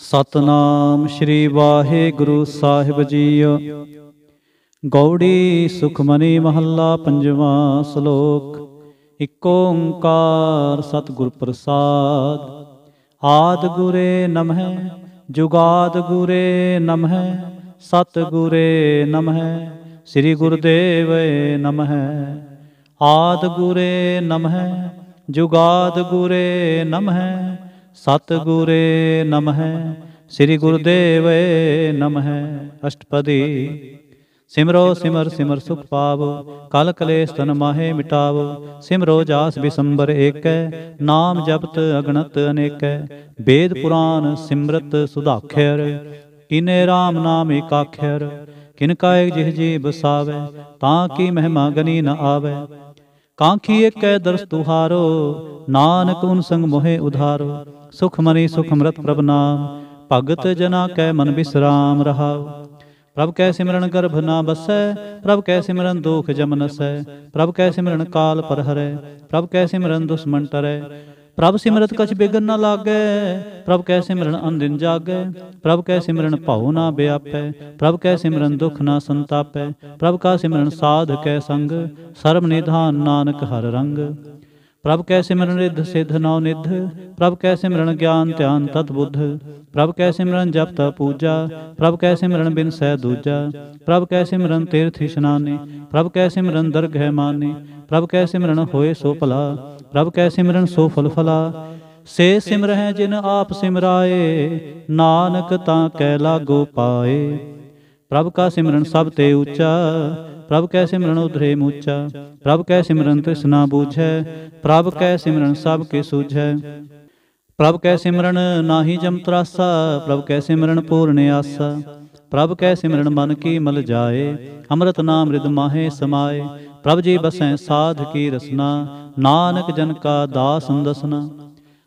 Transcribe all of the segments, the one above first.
ਸਤਨਾਮ ਸ੍ਰੀ ਵਾਹਿਗੁਰੂ ਸਾਹਿਬ ਜੀਓ ਗੌੜੀ ਸੁਖਮਨੀ ਮਹੱਲਾ ਪੰਜਵਾਂ ਸ਼ਲੋਕ ਇਕ ਓੰਕਾਰ ਸਤਿਗੁਰ ਪ੍ਰਸਾਦ ਆਦ ਗੁਰੇ ਨਮਹਿ ਜੁਗਾਦ ਗੁਰੇ ਨਮਹਿ ਸਤ ਗੁਰੇ ਨਮਹਿ ਸ੍ਰੀ ਗੁਰਦੇਵੇ ਨਮਹਿ ਆਦ ਗੁਰੇ ਨਮਹਿ ਜੁਗਾਦ ਗੁਰੇ ਨਮਹਿ ਸਤਿਗੁਰੇ ਨਮਹ ਸ੍ਰੀ ਗੁਰਦੇਵੇ ਨਮਹ ਅਸ਼ਟਪਦੀ ਸਿਮਰੋ ਸਿਮਰ ਸਿਮਰ ਸੁਖ ਪਾਵ ਕਲ ਕਲੇਸ਼ ਤਨ ਮਾਹੇ ਮਿਟਾਵ ਸਿਮਰੋ ਜਾਸ ਬਿਸੰਬਰ ਏਕੈ ਨਾਮ ਜਪਤ ਅਗਣਤ ਅਨੇਕੈ ਬੇਦ ਪੁਰਾਨ ਸਿਮਰਤ ਸੁਧਾਖਿਰ ਕਿਨੇ RAM ਨਾਮ ਏਕਾਖਿਰ ਕਿਨ ਕਾਇ ਜਿਹ ਜੀ ਬਸਾਵੇ ਤਾਂ ਕੀ ਮਹਿਮਾ ਗਨੀ ਨ ਆਵੇ ਕਾਂਖੀਏ ਕੈ ਦਰਸ ਤੁਹਾਰੋ ਨਾਨਕ ਉਨ ਸੰਗ ਮੋਹਿ ਉਧਾਰੋ ਸੁਖ ਮਨੀ ਸੁਖ ਮ੍ਰਤ ਪ੍ਰਭ ਨਾਮ ਭਗਤ ਜਨਾ ਕੈ ਮਨ ਬਿਸਰਾਮ ਰਹਾਉ ਪ੍ਰਭ ਕੈ ਸਿਮਰਨ ਗਰਭ ਨਾ ਬਸੈ ਪ੍ਰਭ ਕੈ ਸਿਮਰਨ ਦੁਖ ਜਮ ਨਸੈ ਪ੍ਰਭ ਕੈ ਸਿਮਰਨ ਕਾਲ ਪਰ ਹਰੈ ਪ੍ਰਭ ਕੈ ਸਿਮਰਨ ਦੁਸ਼ਮਨ ਤਰੈ प्रभ सिमरत कछ बिगड़ ना लागे प्रभ कह सिमरन अनदिन जागे प्रभ कह सिमरन भाव ना ब्यापे प्रभ कह सिमरन दुख ना संतापे प्रभ का सिमरन साध कै संग सर्व निधान नानक हर रंग प्रभ कै सिमरन रिद्ध सिद्ध नौ निध प्रभ कह सिमरन ज्ञान ध्यान तत् बुद्ध प्रभ कह सिमरन जप त पूजा प्रभ कह सिमरन बिन सह दूजा प्रभ कह सिमरन तीर्थ स्नानी प्रभ कह सिमरन दर्घ है मानी ਪ੍ਰਭ ਕੈ ਸਿਮਰਨ ਹੋਏ ਸੋ ਭਲਾ ਪ੍ਰਭ ਕੈ ਸਿਮਰਨ ਸੋ ਫਲ ਫਲਾ ਸੇ ਸਿਮਰਹਿ ਜਿਨ ਆਪ ਸਿਮਰਾਏ ਨਾਨਕ ਤਾਂ ਕੈ ਲਾਗੋ ਪਾਏ ਪ੍ਰਭ ਕਾ ਸਿਮਰਨ ਸਭ ਤੇ ਉੱਚਾ ਪ੍ਰਭ ਕੈ ਸਿਮਰਨ ਉਧਰੇ ਮੂਚਾ ਪ੍ਰਭ ਕੈ ਸਿਮਰਨ ਤ੍ਰਿਸ਼ਨਾ ਬੂਝੈ ਪ੍ਰਭ ਕੈ ਸਿਮਰਨ ਸਭ ਕੇ ਸੂਝੈ ਪ੍ਰਭ ਕੈ ਸਿਮਰਨ ਨਾਹੀ ਜਮ ਤਰਾਸਾ ਪ੍ਰਭ ਕੈ ਸਿਮਰਨ ਪੂਰਨ ਆਸਾ ਪ੍ਰਭ ਕੈ ਸਿਮਰਨ ਮਨ ਕੀ ਮਲ ਜਾਏ ਅੰਮ੍ਰਿਤ ਨਾਮ ਰਿਦ ਮਾਹੇ ਸਮਾਏ ਪ੍ਰਭ ਜੀ ਬਸੈ ਸਾਧ ਕੀ ਰਸਨਾ ਨਾਨਕ ਜਨ ਕਾ ਦਾਸ ਦਸਨਾ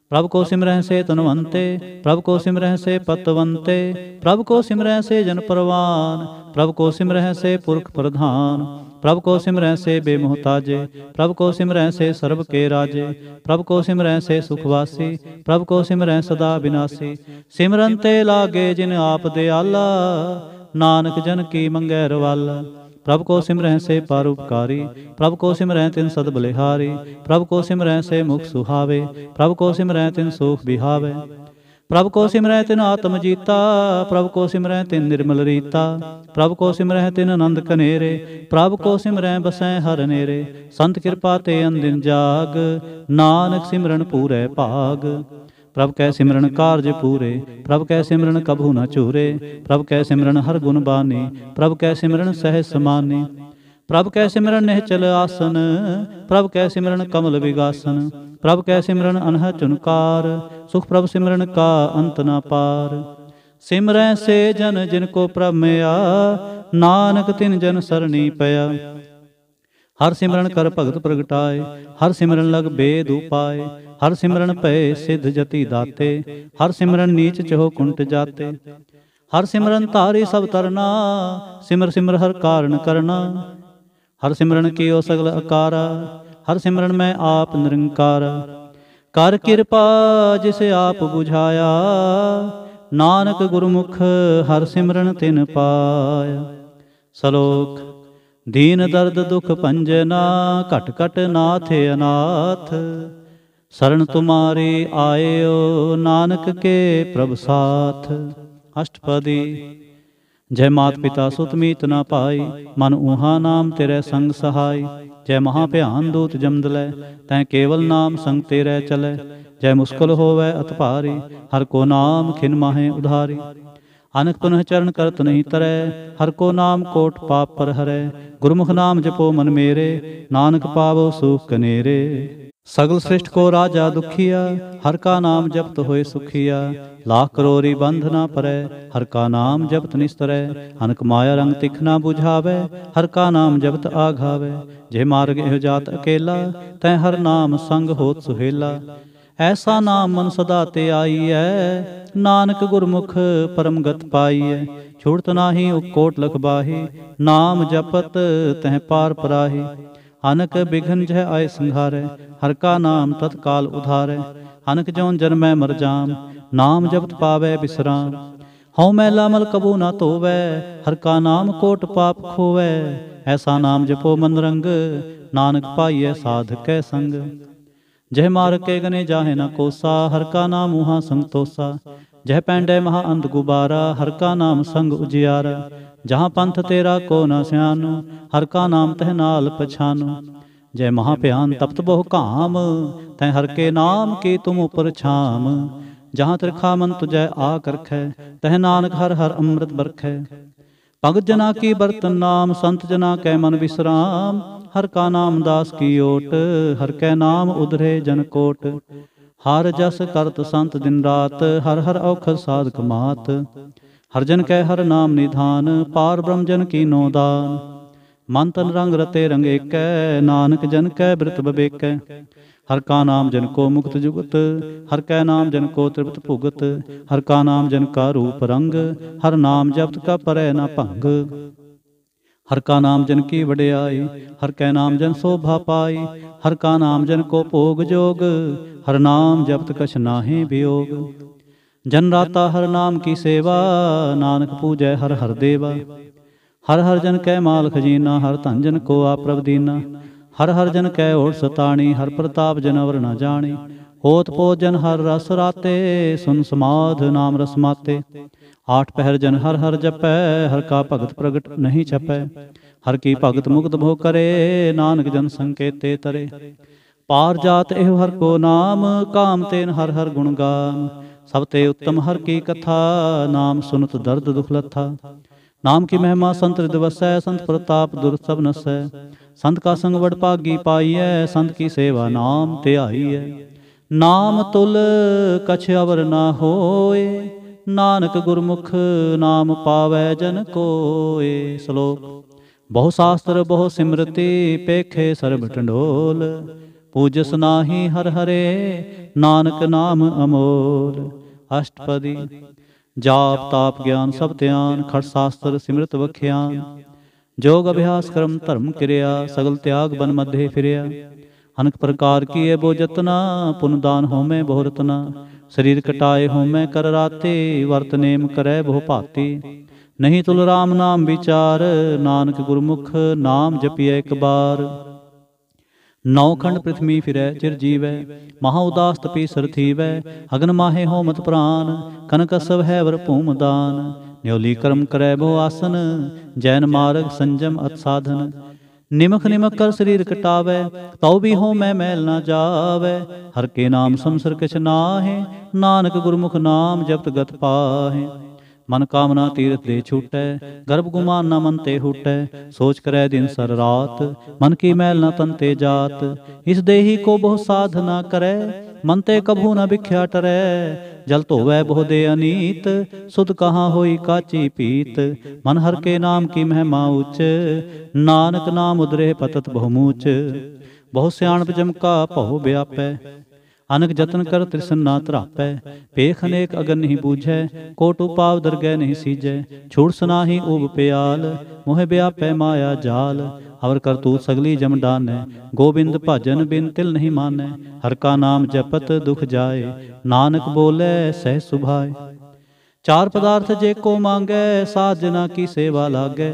ਪ੍ਰਭ ਕੋ ਸਿਮਰਹਿ ਸੇ ਤਨਵੰਤੇ ਪ੍ਰਭ ਕੋ ਸਿਮਰਹਿ ਸੇ ਪਤਵੰਤੇ ਪ੍ਰਭ ਕੋ ਸਿਮਰਹਿ ਸੇ ਜਨ ਪਰਵਾਨ ਪ੍ਰਭ ਕੋ ਸਿਮਰਹਿ ਸੇ ਪੁਰਖ ਪ੍ਰਧਾਨ ਪ੍ਰਭ ਕੋ ਸਿਮਰਹਿ ਸੇ ਬੇਮੋਹਤਾਜੇ ਪ੍ਰਭ ਕੋ ਸਿਮਰਹਿ ਸੇ ਸਰਬ ਕੇ ਰਾਜੇ ਪ੍ਰਭ ਕੋ ਸਿਮਰਹਿ ਸੇ ਸੁਖਵਾਸੀ ਪ੍ਰਭ ਕੋ ਸਿਮਰਹਿ ਸਦਾ ਬਿਨਾਸੀ ਸਿਮਰਨ ਤੇ ਲਾਗੇ ਜਿਨ ਆਪ ਦੇ ਆਲਾ ਨਾਨਕ ਜਨ ਕੀ ਮੰਗੈ ਰਵਲ ਪ੍ਰਭ ਕੋ ਸਿਮਰਹਿ ਸੇ ਪਰਉਪਕਾਰੀ ਪ੍ਰਭ ਕੋ ਸਿਮਰਹਿ ਤਿਨ ਸਦ ਬਲਿਹਾਰੀ ਪ੍ਰਭ ਕੋ ਸਿਮਰਹਿ ਸੇ ਮੁਖ ਸੁਹਾਵੇ ਪ੍ਰਭ ਕੋ ਸਿਮਰਹਿ ਤਿਨ ਸੋਖ ਬਿਹਾਵੇ ਪ੍ਰਭ ਕੋ ਸਿਮਰੈ ਤਿਨ ਆਤਮ ਜੀਤਾ ਪ੍ਰਭ ਕੋ ਸਿਮਰੈ ਤਿਨ ਨਿਰਮਲ ਰੀਤਾ ਪ੍ਰਭ ਕੋ ਸਿਮਰੈ ਤਿਨ ਆਨੰਦ ਕਨੇਰੇ ਪ੍ਰਭ ਕੋ ਸਿਮਰੈ ਬਸੈ ਹਰ ਨੇਰੇ ਸੰਤ ਕਿਰਪਾ ਤੇ ਅੰਦਿਨ ਜਾਗ ਨਾਨਕ ਸਿਮਰਨ ਪੂਰੇ ਭਾਗ ਪ੍ਰਭ ਕੈ ਸਿਮਰਨ ਕਾਰਜ ਪੂਰੇ ਪ੍ਰਭ ਕੈ ਸਿਮਰਨ ਕਭੂ ਨਾ ਚੂਰੇ ਪ੍ਰਭ ਕੈ ਸਿਮਰਨ ਹਰ ਗੁਣ ਬਾਣੀ ਪ੍ਰਭ ਕੈ ਸਿਮਰਨ ਸਹਿ ਸਮਾਨੀ ਪ੍ਰਭ ਕੈ ਸਿਮਰਨ ਨਹਿ ਚਲ ਆਸਨ ਪ੍ਰਭ ਕੈ ਸਿਮਰਨ ਕਮਲ ਵਿਗਾਸਨ ਪ੍ਰਭ ਕੈ ਸਿਮਰਨ ਅਨਹ ਚੁਨਕਾਰ ਸੁਖ ਪ੍ਰਭ ਸਿਮਰਨ ਕਾ ਅੰਤ ਨਾ ਪਾਰ ਸਿਮਰੈ ਸੇ ਜਨ ਜਿਨ ਕੋ ਪ੍ਰਮਿਆ ਨਾਨਕ ਤਿਨ ਜਨ ਸਰਣੀ ਪਿਆ ਹਰ ਸਿਮਰਨ ਕਰ ਭਗਤ ਪ੍ਰਗਟਾਏ ਹਰ ਸਿਮਰਨ ਲਗ ਬੇਦ ਉਪਾਏ ਹਰ ਸਿਮਰਨ ਭਏ ਸਿਧ ਜਤੀ ਦਾਤੇ ਹਰ ਸਿਮਰਨ ਨੀਚ ਚਹੁ ਕੁੰਟ ਜਾਤੇ ਹਰ ਸਿਮਰਨ ਧਾਰੇ ਸਭ ਤਰਨਾ ਸਿਮਰ ਸਿਮਰ ਹਰ ਕਾਰਨ ਕਰਨਾ ਹਰ ਸਿਮਰਨ ਕੀਓ ਸਗਲ ਆਕਾਰ ਹਰ ਸਿਮਰਨ ਮੈਂ ਆਪ ਨਿਰੰਕਾਰ ਕਰ ਕਿਰਪਾ ਜਿਸ ਆਪ 부ਝਾਇਆ ਨਾਨਕ ਗੁਰਮੁਖ ਹਰ ਸਿਮਰਨ ਤਿਨ ਪਾਇਆ ਸਲੋਕ ਦੀਨ ਦਰਦ ਦੁਖ ਪੰਜਨਾ ਘਟ ਘਟ ਨਾਥ ਅਨਾਥ ਸਰਣ ਤੁਮਾਰੇ ਆਇਓ ਨਾਨਕ ਕੇ ਪ੍ਰਭ ਸਾਥ ਅਸ਼ਟਪਦੀ ਜੈ ਮਾਤ ਪਿਤਾ ਸੁਤ ਮੀਤ ਨਾ ਪਾਈ ਮਨ ਉਹਾ ਨਾਮ ਤੇਰੇ ਸੰਗ ਸਹਾਈ ਜੈ ਮਹਾ ਭਿਆਨ ਦੂਤ ਜਮਦਲੈ ਤੈ ਕੇਵਲ ਨਾਮ ਸੰਗ ਤੇਰੇ ਚਲੇ ਜੈ ਮੁਸਕਲ ਹੋਵੇ ਅਤ ਭਾਰੀ ਹਰ ਕੋ ਨਾਮ ਖਿਨ ਮਾਹੇ ਉਧਾਰੀ ਅਨਕ ਪੁਨਹ ਚਰਨ ਕਰਤ ਨਹੀਂ ਤਰੈ ਹਰ ਕੋ ਨਾਮ ਕੋਟ ਪਾਪ ਪਰ ਹਰੈ ਗੁਰਮੁਖ ਨਾਮ ਜਪੋ ਮਨ ਮੇਰੇ ਨਾਨਕ ਪਾਵੋ ਸੁਖ ਕਨੇਰੇ ਸਗਲ ਸ੍ਰਿਸ਼ਟ ਕੋ ਰਾਜਾ ਦੁਖੀਆ ਹਰ ਕਾ ਨਾਮ ਜਪਤ ਹੋਏ ਸੁਖੀਆ लाख करोरी बंध ना परे हर का नाम जबत निस्तर हनक माया रंग तिख ना बुझावे हर का नाम जबत आघावे जे मार्ग यो जात अकेला तै हर नाम संग होत सुहेला ऐसा नाम मन सदा ते आई है नानक गुरमुख परम गत पाई है छुड़त नाही उकोट लखबाही नाम जपत तह पार पराही अनक बिघन जह आए संघारे हर का नाम तत्काल उधारे अनक जौन जन्मै मर जाम ਨਾਮ ਜਪਤ ਪਾਵੇ ਬਿਸਰਾ ਹਉ ਮੈਲਾ ਮਲ ਕਬੂ ਨਾ ਧੋਵੇ ਹਰ ਕਾ ਨਾਮ ਕੋਟ ਪਾਪ ਖੋਵੇ ਐਸਾ ਨਾਮ ਜਪੋ ਮਨ ਰੰਗ ਨਾਨਕ ਪਾਈਐ ਸਾਧਕੈ ਸੰਗ ਜਹ ਮਾਰ ਕੇ ਗਨੇ ਜਾਹੇ ਨਾ ਕੋਸਾ ਹਰ ਕਾ ਨਾਮ ਉਹਾ ਸੰਤੋਸਾ ਜਹ ਪੈਂਡੇ ਮਹਾ ਅੰਧ ਗੁਬਾਰਾ ਹਰ ਕਾ ਨਾਮ ਸੰਗ ਉਜਿਆਰਾ ਜਹਾਂ ਪੰਥ ਤੇਰਾ ਕੋ ਨਾ ਸਿਆਨੋ ਹਰ ਕਾ ਨਾਮ ਤਹਿ ਨਾਲ ਪਛਾਨੋ ਜੈ ਮਹਾ ਭਿਆਨ ਤਪਤ ਬਹੁ ਕਾਮ ਤੈ ਹਰ ਕੇ ਨਾਮ ਕੀ ਤੁਮ ਉਪਰ ਛਾਮ ਜਹਾਂ ਤਿਰਖਾ ਮਨ ਤੁਜੈ ਆ ਕਰਖੈ ਤਹ ਨਾਨਕ ਹਰ ਹਰ ਅੰਮ੍ਰਿਤ ਵਰਖੈ ਭਗਤ ਜਨਾ ਕੀ ਬਰਤਨ ਨਾਮ ਸੰਤ ਜਨਾ ਕੈ ਮਨ ਵਿਸਰਾਮ ਹਰ ਕਾ ਨਾਮ ਦਾਸ ਕੀ ਓਟ ਹਰ ਕੈ ਨਾਮ ਉਧਰੇ ਜਨ ਕੋਟ ਹਰ ਜਸ ਕਰਤ ਸੰਤ ਦਿਨ ਰਾਤ ਹਰ ਹਰ ਔਖ ਸਾਧਕ ਮਾਤ ਹਰ ਜਨ ਕੈ ਹਰ ਨਾਮ ਨਿਧਾਨ ਪਾਰ ਬ੍ਰਹਮ ਜਨ ਕੀ ਨੋ ਦਾਨ ਮਨ ਤਨ ਰੰਗ ਰਤੇ ਕੈ ਨਾਨਕ ਜਨ ਕੈ ਬ੍ਰਿਤ ਬਵੇਕੈ ਹਰ ਕਾ ਨਾਮ ਜਨ ਕੋ ਮੁਕਤ ਜੁਗਤ ਹਰ ਕੈ ਨਾਮ ਜਨ ਕੋ ਤ੍ਰਿਪਤ ਭੁਗਤ ਹਰ ਕਾ ਨਾਮ ਜਨ ਕਾ ਰੂਪ ਰੰਗ ਹਰ ਨਾਮ ਜਪਤ ਕਾ ਪਰੈ ਨਾ ਭੰਗ ਹਰ ਕਾ ਨਾਮ ਜਨ ਕੀ ਵਡਿਆਈ ਹਰ ਕੈ ਨਾਮ ਜਨ ਸੋਭਾ ਪਾਈ ਹਰ ਕਾ ਨਾਮ ਜਨ ਕੋ ਭੋਗ ਜੋਗ ਹਰ ਨਾਮ ਜਪਤ ਕਛ ਨਾਹੀ ਵਿਯੋਗ ਜਨ ਰਾਤਾ ਹਰ ਨਾਮ ਕੀ ਸੇਵਾ ਨਾਨਕ ਪੂਜੈ ਹਰ ਹਰ ਦੇਵਾ ਹਰ ਹਰ ਜਨ ਕੈ ਮਾਲ ਖਜ਼ੀਨਾ ਹਰ ਧਨ ਜਨ ਕੋ ਆਪ ਪ੍ਰਭ ਦੀਨਾ ਹਰ ਹਰ ਜਨ ਕੈ ਓੜ ਸਤਾਣੀ ਹਰ ਪ੍ਰਤਾਪ ਜਨ ਅਵਰ ਨ ਜਾਣੀ ਹੋਤ ਪੋ ਜਨ ਹਰ ਰਸ ਰਾਤੇ ਸੁਨ ਸਮਾਧ ਨਾਮ ਰਸ ਮਾਤੇ ਆਠ ਪਹਿਰ ਜਨ ਹਰ ਹਰ ਜਪੈ ਹਰ ਕਾ ਭਗਤ ਪ੍ਰਗਟ ਨਹੀਂ ਛਪੈ ਹਰ ਕੀ ਭਗਤ ਮੁਕਤ ਭੋ ਕਰੇ ਨਾਨਕ ਜਨ ਸੰਕੇਤੇ ਤਰੇ ਪਾਰ ਜਾਤ ਇਹ ਹਰ ਕੋ ਨਾਮ ਕਾਮ ਤੇਨ ਹਰ ਹਰ ਗੁਣ ਗਾਮ ਸਭ ਤੇ ਉੱਤਮ ਹਰ ਕੀ ਕਥਾ ਨਾਮ ਸੁਨਤ ਦਰਦ ਦੁਖ ਲੱਥਾ ਨਾਮ ਕੀ ਮਹਿਮਾ ਸੰਤ ਦਿਵਸੈ ਸੰਤ ਪ੍ਰਤਾਪ ਦੁਰ ਸਭ ਨਸੈ ਸੰਤ ਕਾ ਸੰਗ ਵਡ ਭਾਗੀ ਪਾਈਐ ਸੰਤ ਕੀ ਸੇਵਾ ਨਾਮ ਧਿਆਈਐ ਨਾਮ ਤੁਲ ਕਛ ਅਵਰ ਨਾ ਹੋਏ ਨਾਨਕ ਗੁਰਮੁਖ ਨਾਮ ਪਾਵੈ ਜਨ ਕੋਏ ਸ਼ਲੋਕ ਬਹੁ ਸਾਸਤਰ ਬਹੁ ਸਿਮਰਤੀ ਪੇਖੇ ਸਰਬ ਟੰਡੋਲ ਪੂਜਸ ਨਾਹੀ ਹਰ ਹਰੇ ਨਾਨਕ ਨਾਮ ਅਮੋਲ ਅਸ਼ਟਪਦੀ ਜਾਪ ਤਾਪ ਗਿਆਨ ਸਭ ਧਿਆਨ ਖੜ ਸਾਸਤਰ ਸਿਮਰਤ ਵਖਿਆਨ ਜੋਗ ਅਭਿਆਸ ਕਰਮ ਧਰਮ ਕਿਰਿਆ ਸਗਲ ਤਿਆਗ ਬਨ ਮਧੇ ਫਿਰਿਆ ਹਨਕ ਪ੍ਰਕਾਰ ਕੀ ਹੈ ਬੋ ਜਤਨਾ ਪੁਨ ਦਾਨ ਹੋਮੈ ਬਹੁ ਰਤਨਾ ਸਰੀਰ ਕਟਾਏ ਹੋਮੈ ਕਰ ਰਾਤੇ ਵਰਤ ਨੇਮ ਕਰੈ ਬਹੁ ਭਾਤੀ ਨਹੀਂ ਤੁਲ ਰਾਮ ਨਾਮ ਵਿਚਾਰ ਨਾਨਕ ਗੁਰਮੁਖ ਨਾਮ ਜਪੀਐ ਇੱਕ ਬਾਰ ਨੌ ਖੰਡ ਪ੍ਰithvi ਫਿਰੈ ਚਿਰ ਜੀਵੈ ਮਹਾ ਉਦਾਸ ਤਪੀ ਸਰਥੀਵੈ ਅਗਨ ਮਾਹੇ ਹੋਮਤ ਪ੍ਰਾਨ ਕਨਕ ਸਭ ਹੈ ਵਰ ਭੂਮ ਦਾਨ ਨਿਉਲੀ ਕਰਮ ਕਰੈ ਬੋ ਆਸਨ ਜੈਨ ਮਾਰਗ ਸੰਜਮ ਅਤ ਸਾਧਨ ਨਿਮਖ ਨਿਮਖ ਕਰ ਸਰੀਰ ਕਟਾਵੇ ਤਉ ਵੀ ਹੋ ਮੈਂ ਮੈਲ ਨਾ ਜਾਵੇ ਹਰ ਕੇ ਨਾਮ ਸੰਸਰ ਕਿਛ ਨਾਹੇ ਨਾਨਕ ਗੁਰਮੁਖ ਨਾਮ ਜਪਤ ਗਤ ਪਾਹੇ ਮਨ ਕਾਮਨਾ ਤੀਰਤ ਦੇ ਛੂਟੈ ਗਰਭ ਗੁਮਾਨ ਨਾ ਮਨ ਤੇ ਹੂਟੈ ਸੋਚ ਕਰੈ ਦਿਨ ਸਰ ਰਾਤ ਮਨ ਕੀ ਮੈਲ ਨਾ ਤਨ ਤੇ ਜਾਤ ਇਸ ਦੇਹੀ ਕੋ ਬਹੁ ਸਾਧਨਾ ਕਰੈ मनते ते कभू न बिख्या टरे जल तो वह बहु दे अनीत सुध कहाँ होई काची पीत मन हर के नाम की महमा उच नानक नाम उदरे पतत बहुमूच बहु स्याण जमका पहु ब्यापे अनक जतन कर त्रिसन ना त्रापै पेख अनेक अगन नहीं बूझे कोट उपाव दरगह नहीं सीजै छूड़ सनाही उब प्याल मोह ब्यापै माया जाल ਅਵਰ ਕਰਤੂਤ ਸਗਲੀ ਜਮ ਡਾਨੈ ਗੋਬਿੰਦ ਭਜਨ ਬਿਨ ਤਿਲ ਨਹੀਂ ਮਾਨੈ ਹਰ ਕਾ ਨਾਮ ਜਪਤ ਦੁਖ ਜਾਏ ਨਾਨਕ ਬੋਲੇ ਸਹਿ ਸੁਭਾਏ ਚਾਰ ਪਦਾਰਥ ਜੇ ਕੋ ਮੰਗੈ ਸਾਜਨਾ ਕੀ ਸੇਵਾ ਲਾਗੈ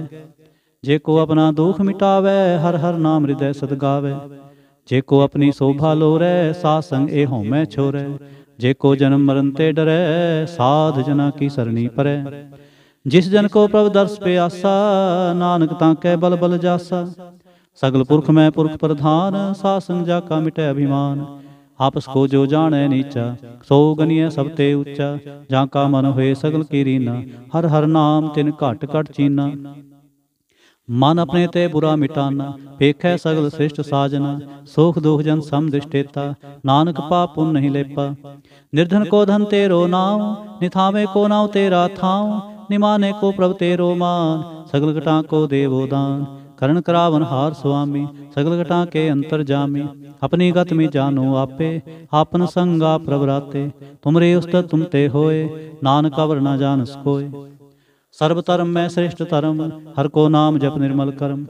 ਜੇ ਕੋ ਆਪਣਾ ਦੁਖ ਮਿਟਾਵੇ ਹਰ ਹਰ ਨਾਮ ਹਿਰਦੈ ਸਦ ਗਾਵੇ ਜੇ ਕੋ ਆਪਣੀ ਸੋਭਾ ਲੋਰੈ ਸਾ ਸੰਗ ਇਹ ਹਉਮੈ ਛੋਰੈ ਜੇ ਕੋ ਜਨਮ ਮਰਨ ਤੇ ਡਰੈ ਸਾਧ ਜਨਾ ਕੀ ਸਰਣੀ ਪਰੈ ਜਿਸ ਜਨ ਕੋ ਪ੍ਰਭ ਦਰਸ ਪਿਆਸਾ ਨਾਨਕ ਤਾਂ ਕੈ ਬਲ ਬਲ ਜਾਸਾ ਸਗਲ ਪੁਰਖ ਮੈਂ ਪੁਰਖ ਪ੍ਰਧਾਨ ਸਾਸਨ ਜਾ ਕਾ ਮਿਟੈ ਅਭਿਮਾਨ ਆਪਸ ਕੋ ਜੋ ਜਾਣੈ ਨੀਚਾ ਸੋ ਗਨੀਐ ਸਭ ਤੇ ਉੱਚਾ ਜਾਂ ਕਾ ਮਨ ਹੋਏ ਸਗਲ ਕੀ ਰੀਨਾ ਹਰ ਹਰ ਨਾਮ ਤਿਨ ਘਟ ਘਟ ਚੀਨਾ ਮਨ ਆਪਣੇ ਤੇ ਬੁਰਾ ਮਿਟਾਨਾ ਵੇਖੈ ਸਗਲ ਸ੍ਰਿਸ਼ਟ ਸਾਜਨਾ ਸੋਖ ਦੁਖ ਜਨ ਸਮ ਦਿਸ਼ਟੇਤਾ ਨਾਨਕ ਪਾਪ ਨਹੀਂ ਲੇਪਾ ਨਿਰਧਨ ਕੋ ਧਨ ਤੇ ਰੋ ਨਾਮ ਨਿਥਾਵੇਂ ਕੋ ਨਾਉ ਤੇਰਾ ਥਾਉ ਨਿਮਾਨੇ ਕੋ ਪ੍ਰਭ ਤੇਰੋ ਮਾਨ ਸਗਲ ਘਟਾਂ ਕੋ ਦੇਵੋ ਦਾਨ ਕਰਨ ਕਰਾਵਨ ਹਾਰ ਸੁਆਮੀ ਸਗਲ ਘਟਾਂ ਕੇ ਅੰਤਰ ਜਾਮੀ ਆਪਣੀ ਗਤ ਮੇ ਜਾਨੋ ਆਪੇ ਆਪਨ ਸੰਗਾ ਪ੍ਰਭ ਰਾਤੇ ਤੁਮਰੇ ਉਸਤ ਤੁਮ ਤੇ ਹੋਏ ਨਾਨਕ ਅਵਰ ਨਾ ਜਾਣਸ ਕੋਏ ਸਰਬ ਧਰਮ ਮੈਂ ਸ੍ਰਿਸ਼ਟ ਧਰਮ ਹਰ ਕੋ ਨਾਮ ਜਪ ਨਿਰਮਲ ਕਰਮ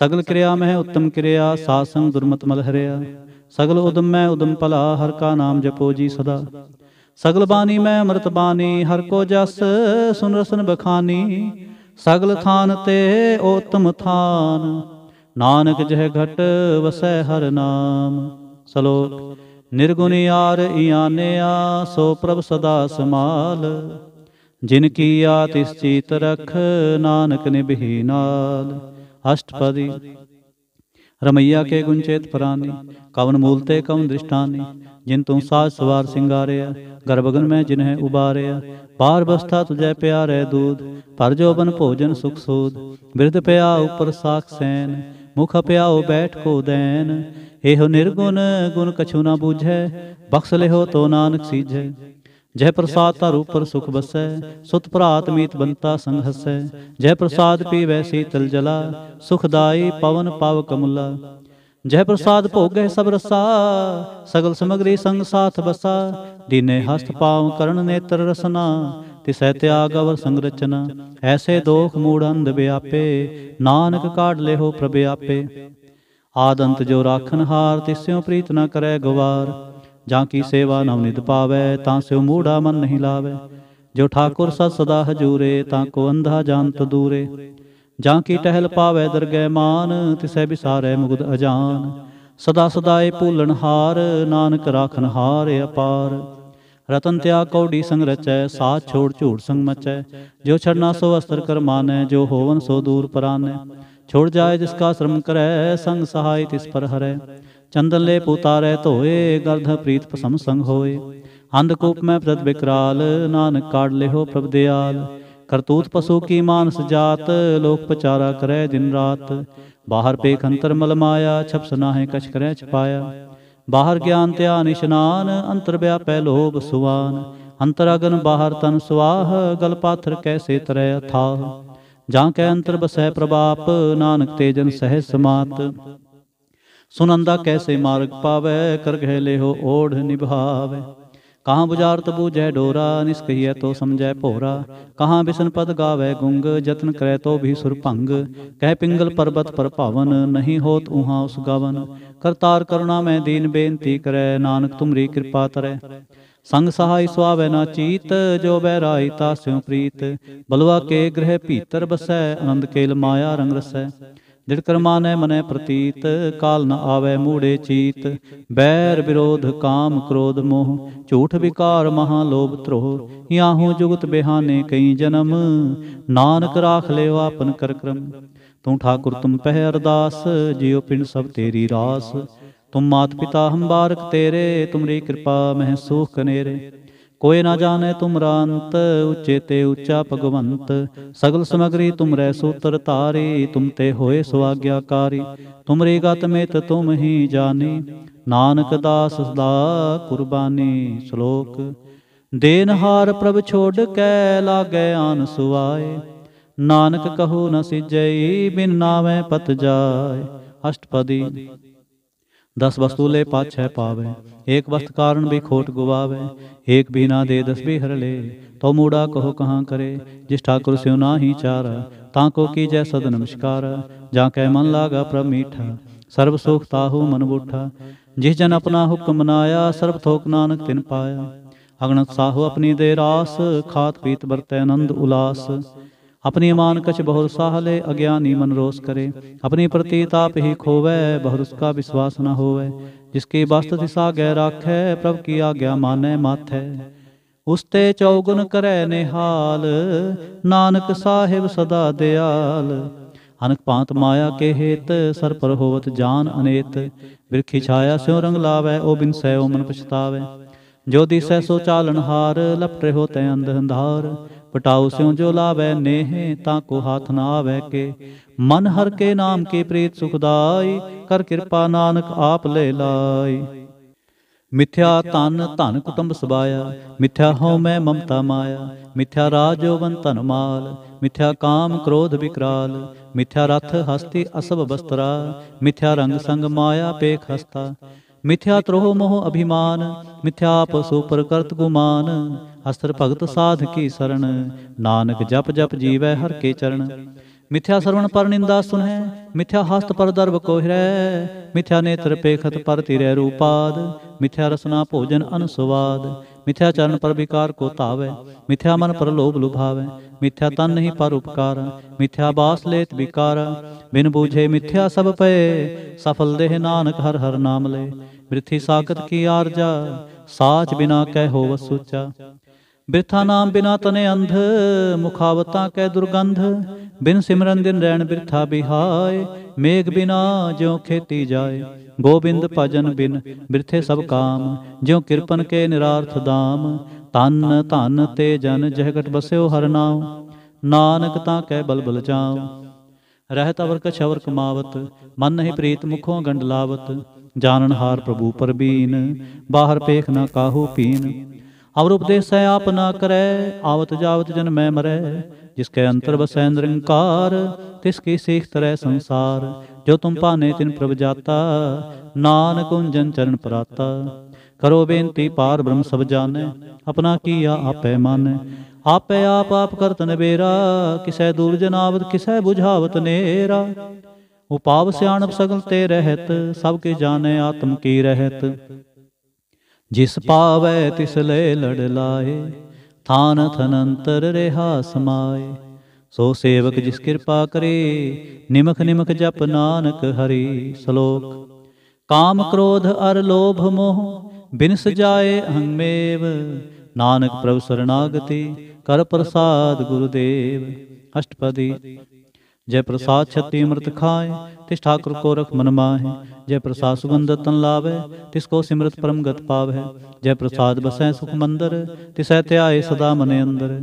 ਸਗਲ ਕਿਰਿਆ ਮੈਂ ਉੱਤਮ ਕਿਰਿਆ ਸਾਸੰ ਦੁਰਮਤ ਮਲ ਹਰਿਆ ਸਗਲ ਉਦਮ ਮੈਂ ਉਦਮ ਭਲਾ ਹਰ ਕਾ ਨਾਮ ਜਪੋ ਜੀ ਸਦਾ ਸਗਲ ਬਾਣੀ ਮੈਂ ਅੰਮ੍ਰਿਤ ਬਾਣੀ ਹਰ ਕੋ ਜਸ ਸੁਨ ਰਸਨ ਬਖਾਨੀ ਸਗਲ ਥਾਨ ਤੇ ਓਤਮ ਥਾਨ ਨਾਨਕ ਜਹ ਘਟ ਵਸੈ ਹਰ ਨਾਮ ਸਲੋਕ ਨਿਰਗੁਣ ਯਾਰ ਇਆਨਿਆ ਸੋ ਪ੍ਰਭ ਸਦਾ ਸਮਾਲ ਜਿਨ ਕੀ ਆਤਿਸ ਚੀਤ ਰਖ ਨਾਨਕ ਨਿਭੀ ਨਾਲ ਅਸ਼ਟਪਦੀ ਰਮਈਆ ਕੇ ਗੁੰਚੇਤ ਪ੍ਰਾਨੀ ਕਵਨ ਮੂਲਤੇ ਕਵਨ ਦ੍ਰਿਸ਼ਟਾਨੀ ਜਿਨ ਤੂੰ ਸਾਜ ਸਵਾਰ ਸਿੰਗਾਰਿਆ ਗਰਭਗਨ ਮੈਂ ਜਿਨਹਿ ਉਬਾਰਿਆ ਪਾਰ ਬਸਤਾ ਤੁਜੈ ਪਿਆਰੇ ਦੂਧ ਜੋ ਜੋਬਨ ਭੋਜਨ ਸੁਖ ਸੂਦ ਬਿਰਧ ਪਿਆ ਉਪਰ ਸਾਖ ਸੈਨ ਮੁਖ ਪਿਆਉ ਬੈਠ ਕੋ ਦੈਨ ਇਹੋ ਨਿਰਗੁਣ ਗੁਣ ਕਛੂ ਨਾ ਬੂਝੈ ਬਖਸ਼ ਲਿਹੋ ਤੋ ਨਾਨਕ ਸੀਝੈ ਜੈ ਪ੍ਰਸਾਦ ਧਾਰੂ ਪਰ ਸੁਖ ਬਸੈ ਸੁਤ ਭਰਾਤ ਮੀਤ ਬੰਤਾ ਸੰਗ ਹਸੈ ਜੈ ਪ੍ਰਸਾਦ ਪੀ ਪੀਵੈ ਸੀਤਲ ਜਲਾ ਸੁਖਦਾਈ ਪਵਨ ਪਵ ਕਮਲਾ ਜੈ ਪ੍ਰਸਾਦ ਭੋਗੈ ਸਭ ਰਸਾ ਸਗਲ ਸਮਗਰੀ ਸੰਗ ਸਾਥ ਬਸਾ ਦੀਨੇ ਹਸਤ ਪਾਉ ਕਰਨ ਨੇਤਰ ਰਸਨਾ ਤਿਸੈ ਤਿਆਗ ਅਵਰ ਸੰਗ ਰਚਨਾ ਐਸੇ ਦੋਖ ਮੂੜ ਅੰਧ ਬਿਆਪੇ ਨਾਨਕ ਕਾਢ ਲਿਓ ਪ੍ਰਭ ਆਪੇ ਆਦੰਤ ਜੋ ਰਾਖਨ ਹਾਰ ਤਿਸਿਓ ਪ੍ਰੀਤ ਨ ਕਰੈ ਗਵਾਰ ਜਾਂ ਕੀ ਸੇਵਾ ਨਿਤ ਪਾਵੇ ਤਾਂ ਸਿਉ ਮੂੜਾ ਮਨ ਨਹੀਂ ਲਾਵੇ ਜੋ ਠਾਕੁਰ ਸਤ ਸਦਾ ਹਜੂਰੇ ਤਾਂ ਕੋ ਅੰਧਾ ਜਾਣਤ ਦੂਰੇ ਜਾਂ ਕੀ ਟਹਿਲ ਪਾਵੇ ਦਰਗਹਿ ਮਾਨ ਤਿਸੈ ਵਿਸਾਰੈ ਮੁਗਦ ਅਜਾਨ ਸਦਾ ਸਦਾ ਏ ਭੂਲਣ ਹਾਰ ਨਾਨਕ ਰਾਖਨ ਹਾਰ ਅਪਾਰ ਰਤਨ ਤਿਆ ਕੌਡੀ ਸੰਗ ਰਚੈ ਸਾਥ ਛੋੜ ਝੂੜ ਸੰਗ ਮਚੈ ਜੋ ਛੜਨਾ ਸੋ ਅਸਤਰ ਕਰ ਮਾਨੈ ਜੋ ਹੋਵਨ ਸੋ ਦੂਰ ਪਰਾਨੈ ਛੋੜ ਜਾਏ ਜਿਸ ਕਾ ਸ਼ਰਮ ਕਰੈ ਸੰਗ ਸਹਾਈ ਤਿਸ ਪਰ ਹਰੈ ਚੰਦਲੇ ਪੁਤਾਰੇ ਧੋਏ ਗਰਧ ਪ੍ਰੀਤ ਪਸਮ ਸੰਗ ਹੋਏ ਅੰਧਕੂਪ ਮੈਂ ਪ੍ਰਤ ਬਿਕਰਾਲ ਨਾਨਕ ਕਾੜ ਲਿਹੋ ਪ੍ਰਭ ਦਿਆਲ ਕਰਤੂਤ ਪਸੂ ਕੀ ਮਾਨਸ ਜਾਤ ਲੋਕ ਪਚਾਰਾ ਕਰੈ ਦਿਨ ਰਾਤ ਬਾਹਰ ਪੇਖ ਅੰਤਰ ਮਲ ਮਾਇਆ ਛਪਸ ਨਾਹੇ ਕਛ ਕਰੈ ਛਪਾਇਆ ਬਾਹਰ ਗਿਆਨ ਧਿਆਨ ਇਸ਼ਨਾਨ ਅੰਤਰ ਵਿਆਪੈ ਲੋਭ ਸੁਆਨ ਅੰਤਰ ਅਗਨ ਬਾਹਰ ਤਨ ਸੁਆਹ ਗਲ ਪਾਥਰ ਕੈਸੇ ਤਰੈ ਅਥਾ ਜਾਂ ਕੈ ਅੰਤਰ ਬਸੈ ਪ੍ਰਭਾਪ ਨਾਨਕ ਤੇਜਨ ਸਹਿ ਸਮਾਤ ਸੁਨੰਦਾ ਕੈਸੇ ਮਾਰਗ ਪਾਵੇ ਕਰ ਗਹਿ ਲਿਓ ਓੜ ਨਿਭਾਵੇ ਕਹਾਂ ਬੁਝਾਰਤ ਬੂਝੈ ਡੋਰਾ ਨਿਸਕਹੀਐ ਤੋ ਸਮਝੈ ਭੋਰਾ ਕਹਾਂ ਬਿਸ਼ਨ ਪਦ ਗਾਵੇ ਗੁੰਗ ਯਤਨ ਕਰੈ ਤੋ ਵੀ ਸੁਰ ਭੰਗ ਕਹਿ ਪਿੰਗਲ ਪਰਬਤ ਪਰ ਭਾਵਨ ਨਹੀਂ ਹੋਤ ਉਹਾਂ ਉਸ ਗਵਨ ਕਰਤਾਰ ਕਰੁਣਾ ਮੈਂ ਦੀਨ ਬੇਨਤੀ ਕਰੈ ਨਾਨਕ ਤੁਮਰੀ ਕਿਰਪਾ ਤਰੈ ਸੰਗ ਸਹਾਈ ਸੁਆਵੈ ਨਾ ਚੀਤ ਜੋ ਬਹਿ ਬਹਿਰਾਈ ਤਾਸਿਉ ਪ੍ਰੀਤ ਬਲਵਾ ਕੇ ਗ੍ਰਹਿ ਭੀਤਰ ਬਸੈ ਆਨੰਦ ਕੇਲ ਮਾਇਆ ਰੰਗ ਰਸੈ ਜਿੜ ਕਰਮਾਨੈ ਮਨੈ ਪ੍ਰਤੀਤ ਕਾਲ ਨ ਆਵੇ ਮੂੜੇ ਚੀਤ ਬੈਰ ਵਿਰੋਧ ਕਾਮ ਕ੍ਰੋਧ ਮੋਹ ਝੂਠ ਵਿਕਾਰ ਮਹਾ ਲੋਭ ਤ੍ਰੋਹ ਯਾਹੂ ਜੁਗਤ ਬਿਹਾਨੇ ਕਈ ਜਨਮ ਨਾਨਕ ਰਾਖ ਲਿਓ ਆਪਨ ਕਰ ਕਰਮ ਤੂੰ ਠਾਕੁਰ ਤੁਮ ਪਹਿ ਅਰਦਾਸ ਜਿਉ ਪਿੰਡ ਸਭ ਤੇਰੀ ਰਾਸ ਤੁਮ ਮਾਤ ਪਿਤਾ ਹੰਬਾਰਕ ਤੇਰੇ ਤੁਮਰੀ ਕਿਰਪਾ ਮਹਿ ਸੂਖ ਕਨੇਰੇ ਕੋਏ ਨਾ ਜਾਣੈ ਤੁਮਰਾ ਅੰਤ ਉੱਚੇ ਤੇ ਉੱਚਾ ਭਗਵੰਤ ਸਗਲ ਸਮਗਰੀ ਤੁਮਰੇ ਸੂਤਰ ਤਾਰੇ ਤੁਮ ਤੇ ਹੋਏ ਸੁਆਗਿਆਕਾਰੀ ਤੁਮਰੇ ਗਤ ਮੇਤ ਤੁਮ ਹੀ ਜਾਣੀ ਨਾਨਕ ਦਾਸ ਸਦਾ ਕੁਰਬਾਨੀ ਸ਼ਲੋਕ ਦੇਨਹਾਰ ਪ੍ਰਭ ਛੋੜ ਕੈ ਲਾਗੇ ਆਨ ਸੁਆਏ ਨਾਨਕ ਕਹੋ ਨ ਸਿਜਈ ਬਿਨ ਨਾਵੇਂ ਪਤ ਜਾਏ ਅਸ਼ਟਪਦੀ ਦਸ ਵਸਤੂ ਲੈ ਪਾਛੈ ਪਾਵੇ ਏਕ ਵਸਤ ਕਾਰਨ ਵੀ ਖੋਟ ਗੁਵਾਵੇ ਏਕ ਨਾ ਦੇ ਦਸ ਵੀ ਹਰਲੇ ਤੋ ਮੂੜਾ ਕਹੋ ਕਹਾ ਕਰੇ ਜਿਸ ਠਾਕੁਰ ਸਿਉ ਨਾਹੀ ਚਾਰ ਤਾਂ ਕੋ ਕੀ ਜੈ ਸਦ ਨਮਸਕਾਰ ਜਾਂ ਕੈ ਮਨ ਲਾਗਾ ਪ੍ਰਭ ਮੀਠਾ ਸਰਬ ਸੁਖ ਤਾਹੂ ਮਨ ਬੁੱਠਾ ਜਿਸ ਜਨ ਆਪਣਾ ਹੁਕਮ ਮਨਾਇਆ ਸਰਬ ਥੋਕ ਨਾਨਕ ਤਿਨ ਪਾਇਆ ਅਗਣਤ ਸਾਹੂ ਆਪਣੀ ਦੇ ਰਾਸ ਖਾਤ ਪੀਤ ਵਰਤੈ ਆਨੰਦ ਉਲਾਸ ਆਪਣੀ ਮਾਨ ਕਛ ਬਹੁਤ ਸਾਹਲੇ ਅਗਿਆਨੀ ਮਨ ਰੋਸ ਕਰੇ ਆਪਣੀ ਪ੍ਰਤੀ ਤਾਪ ਹੀ ਖੋਵੇ ਬਹੁਤ ਉਸਕਾ ਵਿਸ਼ਵਾਸ ਨਾ ਹੋਵੇ ਜਿਸ ਕੀ ਬਸਤ ਦਿਸਾ ਗੈ ਰੱਖੈ ਪ੍ਰਭ ਕੀ ਆਗਿਆ ਮਾਨੈ ਮਾਥੈ ਉਸਤੇ ਚੌਗੁਣ ਕਰੈ ਨਿਹਾਲ ਨਾਨਕ ਸਾਹਿਬ ਸਦਾ ਦਿਆਲ ਅਨਕ ਪਾਤ ਮਾਇਆ ਕੇ ਹੇਤ ਸਰ ਪਰ ਹੋਵਤ ਜਾਨ ਅਨੇਤ ਵਿਰਖੀ ਛਾਇਆ ਸਿਉ ਰੰਗ ਲਾਵੇ ਓ ਬਿਨ ਸੈ ਓ ਮਨ ਪਛਤਾਵੇ ਜੋ ਦਿਸੈ ਸੋ ਚਾਲਨ ਹਾਰ ਲਪਟ ਹੋ ਤੈ ਅੰਧ ਅੰਧਾਰ ਪਟਾਉ ਸਿਉ ਜੋ ਲਾਵੇ ਨੇਹ ਤਾਂ ਕੋ ਹਾਥ ਨਾ ਆਵੇ ਕੇ ਮਨ ਹਰ ਕੇ ਨਾਮ ਕੇ ਪ੍ਰੀਤ ਸੁਖਦਾਈ ਕਰ ਕਿਰਪਾ ਨਾਨਕ ਆਪ ਲੈ ਲਾਈ ਮਿਥਿਆ ਤਨ ਧਨ ਕੁਟੰਬ ਸਬਾਇਆ ਮਿਥਿਆ ਹਉ ਮੈਂ ਮਮਤਾ ਮਾਇਆ ਮਿਥਿਆ ਰਾਜੋਵਨ ਧਨ ਮਾਲ ਮਿਥਿਆ ਕਾਮ ਕ੍ਰੋਧ ਵਿਕਰਾਲ ਮਿਥਿਆ ਰਥ ਹਸਤੀ ਅਸਭ ਬਸਤਰਾ ਮਿਥਿਆ ਰੰਗ ਸੰਗ ਮਾਇਆ ਪੇਖ ਹਸਤਾ ਮਿਥਿਆ ਤ੍ਰੋਹ ਮੋਹ ਅਭਿਮਾਨ ਮਿਥਿਆਪ ਸੋ ਪ੍ਰਕਰਤ ਗੁਮਾਨ ਅਸਰ ਭਗਤ ਸਾਧ ਕੀ ਸਰਣ ਨਾਨਕ ਜਪ ਜਪ ਜੀਵੈ ਹਰ ਕੇ ਚਰਨ ਮਿਥਿਆ ਸਰਵਣ ਪਰ ਨਿੰਦਾ ਸੁਨੈ ਮਿਥਿਆ ਹਸਤ ਪਰ ਦਰਬ ਕੋਹਿਰੈ ਮਿਥਿਆ ਨੇਤਰ ਪੇਖਤ ਪਰ ਤਿਰੈ ਰੂਪਾਦ ਮਿਥਿਆ ਰਸਨਾ ਭੋਜਨ ਅਨਸਵਾਦ ਮਿਥਿਆ ਚਰਨ ਪਰ ਵਿਕਾਰ ਕੋ ਧਾਵੈ ਮਿਥਿਆ ਮਨ ਪਰ ਲੋਭ ਲੁਭਾਵੈ ਮਿਥਿਆ ਤਨ ਨਹੀਂ ਪਰ ਉਪਕਾਰ ਮਿਥਿਆ ਬਾਸ ਲੇਤ ਵਿਕਾਰ ਬਿਨ ਬੂਝੇ ਮਿਥਿਆ ਸਭ ਪਏ ਸਫਲ ਦੇਹ ਨਾਨਕ ਹਰ ਹਰ ਨਾਮ ਲੈ ਬ੍ਰਿਥੀ ਸਾਖਤ ਕੀ ਆਰਜਾ ਸਾਚ ਬਿਨਾ ਕਹਿ ਹੋਵ ਸੁਚਾ ਬ੍ਰਿਥਾ ਨਾਮ ਬਿਨਾ ਤਨੇ ਅੰਧ ਮੁਖਾਵਤਾ ਕੈ ਦੁਰਗੰਧ ਬਿਨ ਸਿਮਰਨ ਦਿਨ ਰਹਿਣ ਬ੍ਰਿਥਾ ਬਿਹਾਏ ਮੇਗ ਬਿਨਾ ਜਿਉ ਖੇਤੀ ਜਾਏ ਗੋਬਿੰਦ ਭਜਨ ਬਿਨ ਬਿਰਥੇ ਸਭ ਕਾਮ ਜਿਉ ਕਿਰਪਨ ਕੇ ਨਿਰਾਰਥ ਦਾਮ ਤਨ ਧਨ ਤੇ ਜਨ ਜਹ ਘਟ ਬਸਿਓ ਹਰ ਨਾਮ ਨਾਨਕ ਤਾਂ ਕਹਿ ਬਲਬਲ ਚਾਉ ਰਹਿਤ ਅਵਰ ਅਵਰ ਕਮਾਵਤ ਮਨ ਨਹੀਂ ਪ੍ਰੀਤ ਮੁਖੋਂ ਗੰਡ ਲਾਵਤ ਜਾਣਨ ਹਾਰ ਪ੍ਰਭੂ ਪਰਬੀਨ ਬਾਹਰ ਪੇਖ ਨਾ ਕਾਹੂ ਪੀਨ ਅਵਰ ਉਪਦੇਸੈ ਆਪ ਨਾ ਕਰੈ ਆਵਤ ਜਾਵਤ ਜਨ ਮੈਂ ਮਰੈ ਜਿਸ ਕੈ ਅੰਤਰ ਬਸੈ ਨਿਰੰਕਾਰ ਤਿਸ ਕੀ ਸੇਖ ਤਰੈ ਸੰਸਾਰ ਜੋ ਤੁਮ ਭਾਨੇ ਤਿਨ ਪ੍ਰਭ ਜਾਤਾ ਨਾਨਕ ਜਨ ਚਰਨ ਪਰਾਤਾ ਕਰੋ ਬੇਨਤੀ ਪਾਰ ਬ੍ਰਹਮ ਸਭ ਜਾਣੈ ਆਪਣਾ ਕੀਆ ਆਪੈ ਮਾਨੈ ਆਪੇ ਆਪ ਆਪ ਕਰਤ ਨਵੇਰਾ ਕਿਸੈ ਦੂਰ ਜਨਾਵਤ ਕਿਸੈ 부ਝਾਵਤ ਨੇਰਾ ਉਪਾਵ ਸਿਆਣਪ ਸਗਲ ਤੇ ਰਹਿਤ ਸਭ ਕੇ ਜਾਣੈ ਆਤਮ ਕੀ ਰਹਿਤ ਜਿਸ ਪਾਵੈ ਤਿਸ ਲੈ ਲੜ ਲਾਏ ਥਾਨ ਥਨੰਤਰ ਰਹਾ ਸਮਾਏ ਸੋ ਸੇਵਕ ਜਿਸ ਕਿਰਪਾ ਕਰੇ ਨਿਮਖ ਨਿਮਖ ਜਪ ਨਾਨਕ ਹਰੀ ਸ਼ਲੋਕ ਕਾਮ ਕ੍ਰੋਧ ਅਰ ਲੋਭ ਮੋਹ ਬਿਨਸ ਜਾਏ ਅਹੰਮੇਵ ਨਾਨਕ ਪ੍ਰਭ ਸਰਣਾਗਤੀ ਕਰ ਪ੍ਰਸਾਦ ਗੁਰਦੇਵ ਅਸ਼ਟਪਦੀ ਜੈ ਪ੍ਰਸਾਦ ਛਤੀ ਅੰਮ੍ਰਿਤ ਖਾਏ ਤਿਸ ਠਾਕੁਰ ਕੋ ਰਖ ਮਨ ਮਾਹੇ ਜੈ ਪ੍ਰਸਾਦ ਸੁਗੰਧ ਤਨ ਲਾਵੇ ਤਿਸ ਕੋ ਸਿਮਰਤ ਪਰਮ ਗਤ ਪਾਵੇ ਜੈ ਪ੍ਰਸਾਦ ਬਸੈ ਸੁਖ ਮੰਦਰ ਤਿਸੈ ਧਿਆਏ ਸਦਾ ਮਨੇ ਅੰਦਰ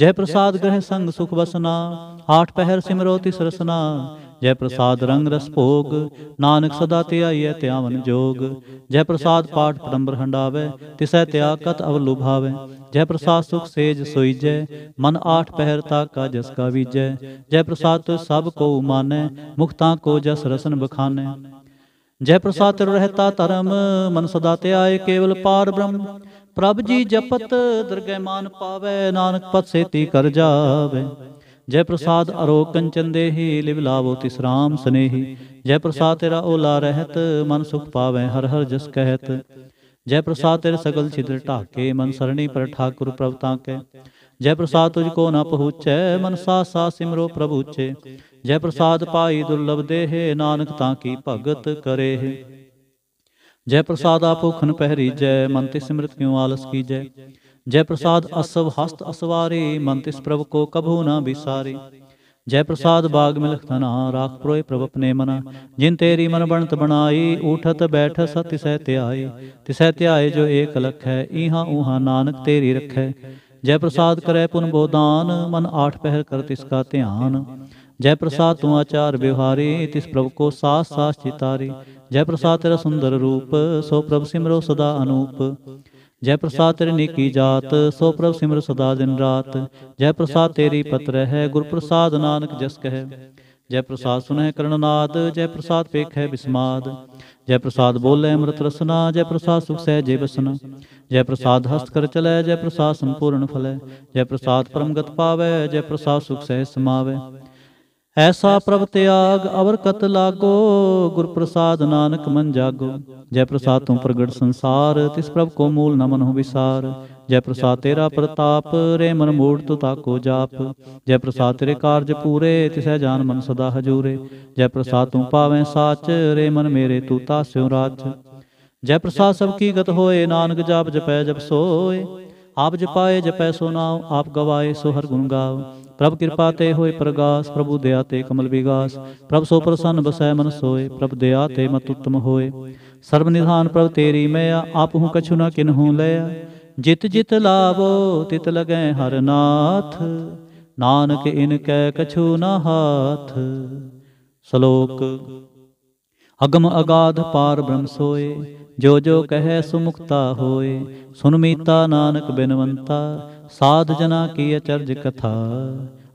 ਜੈ ਪ੍ਰਸਾਦ ਗ੍ਰਹਿ ਸੰਗ ਸੁਖ ਬਸਨਾ ਆਠ ਪਹਿਰ ਸਿਮਰੋ ਤਿਸ ਰਸਨਾ ਜੈ ਪ੍ਰਸਾਦ ਰੰਗ ਰਸ ਭੋਗ ਨਾਨਕ ਸਦਾ ਧਿਆਈਐ ਧਿਆਵਨ ਜੋਗ ਜੈ ਪ੍ਰਸਾਦ ਪਾਠ ਪਰੰਬਰ ਹੰਡਾਵੇ ਤਿਸੈ ਤਿਆ ਕਤ ਅਵਲੁਭਾਵੇ ਜੈ ਪ੍ਰਸਾਦ ਸੁਖ ਸੇਜ ਸੋਈਜੈ ਮਨ ਆਠ ਪਹਿਰ ਤਾ ਕਾ ਜਸ ਕਾ ਵੀਜੈ ਜੈ ਪ੍ਰਸਾਦ ਤੋ ਸਭ ਕੋ ਮਾਨੈ ਮੁਖਤਾ ਕੋ ਜਸ ਰਸਨ ਬਖਾਨੈ ਜੈ ਪ੍ਰਸਾਦ ਤਰ ਰਹਤਾ ਧਰਮ ਮਨ ਸਦਾ ਧਿਆਏ ਕੇਵਲ ਪਾਰ ਬ੍ਰਹਮ ਪ੍ਰਭ ਜੀ ਜਪਤ ਦਰਗਹਿ ਮਾਨ ਪਾਵੇ ਨਾਨਕ ਪਤ ਸੇਤੀ ਕਰ ਜਾਵੇ ਜੈ ਪ੍ਰਸਾਦ ਅਰੋ ਕੰਚਨ ਦੇਹੀ ਲਿਵ ਲਾਵੋ ਤਿਸ ਰਾਮ ਸਨੇਹੀ ਜੈ ਪ੍ਰਸਾਦ ਤੇਰਾ ਓਲਾ ਰਹਿਤ ਮਨ ਸੁਖ ਪਾਵੇ ਹਰ ਹਰ ਜਸ ਕਹਿਤ ਜੈ ਪ੍ਰਸਾਦ ਤੇਰੇ ਸਗਲ ਛਿਦਰ ਢਾਕੇ ਮਨ ਸਰਣੀ ਪਰ ਠਾਕੁਰ ਪ੍ਰਭ ਤਾਂਕੇ ਜੈ ਪ੍ਰਸਾਦ ਤੁਝ ਕੋ ਨਾ ਪਹੁੰਚੈ ਮਨ ਸਾ ਸਾ ਸਿਮਰੋ ਪ੍ਰਭ ਉਚੇ ਜੈ ਪ੍ਰਸਾਦ ਪਾਈ ਦੁਰਲਭ ਦੇਹ ਨਾਨਕ ਤਾਂ ਕੀ ਭਗਤ ਕਰੇ ਜੈ ਪ੍ਰਸਾਦ ਆਪੋ ਖਨ ਪਹਿਰੀ ਜੈ ਮਨ ਤੇ ਸਿਮਰਤ ਕਿਉ ਆਲਸ ਕੀਜੈ ਜੈ ਪ੍ਰਸਾਦ ਅਸਵ ਹਸਤ ਅਸਵਾਰੇ ਮਨ ਤਿਸ ਪ੍ਰਭ ਕੋ ਕਭੂ ਨਾ ਵਿਸਾਰੇ ਜੈ ਪ੍ਰਸਾਦ ਬਾਗ ਮਿ ਲਖਤਨਾ ਰਾਖ ਪ੍ਰੋਏ ਪ੍ਰਭ ਆਪਣੇ ਮਨ ਜਿਨ ਤੇਰੀ ਮਨ ਬਣਤ ਬਣਾਈ ਉਠਤ ਬੈਠ ਸਤਿ ਸਹਿ ਧਿਆਏ ਤਿਸੈ ਧਿਆਏ ਜੋ ਏਕ ਲਖ ਹੈ ਈਹਾ ਊਹਾ ਨਾਨਕ ਤੇਰੀ ਰਖੈ ਜੈ ਪ੍ਰਸਾਦ ਕਰੈ ਪੁਨ ਬੋਦਾਨ ਮਨ ਆਠ ਪਹਿਰ ਕਰ ਤਿਸ ਕਾ ਧਿਆਨ ਜੈ ਪ੍ਰਸਾਦ ਤੂੰ ਆਚਾਰ ਵਿਵਹਾਰੇ ਤਿਸ ਪ੍ਰਭ ਕੋ ਸਾਸ ਸਾਸ ਚਿਤਾਰੇ ਜੈ ਪ੍ਰਸਾਦ ਤੇਰਾ ਸੁੰਦਰ ਰੂਪ ਸੋ ਪ੍ਰਭ ਸਿਮਰੋ ਸਦਾ ਅਨੂਪ ਜੈ ਪ੍ਰਸਾਦ ਤੇਰੀ ਨੀਕੀ ਜਾਤ ਸੋ ਪ੍ਰਭ ਸਿਮਰ ਸਦਾ ਦਿਨ ਰਾਤ ਜੈ ਪ੍ਰਸਾਦ ਤੇਰੀ ਪਤਰ ਹੈ ਗੁਰ ਪ੍ਰਸਾਦ ਨਾਨਕ ਜਸ ਕਹੈ ਜੈ ਪ੍ਰਸਾਦ ਸੁਨਹਿ ਕਰਨਨਾਦ ਜੈ ਪ੍ਰਸਾਦ ਪੇਖੈ ਬਿਸਮਾਦ ਜੈ ਪ੍ਰਸਾਦ ਬੋਲੇ ਅੰਮ੍ਰਿਤ ਰਸਨਾ ਜੈ ਪ੍ਰਸਾਦ ਸੁਖ ਸਹਿ ਜੇ ਬਸਨ ਜੈ ਪ੍ਰਸਾਦ ਹਸਤ ਕਰ ਚਲੈ ਜੈ ਪ੍ਰਸਾਦ ਸੰਪੂਰਨ ਫਲੈ ਜੈ ਪ੍ਰਸਾਦ ਪਰਮਗਤ ਪਾਵੈ ਜੈ ਪ੍ਰਸਾਦ ਸੁਖ ਸਹਿ ਸਮਾਵੈ ਐਸਾ ਪ੍ਰਭ ਤਿਆਗ ਅਵਰ ਕਤ ਲਾਗੋ ਗੁਰ ਪ੍ਰਸਾਦ ਨਾਨਕ ਮਨ ਜਾਗੋ ਜੈ ਪ੍ਰਸਾਦ ਤੂੰ ਪ੍ਰਗਟ ਸੰਸਾਰ ਤਿਸ ਪ੍ਰਭ ਕੋ ਮੂਲ ਨਮਨ ਹੋ ਵਿਸਾਰ ਜੈ ਪ੍ਰਸਾਦ ਤੇਰਾ ਪ੍ਰਤਾਪ ਰੇ ਮਨ ਮੂੜ ਤੂ ਕੋ ਜਾਪ ਜੈ ਪ੍ਰਸਾਦ ਤੇਰੇ ਕਾਰਜ ਪੂਰੇ ਤਿਸੈ ਜਾਨ ਮਨ ਸਦਾ ਹਜੂਰੇ ਜੈ ਪ੍ਰਸਾਦ ਤੂੰ ਪਾਵੇਂ ਸਾਚ ਰੇ ਮਨ ਮੇਰੇ ਤੂ ਸਿਉ ਰਾਜ ਜੈ ਪ੍ਰਸਾਦ ਸਭ ਕੀ ਗਤ ਹੋਏ ਨਾਨਕ ਜਾਪ ਜਪੈ ਜਪ ਸੋਏ ਆਪ ਜਪਾਏ ਜਪੈ ਸੋ ਨਾਮ ਆਪ ਗਵਾਏ ਸੋ ਹਰ ਗੁਣ ਗਾਵ ਪ੍ਰਭ ਕਿਰਪਾ ਤੇ ਹੋਏ ਪ੍ਰਗਾਸ ਪ੍ਰਭੂ ਦਇਆ ਤੇ ਕਮਲ ਵਿਗਾਸ ਪ੍ਰਭ ਸੋ ਪ੍ਰਸੰਨ ਬਸੈ ਮਨ ਸੋਏ ਪ੍ਰਭ ਦਇਆ ਤੇ ਮਤ ਉਤਮ ਹੋਏ ਸਰਬ ਨਿਧਾਨ ਪ੍ਰਭ ਤੇਰੀ ਮੈਂ ਆਪ ਹੂੰ ਕਛੁ ਨਾ ਕਿਨਹੂ ਲਿਆ ਜਿਤ ਜਿਤ ਲਾਵੋ ਤਿਤ ਲਗੈ ਹਰ ਨਾਥ ਨਾਨਕ ਇਨ ਕੈ ਕਛੂ ਨਾ ਹਾਥ ਸ਼ਲੋਕ ਅਗਮ ਅਗਾਧ ਪਾਰ ਬ੍ਰਹਮ ਸੋਏ ਜੋ ਜੋ ਕਹੈ ਸੁਮੁਕਤਾ ਹੋਏ ਸੁਨ ਮੀਤਾ ਨਾਨਕ ਬਿਨਵੰਤਾ ਸਾਧ ਜਨਾ ਕੀ ਅਚਰਜ ਕਥਾ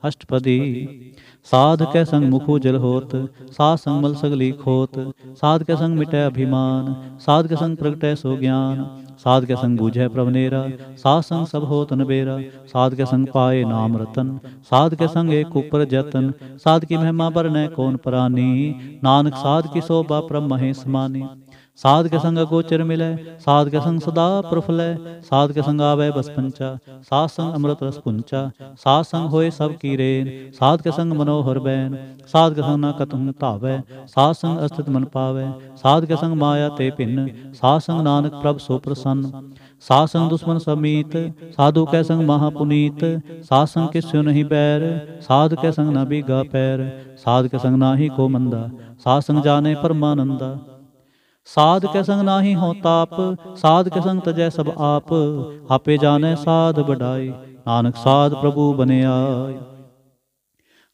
ਅਸ਼ਟਪਦੀ साध कै संग मुखु जल होत साध संग मल सगली खोत साध के संग मिटै अभिमान साध के संग प्रगटे सो ज्ञान साध के संग बूझे प्रवनेरा साध संग सब होत नबेरा साध के संग पाए नाम रतन साध के संग एक ऊपर जतन साध की महिमा पर न कौन परानी नानक साध की शोभा प्रम महे समानी ਸਾਧ ਕੇ ਸੰਗ ਅਗੋਚਰ ਮਿਲੈ ਸਾਧ ਕੇ ਸੰਗ ਸਦਾ ਪ੍ਰਫੁਲੈ ਸਾਧ ਕੇ ਸੰਗ ਆਵੇ ਬਸਪੰਚਾ ਸਾਧ ਸੰਗ ਅੰਮ੍ਰਿਤ ਰਸ ਪੁੰਚਾ ਸਾਧ ਸੰਗ ਹੋਏ ਸਭ ਕੀ ਰੇਨ ਸਾਧ ਕੇ ਸੰਗ ਮਨੋਹਰ ਬੈਨ ਸਾਧ ਕੇ ਸੰਗ ਨਾ ਕਤਹੁ ਧਾਵੈ ਸਾਧ ਸੰਗ ਅਸਤਿਤ ਮਨ ਪਾਵੈ ਸਾਧ ਕੇ ਸੰਗ ਮਾਇਆ ਤੇ ਭਿੰਨ ਸਾਧ ਸੰਗ ਨਾਨਕ ਪ੍ਰਭ ਸੋ ਪ੍ਰਸੰਨ ਸਾਧ ਸੰਗ ਦੁਸ਼ਮਨ ਸਮੀਤ ਸਾਧੂ ਕੈ ਸੰਗ ਮਹਾ ਪੁਨੀਤ ਸਾਧ ਸੰਗ ਕਿਸਿਉ ਨਹੀਂ ਬੈਰ ਸਾਧ ਕੈ ਸੰਗ ਨਾ ਬੀਗਾ ਪੈਰ ਸਾਧ ਕੈ ਸੰਗ ਨਾਹੀ ਕੋ ਮੰਦਾ ਸਾਧ ਸੰਗ ਜਾਣੇ ਪਰਮਾਨੰਦਾ ਸਾਧ ਕੈ ਸੰਗ ਨਾਹੀ ਹਉ ਤਾਪ ਸਾਧ ਕੈ ਸੰਗ ਤਜੈ ਸਭ ਆਪ ਆਪੇ ਜਾਣੈ ਸਾਧ ਬਡਾਈ ਨਾਨਕ ਸਾਧ ਪ੍ਰਭੂ ਬਨਿਆ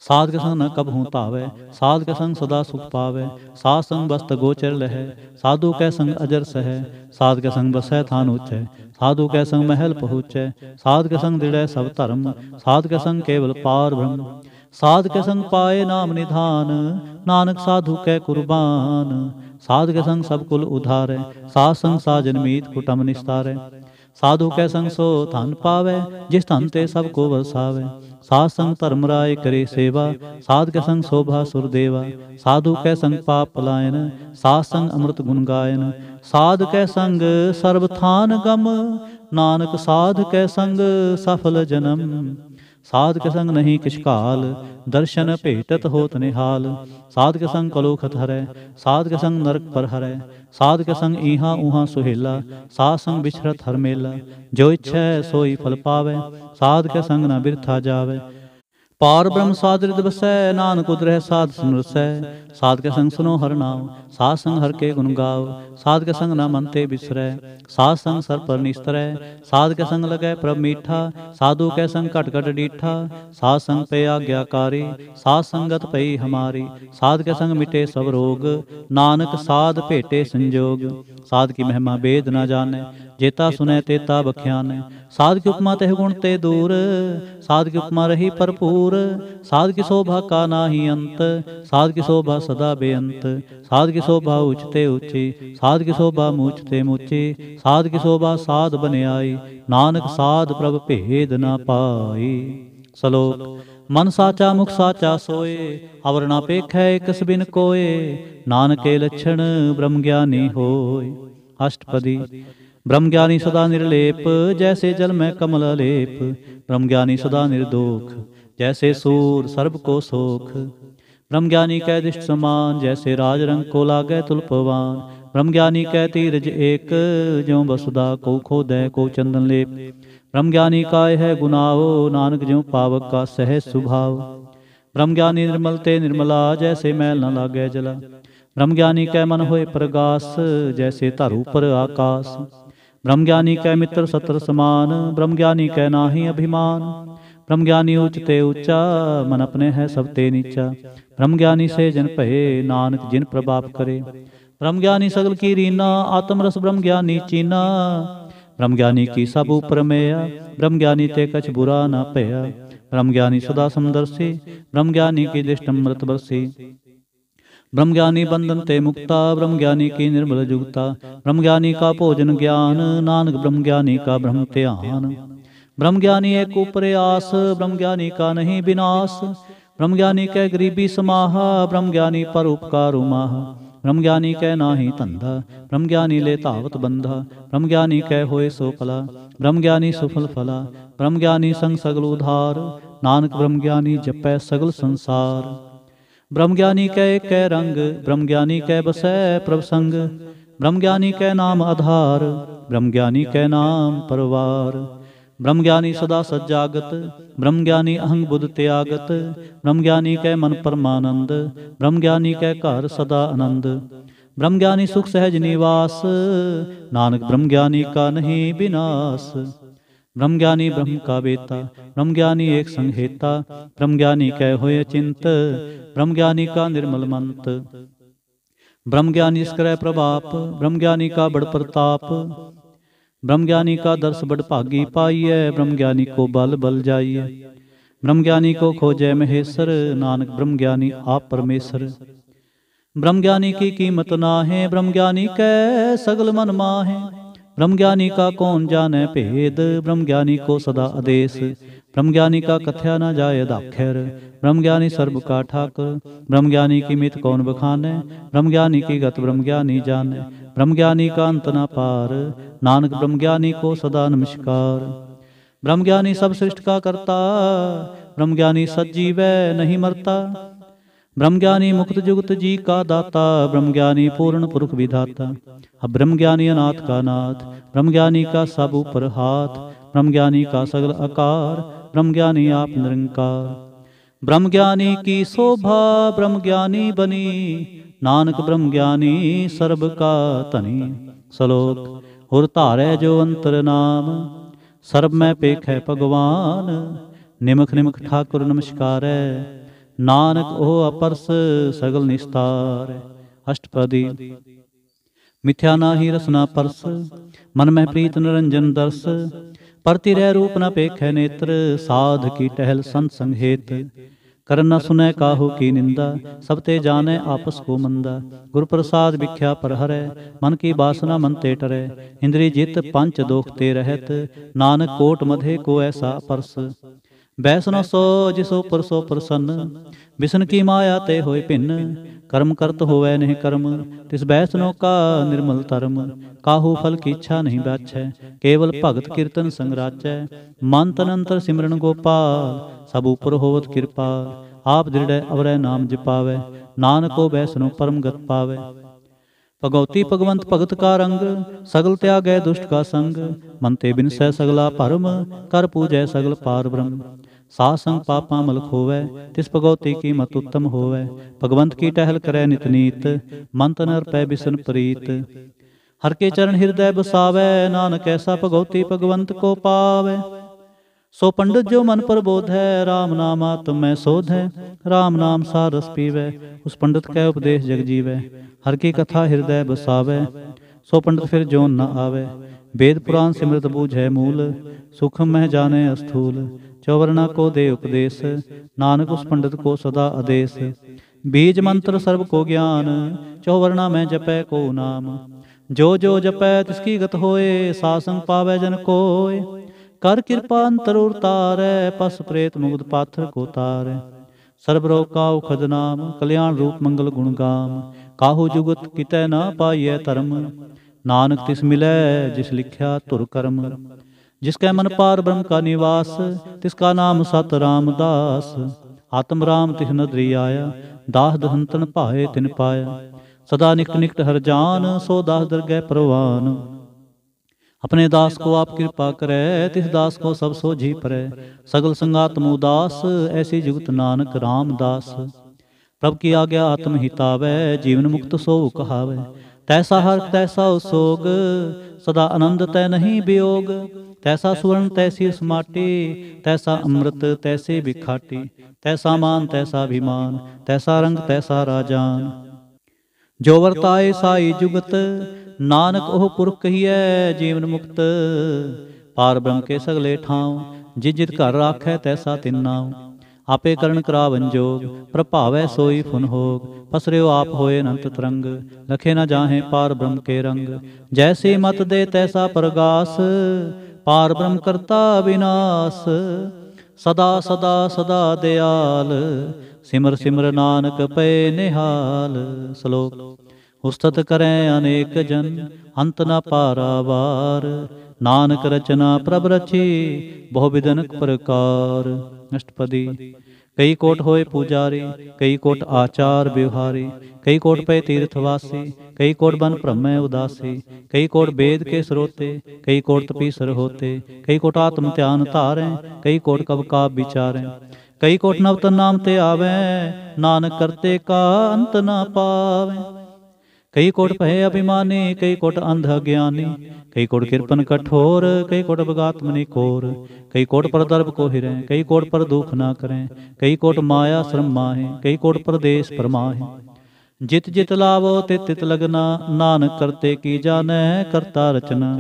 ਸਾਧ ਕੇ ਸੰਗ ਨ ਕਬ ਹੂੰ ਤਾਵੇ ਸਾਧ ਕੇ ਸੰਗ ਸਦਾ ਸੁਖ ਪਾਵੇ ਸਾਧ ਸੰਗ ਬਸਤ ਗੋਚਰ ਲਹਿ ਸਾਧੂ ਕੈ ਸੰਗ ਅਜਰ ਸਹਿ ਸਾਧ ਕੇ ਸੰਗ ਬਸੈ ਥਾਨ ਉਚੈ ਸਾਧੂ ਕੈ ਸੰਗ ਮਹਿਲ ਪਹੁੰਚੈ ਸਾਧ ਕੇ ਸੰਗ ਦਿੜੈ ਸਭ ਧਰਮ ਸਾਧ ਕੇ ਸੰਗ ਕੇਵਲ ਪਾਰ ਬ੍ਰਹਮ ਸਾਧ ਕੇ ਸੰਗ ਪਾਏ ਨਾਮ ਨਿਧਾਨ ਨਾਨਕ ਸਾਧੂ ਕੈ ਕੁਰਬਾਨ ਸਾਧ ਕੇ ਸੰਗ ਸਭ ਕੁਲ ਉਧਾਰੈ ਸਾਧ ਸੰਗ ਸਾ ਜਨਮੀਤ ਕੁਟਮ ਨਿਸਤਾਰੈ ਸਾਧੂ ਕੈ ਸੰਗ ਸੋ ਧਨ ਪਾਵੇ ਜਿਸ ਧਨ ਤੇ ਸਭ ਕੋ ਵਸਾਵੇ ਸਾਧ ਸੰਗ ਧਰਮ ਰਾਏ ਕਰੇ ਸੇਵਾ ਸਾਧ ਕੈ ਸੰਗ ਸੋਭਾ ਸੁਰ ਦੇਵਾ ਸਾਧੂ ਕੈ ਸੰਗ ਪਾਪ ਪਲਾਇਨ ਸਾਧ ਸੰਗ ਅੰਮ੍ਰਿਤ ਗੁਣ ਗਾਇਨ ਸਾਧ ਕੈ ਸੰਗ ਸਰਬ ਥਾਨ ਗਮ ਨਾਨਕ ਸਾਧ ਕੈ ਸੰਗ ਸਫਲ ਜਨਮ ਸਾਧਕ ਸੰਗ ਨਹੀਂ ਕਿਛ ਕਾਲ ਦਰਸ਼ਨ ਭੇਟਤ ਹੋਤ ਨਿਹਾਲ ਸਾਧਕ ਸੰਗ ਕਲੋ ਖਤ ਹਰੈ ਸਾਧਕ ਸੰਗ ਨਰਕ ਪਰ ਹਰੈ ਸਾਧਕ ਸੰਗ ਈਹਾ ਉਹਾ ਸੁਹੇਲਾ ਸਾਧ ਸੰਗ ਵਿਛਰਤ ਹਰ ਮੇਲਾ ਜੋ ਇਛੈ ਸੋਈ ਫਲ ਪਾਵੇ ਸਾਧਕ ਸੰਗ ਨਾ ਬਿਰਥਾ ਜਾਵੇ ਪਾਰ ਬ੍ਰਹਮ ਸਾਧ ਰਿਤ ਬਸੈ ਨਾਨਕ ਉਦਰਹਿ ਸਾਧ ਸਮਰਸੈ ਸਾਧ ਕੇ ਸੰਗ ਸੁਨੋ ਹਰ ਨਾਮ ਸਾਧ ਸੰਗ ਹਰ ਕੇ ਗੁਣ ਗਾਵ ਸਾਧ ਕੇ ਸੰਗ ਨਾ ਤੇ ਬਿਸਰੈ ਸਾਧ ਸੰਗ ਸਰ ਪਰ ਨਿਸਤਰੈ ਸਾਧ ਕੇ ਸੰਗ ਲਗੈ ਪ੍ਰਭ ਮੀਠਾ ਸਾਧੂ ਕੈ ਸੰਗ ਘਟ ਘਟ ਡੀਠਾ ਸਾਧ ਸੰਗ ਪੈ ਆਗਿਆਕਾਰੀ ਸਾਧ ਸੰਗਤ ਪਈ ਹਮਾਰੀ ਸਾਧ ਕੇ ਸੰਗ ਮਿਟੇ ਸਭ ਰੋਗ ਨਾਨਕ ਸਾਧ ਭੇਟੇ ਸੰਜੋਗ ਸਾਧ ਕੀ ਮਹਿਮਾ ਬੇਦ ਨਾ ਜਾਣੈ ਜੇਤਾ ਸੁਨੈ ਤੇਤਾ ਬਖਿਆਨੈ ਸਾਧ ਕੀ ਉਪਮਾ ਤਹਿ ਗੁਣ ਤੇ ਦੂਰ ਸਾਧ ਕੀ ਉਪਮਾ ਰਹੀ ਭਰਪੂਰ ਹੋਰ ਸਾਧ ਕੀ ਸੋਭਾ ਕਾ ਨਾਹੀ ਅੰਤ ਸਾਧ ਕੀ ਸੋਭਾ ਸਦਾ ਬੇਅੰਤ ਸਾਧ ਕੀ ਸੋਭਾ ਉੱਚ ਤੇ ਉੱਚੀ ਸਾਧ ਕੀ ਸੋਭਾ ਮੂਚ ਤੇ ਮੂਚੀ ਸਾਧ ਕੀ ਸੋਭਾ ਸਾਧ ਬਨਿਆਈ ਨਾਨਕ ਸਾਧ ਪ੍ਰਭ ਭੇਦ ਨਾ ਪਾਈ ਸਲੋਕ ਮਨ ਸਾਚਾ ਮੁਖ ਸਾਚਾ ਸੋਏ ਅਵਰ ਪੇਖੈ ਇਕਸ ਬਿਨ ਕੋਏ ਨਾਨਕੇ ਲਛਣ ਬ੍ਰਹਮ ਗਿਆਨੀ ਹੋਏ ਅਸ਼ਟਪਦੀ ਬ੍ਰਹਮ ਗਿਆਨੀ ਸਦਾ ਨਿਰਲੇਪ ਜੈਸੇ ਜਲ ਮੈਂ ਕਮਲ ਲੇਪ ਬ੍ਰਹਮ ਗਿਆਨੀ ਸਦਾ ਨਿਰਦੋਖ जैसे सूर सर्व को सोख ब्रह्म ज्ञानी कै दिष्ट समान जैसे राज रंग को लागै तुलपवान ब्रह्म ज्ञानी कै तीरज एक ज्यो बसुदा को खोदै को चंदन लेप ब्रह्म ज्ञानी का है गुनाओ नानक ज्यो पावक का सह सुभाव ब्रह्म ज्ञानी निर्मल ते निर्मला जैसे मैल न लागै जला ब्रह्म ज्ञानी ਕੈ ਮਨ ਹੋਏ ਪ੍ਰਗਾਸ ਜੈਸੇ ਧਰ ਉਪਰ ਆਕਾਸ ਬ੍ਰਹਮ ਗਿਆਨੀ ਕੈ ਮਿੱਤਰ ਸਤਰ ਸਮਾਨ ਬ੍ਰਹਮ ਗਿਆਨੀ ਕੈ ਨਾਹੀ ਅਭਿਮਾਨ ਬ੍ਰਹਮ ਗਿਆਨੀ ਉੱਚ ਤੇ ਉੱਚਾ ਮਨ ਆਪਣੇ ਹੈ ਸਭ ਤੇ ਨੀਚਾ ਬ੍ਰਹਮ ਗਿਆਨੀ ਸੇ ਜਨ ਭਏ ਨਾਨਕ ਜਿਨ ਪ੍ਰਭਾਪ ਕਰੇ ਬ੍ਰਹਮ ਗਿਆਨੀ ਸਗਲ ਕੀ ਰੀਨਾ ਆਤਮ ਰਸ ਬ੍ਰਹਮ ਗਿਆਨੀ ਚੀਨਾ ਬ੍ਰਹਮ ਗਿਆਨੀ ਕੀ ਸਭ ਉਪਰ ਮੇਆ ਬ੍ਰਹਮ ਗਿਆਨੀ ਤੇ ਕਛ ਬੁਰਾ ਨਾ ਭਇਆ ਬ੍ਰਹਮ ਗਿਆਨੀ ਸਦਾ ਸਮਦਰਸੀ ਬ੍ਰਹਮ ਗਿਆਨੀ ਕੀ ਦਿਸ਼ਟ ਅੰਮ੍ਰਿਤ ਵਰਸੀ ਬ੍ਰਹਮ ਗਿਆਨੀ ਬੰਧਨ ਤੇ ਮੁਕਤਾ ਬ੍ਰਹਮ ਗਿਆਨੀ ਕੀ ਨਿਰਮਲ ਜੁਗਤਾ ਬ੍ਰਹਮ ਗਿਆਨੀ ਕਾ ਭੋਜਨ ਗਿਆਨ ਨਾਨਕ ਬ੍ਰਹਮ ਗਿਆਨੀ ਕਾ ਬ੍ਰਹਮ ਧਿਆਨ ब्रह्म ज्ञानी एक ऊपरे आस ब्रह्म ज्ञानी का नहीं विनाश ब्रह्म ज्ञानी के गरीबी समाहा ब्रह्म ज्ञानी पर उपकार उमाह ब्रह्म ज्ञानी कह नाही धंधा ब्रह्म ज्ञानी ले तावत बंधा ब्रह्म ज्ञानी कह होए सो फला ब्रह्म ज्ञानी सुफल फला ब्रह्म ज्ञानी संग सगल उधार नानक ब्रह्म ज्ञानी जपै सगल संसार ब्रह्म ज्ञानी कह कह रंग ब्रह्म ज्ञानी कह बसै प्रभसंग ब्रह्म ज्ञानी कह नाम आधार ब्रह्म ज्ञानी कह नाम परवार ਬ੍ਰਹਮ ਗਿਆਨੀ ਸਦਾ ਸਜਾਗਤ ਬ੍ਰਹਮ ਗਿਆਨੀ ਅਹੰਗ ਬੁੱਧ ਤਿਆਗਤ ਬ੍ਰਹਮ ਗਿਆਨੀ ਕੈ ਮਨ ਪਰਮਾਨੰਦ ਬ੍ਰਹਮ ਗਿਆਨੀ ਕੈ ਘਰ ਸਦਾ ਆਨੰਦ ਬ੍ਰਹਮ ਗਿਆਨੀ ਸੁਖ ਸਹਿਜ ਨਿਵਾਸ ਨਾਨਕ ਬ੍ਰਹਮ ਗਿਆਨੀ ਕਾ ਨਹੀਂ ਵਿਨਾਸ਼ ਬ੍ਰਹਮ ਗਿਆਨੀ ਬ੍ਰਹਮ ਕਾ ਬੇਤਾ ਬ੍ਰਹਮ ਗਿਆਨੀ ਏਕ ਸੰਹੇਤਾ ਬ੍ਰਹਮ ਗਿਆਨੀ ਕੈ ਹੋਏ ਚਿੰਤ ਬ੍ਰਹਮ ਗਿਆਨੀ ਕਾ ਨਿਰਮਲ ਮੰਤ ਬ੍ਰਹਮ ਗਿਆਨੀ ਇਸ ਕਰੈ ਪ੍ਰਭਾਪ ਬ੍ਰਹਮ ਗਿਆਨੀ ਕਾ ਬੜ ਪ੍ਰਤਾਪ ब्रह्म ज्ञानी का दर्श बड़ भागी पाइए ब्रह्म ज्ञानी को बल बल जाइए ब्रह्म ज्ञानी को खोजे महेश्वर नानक ब्रह्म ज्ञानी आप परमेश्वर ब्रह्म ज्ञानी की कीमत ना है ब्रह्म ज्ञानी कै सगल मन माहे ब्रह्म ज्ञानी का कौन जाने भेद ब्रह्म ज्ञानी को सदा आदेश ब्रह्मज्ञानी का कथया न जायद ब्रह्म ब्रह्मज्ञानी सर्व का ठाकुर ब्रह्मज्ञानी की मित कौन बखाने ब्रह्मज्ञानी की गत ब्रह्मज्ञानी जाने ब्रह्मज्ञानी का अंत न पार नानक ब्रह्मज्ञानी को सदा नमस्कार ब्रह्मज्ञानी सब सृष्ट का करता ब्रह्मज्ञानी सजीव नहीं मरता ब्रह्मज्ञानी मुक्त जुगत जी का दाता ब्रह्मज्ञानी पूर्ण पुरुष विधाता अब ब्रह्मज्ञानी अनाथ का नाथ ब्रह्मज्ञानी का सब ऊपर हाथ ब्रह्मज्ञानी का सगल आकार ਬ੍ਰह्म ਗਿਆਨੀ ਆਪ ਨਿਰੰਕਾਰ ਬ੍ਰह्ਮ ਗਿਆਨੀ ਕੀ ਸੋਭਾ ਬ੍ਰਹਮ ਗਿਆਨੀ ਬਨੀ ਨਾਨਕ ਬ੍ਰਹਮ ਗਿਆਨੀ ਸਰਬ ਕਾ ਧਨੀ ਸ਼ਲੋਕ ਹੁਰ ਧਾਰੈ ਜੋ ਅੰਤਰ ਨਾਮ ਸਰਬ ਮੈਂ ਪੇਖੈ ਭਗਵਾਨ ਨਿਮਖ ਨਿਮਖ ਠਾਕੁਰ ਨਮਸਕਾਰੈ ਨਾਨਕ ਉਹ ਅਪਰਸ ਸਗਲ ਨਿਸਤਾਰ ਅਸ਼ਟਪਦੀ ਮਿਥਿਆ ਨਾਹੀ ਰਸਨਾ ਪਰਸ ਮਨ ਮਹਿ ਪ੍ਰੀਤ ਨਿਰੰਜਨ ਦਰਸ ਪਰਤੀ ਰਹਿ ਰੂਪ ਨ ਪੇਖੈ ਨੇਤਰ ਸਾਧ ਕੀ ਟਹਿਲ ਸੰਤ ਸੰਹੇਤ ਕਰਨ ਨ ਸੁਨੈ ਕਾਹੂ ਕੀ ਨਿੰਦਾ ਸਭ ਤੇ ਜਾਣੈ ਆਪਸ ਕੋ ਮੰਦਾ ਗੁਰ ਪ੍ਰਸਾਦ ਵਿਖਿਆ ਪਰ ਹਰੈ ਮਨ ਕੀ ਬਾਸਨਾ ਮਨ ਤੇ ਟਰੈ ਇੰਦਰੀ ਜਿਤ ਪੰਚ ਦੋਖ ਤੇ ਰਹਿਤ ਨਾਨਕ ਕੋਟ ਮਧੇ ਕੋ ਐਸਾ ਪਰਸ ਬੈਸਨ ਸੋ ਜਿਸੋ ਪਰਸੋ ਪ੍ਰਸੰਨ ਵਿਸਨ ਕੀ ਮਾਇਆ ਤੇ ਹੋਏ ਭਿੰਨ ਕਰਮ ਕਰਤ ਹੋਵੇ ਨਹੀਂ ਕਰਮ ਤਿਸ ਬੈਸ ਨੋਕਾ ਕਾ ਨਿਰਮਲ ਧਰਮ ਕਾਹੂ ਫਲ ਕੀ ਇੱਛਾ ਨਹੀਂ ਬਾਛੈ ਕੇਵਲ ਭਗਤ ਕੀਰਤਨ ਸੰਗਰਾਚੈ ਮਨ ਤਨ ਅੰਤਰ ਸਿਮਰਨ ਗੋਪਾਲ ਸਭ ਉਪਰ ਹੋਵਤ ਕਿਰਪਾ ਆਪ ਦ੍ਰਿੜੈ ਅਵਰੈ ਨਾਮ ਜਪਾਵੇ ਨਾਨਕੋ ਬੈਸ ਸੁਨੋ ਪਰਮ ਗਤ ਪਾਵੇ ਭਗਉਤੀ ਭਗਵੰਤ ਭਗਤ ਕਾ ਰੰਗ ਸਗਲ ਤਿਆਗੈ ਦੁਸ਼ਟ ਕਾ ਸੰਗ ਮਨ ਤੇ ਬਿਨਸੈ ਸਗਲਾ ਭਰਮ ਕਰ ਪੂਜੈ ਸਗਲ ਪਾਰ ਬ੍ਰਹਮ ਸਾਧ ਸੰਗ ਪਾਪਾਂ ਮਲ ਹੋਵੇ ਤਿਸ ਭਗਉਤੀ ਕੀ ਮਤ ਉਤਮ ਹੋਵੇ ਭਗਵੰਤ ਕੀ ਟਹਿਲ ਕਰੈ ਨਿਤਨੀਤ ਮਨ ਤਨ ਰਪੈ ਬਿਸਨ ਪ੍ਰੀਤ ਹਰ ਕੇ ਚਰਨ ਹਿਰਦੈ ਬਸਾਵੈ ਨਾਨਕ ਐਸਾ ਭਗਉਤੀ ਭਗਵੰਤ ਕੋ ਪਾਵੇ ਸੋ ਪੰਡਤ ਜੋ ਮਨ ਪ੍ਰਬੋਧ ਹੈ RAM ਨਾਮ ਆਤਮੈ ਸੋਧੈ RAM ਨਾਮ ਸਾਰ ਰਸ ਪੀਵੇ ਉਸ ਪੰਡਤ ਕੈ ਉਪਦੇਸ਼ ਜਗ ਜੀਵੇ ਹਰ ਕੀ ਕਥਾ ਹਿਰਦੈ ਬਸਾਵੈ ਸੋ ਪੰਡਤ ਫਿਰ ਜੋ ਨ ਆਵੇ ਵੇਦ ਪੁਰਾਨ ਸਿਮਰਤ ਬੂਝੈ ਮੂਲ ਸੁਖਮ ਮਹਿ ਜਾਣੈ ਅਸਥੂਲ ਚਵਰਨਾ ਕੋ ਦੇ ਉਪਦੇਸ਼ ਨਾਨਕ ਉਸ ਪੰਡਤ ਕੋ ਸਦਾ ਆਦੇਸ਼ ਬੀਜ ਮੰਤਰ ਸਰਬ ਕੋ ਗਿਆਨ ਚਵਰਨਾ ਮੈਂ ਜਪੈ ਕੋ ਨਾਮ ਜੋ ਜੋ ਜਪੈ ਤਿਸ ਕੀ ਗਤ ਹੋਏ ਸਾਸੰਗ ਪਾਵੈ ਜਨ ਕੋਏ ਕਰ ਕਿਰਪਾ ਅੰਤਰ ਉਤਾਰੈ ਪਸ ਪ੍ਰੇਤ ਮੁਗਦ ਪਾਥਰ ਕੋ ਤਾਰੈ ਸਰਬ ਰੋਗ ਕਾ ਉਖਦ ਨਾਮ ਕਲਿਆਣ ਰੂਪ ਮੰਗਲ ਗੁਣ ਗਾਮ ਕਾਹੋ ਜੁਗਤ ਕਿਤੈ ਨਾ ਪਾਈਐ ਧਰਮ ਨਾਨਕ ਤਿਸ ਮਿਲੈ ਜਿਸ ਲਿਖਿਆ ਧੁਰ ਕਰਮ जिसके मन पार ब्रह्म का निवास तिसका नाम सत रामदास ਆਤਮ ਰਾਮ ਤਿਸ ਨਦਰੀ ਆਇਆ ਦਾਸ ਦਹੰਤਨ ਭਾਏ ਤਿਨ ਪਾਇਆ ਸਦਾ ਨਿਕਟ ਨਿਕਟ ਹਰ ਜਾਨ ਸੋ ਦਾਸ ਦਰਗਹਿ ਪ੍ਰਵਾਨ ਆਪਣੇ ਦਾਸ ਕੋ ਆਪ ਕਿਰਪਾ ਕਰੈ ਤਿਸ ਦਾਸ ਕੋ ਸਭ ਸੋ ਜੀ ਪਰੈ ਸਗਲ ਸੰਗਾਤ ਮੂ ਦਾਸ ਐਸੀ ਜੁਗਤ ਨਾਨਕ ਰਾਮਦਾਸ ਪ੍ਰਭ ਕੀ ਆਗਿਆ ਆਤਮ ਹਿਤਾਵੈ ਜੀਵਨ ਮੁਕਤ ਸੋ ਕਹਾਵੇ ਤੈਸਾ ਹਰ ਤੈਸਾ ਉਸੋਗ ਸਦਾ ਆਨੰਦ ਤੈ ਨਹੀਂ ਬਿਯੋਗ ਤੈਸਾ ਸੁਵਰਣ ਤੈਸੀ ਸਮਾਟੀ ਤੈਸਾ ਅੰਮ੍ਰਿਤ ਤੈਸੇ ਵਿਖਾਟੀ ਤੈਸਾ ਮਾਨ ਤੈਸਾ ਅਭਿਮਾਨ ਤੈਸਾ ਰੰਗ ਤੈਸਾ ਰਾਜਾਨ ਜੋ ਵਰਤਾਏ ਸਾਈ ਜੁਗਤ ਨਾਨਕ ਉਹ ਪੁਰਖ ਕਹੀਐ ਜੀਵਨ ਮੁਕਤ ਪਾਰ ਬ੍ਰਹਮ ਕੇ ਸਗਲੇ ਠਾਉ ਜਿ ਜਿਤ ਘਰ ਰਾਖੈ ਤੈਸਾ ਤਿਨਾਉ ਆਪੇ ਕਰਨ ਕਰਾਵਨ ਜੋਗ ਪ੍ਰਭਾਵੈ ਸੋਈ ਫੁਨ ਹੋਗ ਪਸਰਿਓ ਆਪ ਹੋਏ ਅਨੰਤ ਤਰੰਗ ਲਖੇ ਨਾ ਜਾਹੇ ਪਾਰ ਬ੍ਰਹਮ ਕੇ ਰੰਗ ਜੈਸੀ ਮਤ ਦੇ ਤੈਸਾ ਪ੍ਰਗਾਸ ਪਾਰ ਬ੍ਰਹਮ ਕਰਤਾ ਵਿਨਾਸ਼ ਸਦਾ ਸਦਾ ਸਦਾ ਦਿਆਲ ਸਿਮਰ ਸਿਮਰ ਨਾਨਕ ਪਏ ਨਿਹਾਲ ਸ਼ਲੋਕ ਉਸਤਤ ਕਰੈ ਅਨੇਕ ਜਨ ਅੰਤ ਨ ਪਾਰਾਵਾਰ ਨਾਨਕ ਰਚਨਾ ਪ੍ਰਭ ਰਚੀ ਬਹੁ ਵਿਦਨਕ ਪ੍ਰਕਾਰ ਅਸ਼ਟਪਦੀ ਕਈ ਕੋਟ ਹੋਏ ਪੂਜਾਰੀ ਕਈ ਕੋਟ ਆਚਾਰ ਵਿਵਹਾਰੀ ਕਈ ਕੋਟ ਪਏ ਤੀਰਥ ਵਾਸੀ ਕਈ ਕੋਟ ਬਨ ਭ੍ਰਮੈ ਉਦਾਸੀ ਕਈ ਕੋਟ ਵੇਦ ਕੇ ਸਰੋਤੇ ਕਈ ਕੋਟ ਤਪੀ ਸਰ ਹੋਤੇ ਕਈ ਕੋਟ ਆਤਮ ਧਿਆਨ ਧਾਰੈ ਕਈ ਕੋਟ ਕਬ ਕਾ ਵਿਚਾਰੈ ਕਈ ਕੋਟ ਨਵਤ ਨਾਮ ਤੇ ਆਵੇ ਨਾਨਕ ਕਰਤੇ ਕਾ ਅੰਤ ਨਾ ਪਾਵੇ ਕਈ ਕੋਟ ਭਏ ਅਭਿਮਾਨੀ ਕਈ ਕੋਟ ਅੰਧ ਗਿਆਨੀ ਕਈ ਕੋਟ ਕਿਰਪਨ ਕਠੋਰ ਕਈ ਕੋਟ ਬਗਾਤ ਮਨੇ ਕੋਰ ਕਈ ਕੋਟ ਪਰ ਦਰਬ ਕੋ ਹਿਰੈ ਕਈ ਕੋਟ ਪਰ ਦੁਖ ਨਾ ਕਰੈ ਕਈ ਕੋਟ ਮਾਇਆ ਸ਼ਰਮ ਮਾਹੇ ਕਈ ਕੋਟ ਪਰਦੇਸ ਪਰਮਾਹੇ ਜਿਤ ਜਿਤ ਲਾਵੋ ਤੇ ਤਿਤ ਲਗਨਾ ਨਾਨਕ ਕਰਤੇ ਕੀ ਜਾਣੈ ਕਰਤਾ ਰਚਨਾ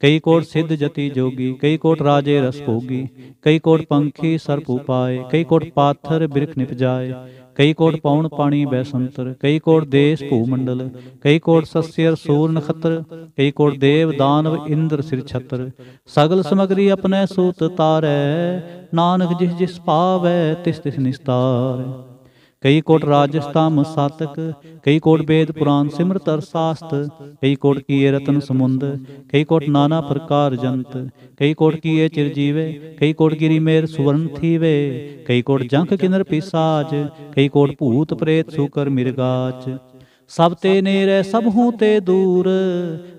ਕਈ ਕੋਟ ਸਿੱਧ ਜਤੀ ਜੋਗੀ ਕਈ ਕੋਟ ਰਾਜੇ ਰਸ ਭੋਗੀ ਕਈ ਕੋਟ ਪੰਖੀ ਸਰਪ ਪਾਏ ਕਈ ਕੋਟ ਪਾਥਰ ਬਿਰਖ ਨਿਪਜਾਏ ਕਈ ਕੋਟ ਪਾਉਣ ਪਾਣੀ ਬੈਸੰਤਰ ਕਈ ਕੋਟ ਦੇਸ਼ ਭੂ ਮੰਡਲ ਕਈ ਕੋਟ ਸਸਿਅਰ ਸੂਰ ਨਖਤਰ ਕਈ ਕੋਟ ਦੇਵ ਦਾਨਵ ਇੰਦਰ ਸਿਰ ਛਤਰ ਸਗਲ ਸਮਗਰੀ ਆਪਣੇ ਸੂਤ ਤਾਰੈ ਨਾਨਕ ਜਿਸ ਜਿਸ ਪਾਵੈ ਤਿਸ ਤਿਸ ਨਿਸਤਾਰੈ ਕਈ ਕੋਟ ਰਾਜਸਤਾਮ ਸਤਕ ਕਈ ਕੋਟ ਵੇਦ ਪੁਰਾਨ ਸਿਮਰਤ ਅਰਸਾਸਤ ਕਈ ਕੋਟ ਕੀਏ ਰਤਨ ਸਮੁੰਦ ਕਈ ਕੋਟ ਨਾਨਾ ਪ੍ਰਕਾਰ ਜੰਤ ਕਈ ਕੋਟ ਕੀਏ ਜੀਵੇ ਕਈ ਕੋਟ ਗਿਰੀ ਮੇਰ ਸੁਵਰਨ ਥੀਵੇ ਕਈ ਕੋਟ ਜੰਖ ਕਿਨਰ ਪੀਸਾਜ ਕਈ ਕੋਟ ਭੂਤ ਪ੍ਰੇਤ ਸੁਕਰ ਮਿਰਗਾਚ ਸਭ ਤੇ ਨੇਰੇ ਸਭ ਹੂ ਤੇ ਦੂਰ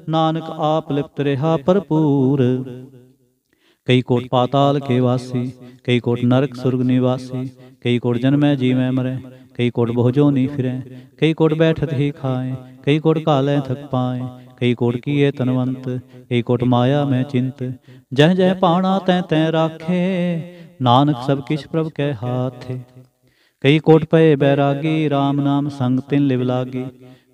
ਨਾਨਕ ਆਪ ਲਿਪਤ ਰਹਾ ਭਰਪੂਰ ਕਈ ਕੋਟ ਪਾਤਾਲ ਕੇ ਵਾਸੀ ਕਈ ਕੋਟ ਨਰਕ ਸੁਰਗ ਨਿਵਾਸੀ ਕਈ ਕੋਟ ਜਨਮ ਹੈ ਜੀਵੈ ਮਰੇ ਕਈ ਕੋਟ ਬਹੁ ਜੋ ਨੀ ਕਈ ਕੋਟ ਬੈਠਤ ਹੀ ਖਾਏ ਕਈ ਕੋਟ ਕਾਲੇ ਥਕ ਪਾਏ ਕਈ ਕੋਟ ਕੀਏ ਤਨਵੰਤ ਕਈ ਕੋਟ ਮਾਇਆ ਮੈਂ ਚਿੰਤ ਜਹ ਜਹ ਪਾਣਾ ਤੈ ਤੈ ਰਾਖੇ ਨਾਨਕ ਸਭ ਕਿਛ ਪ੍ਰਭ ਕੈ ਹਾਥੇ ਕਈ ਕੋਟ ਪਏ ਬੈਰਾਗੀ RAM ਨਾਮ ਸੰਗ ਤਿਨ ਲਿਵ ਲਾਗੀ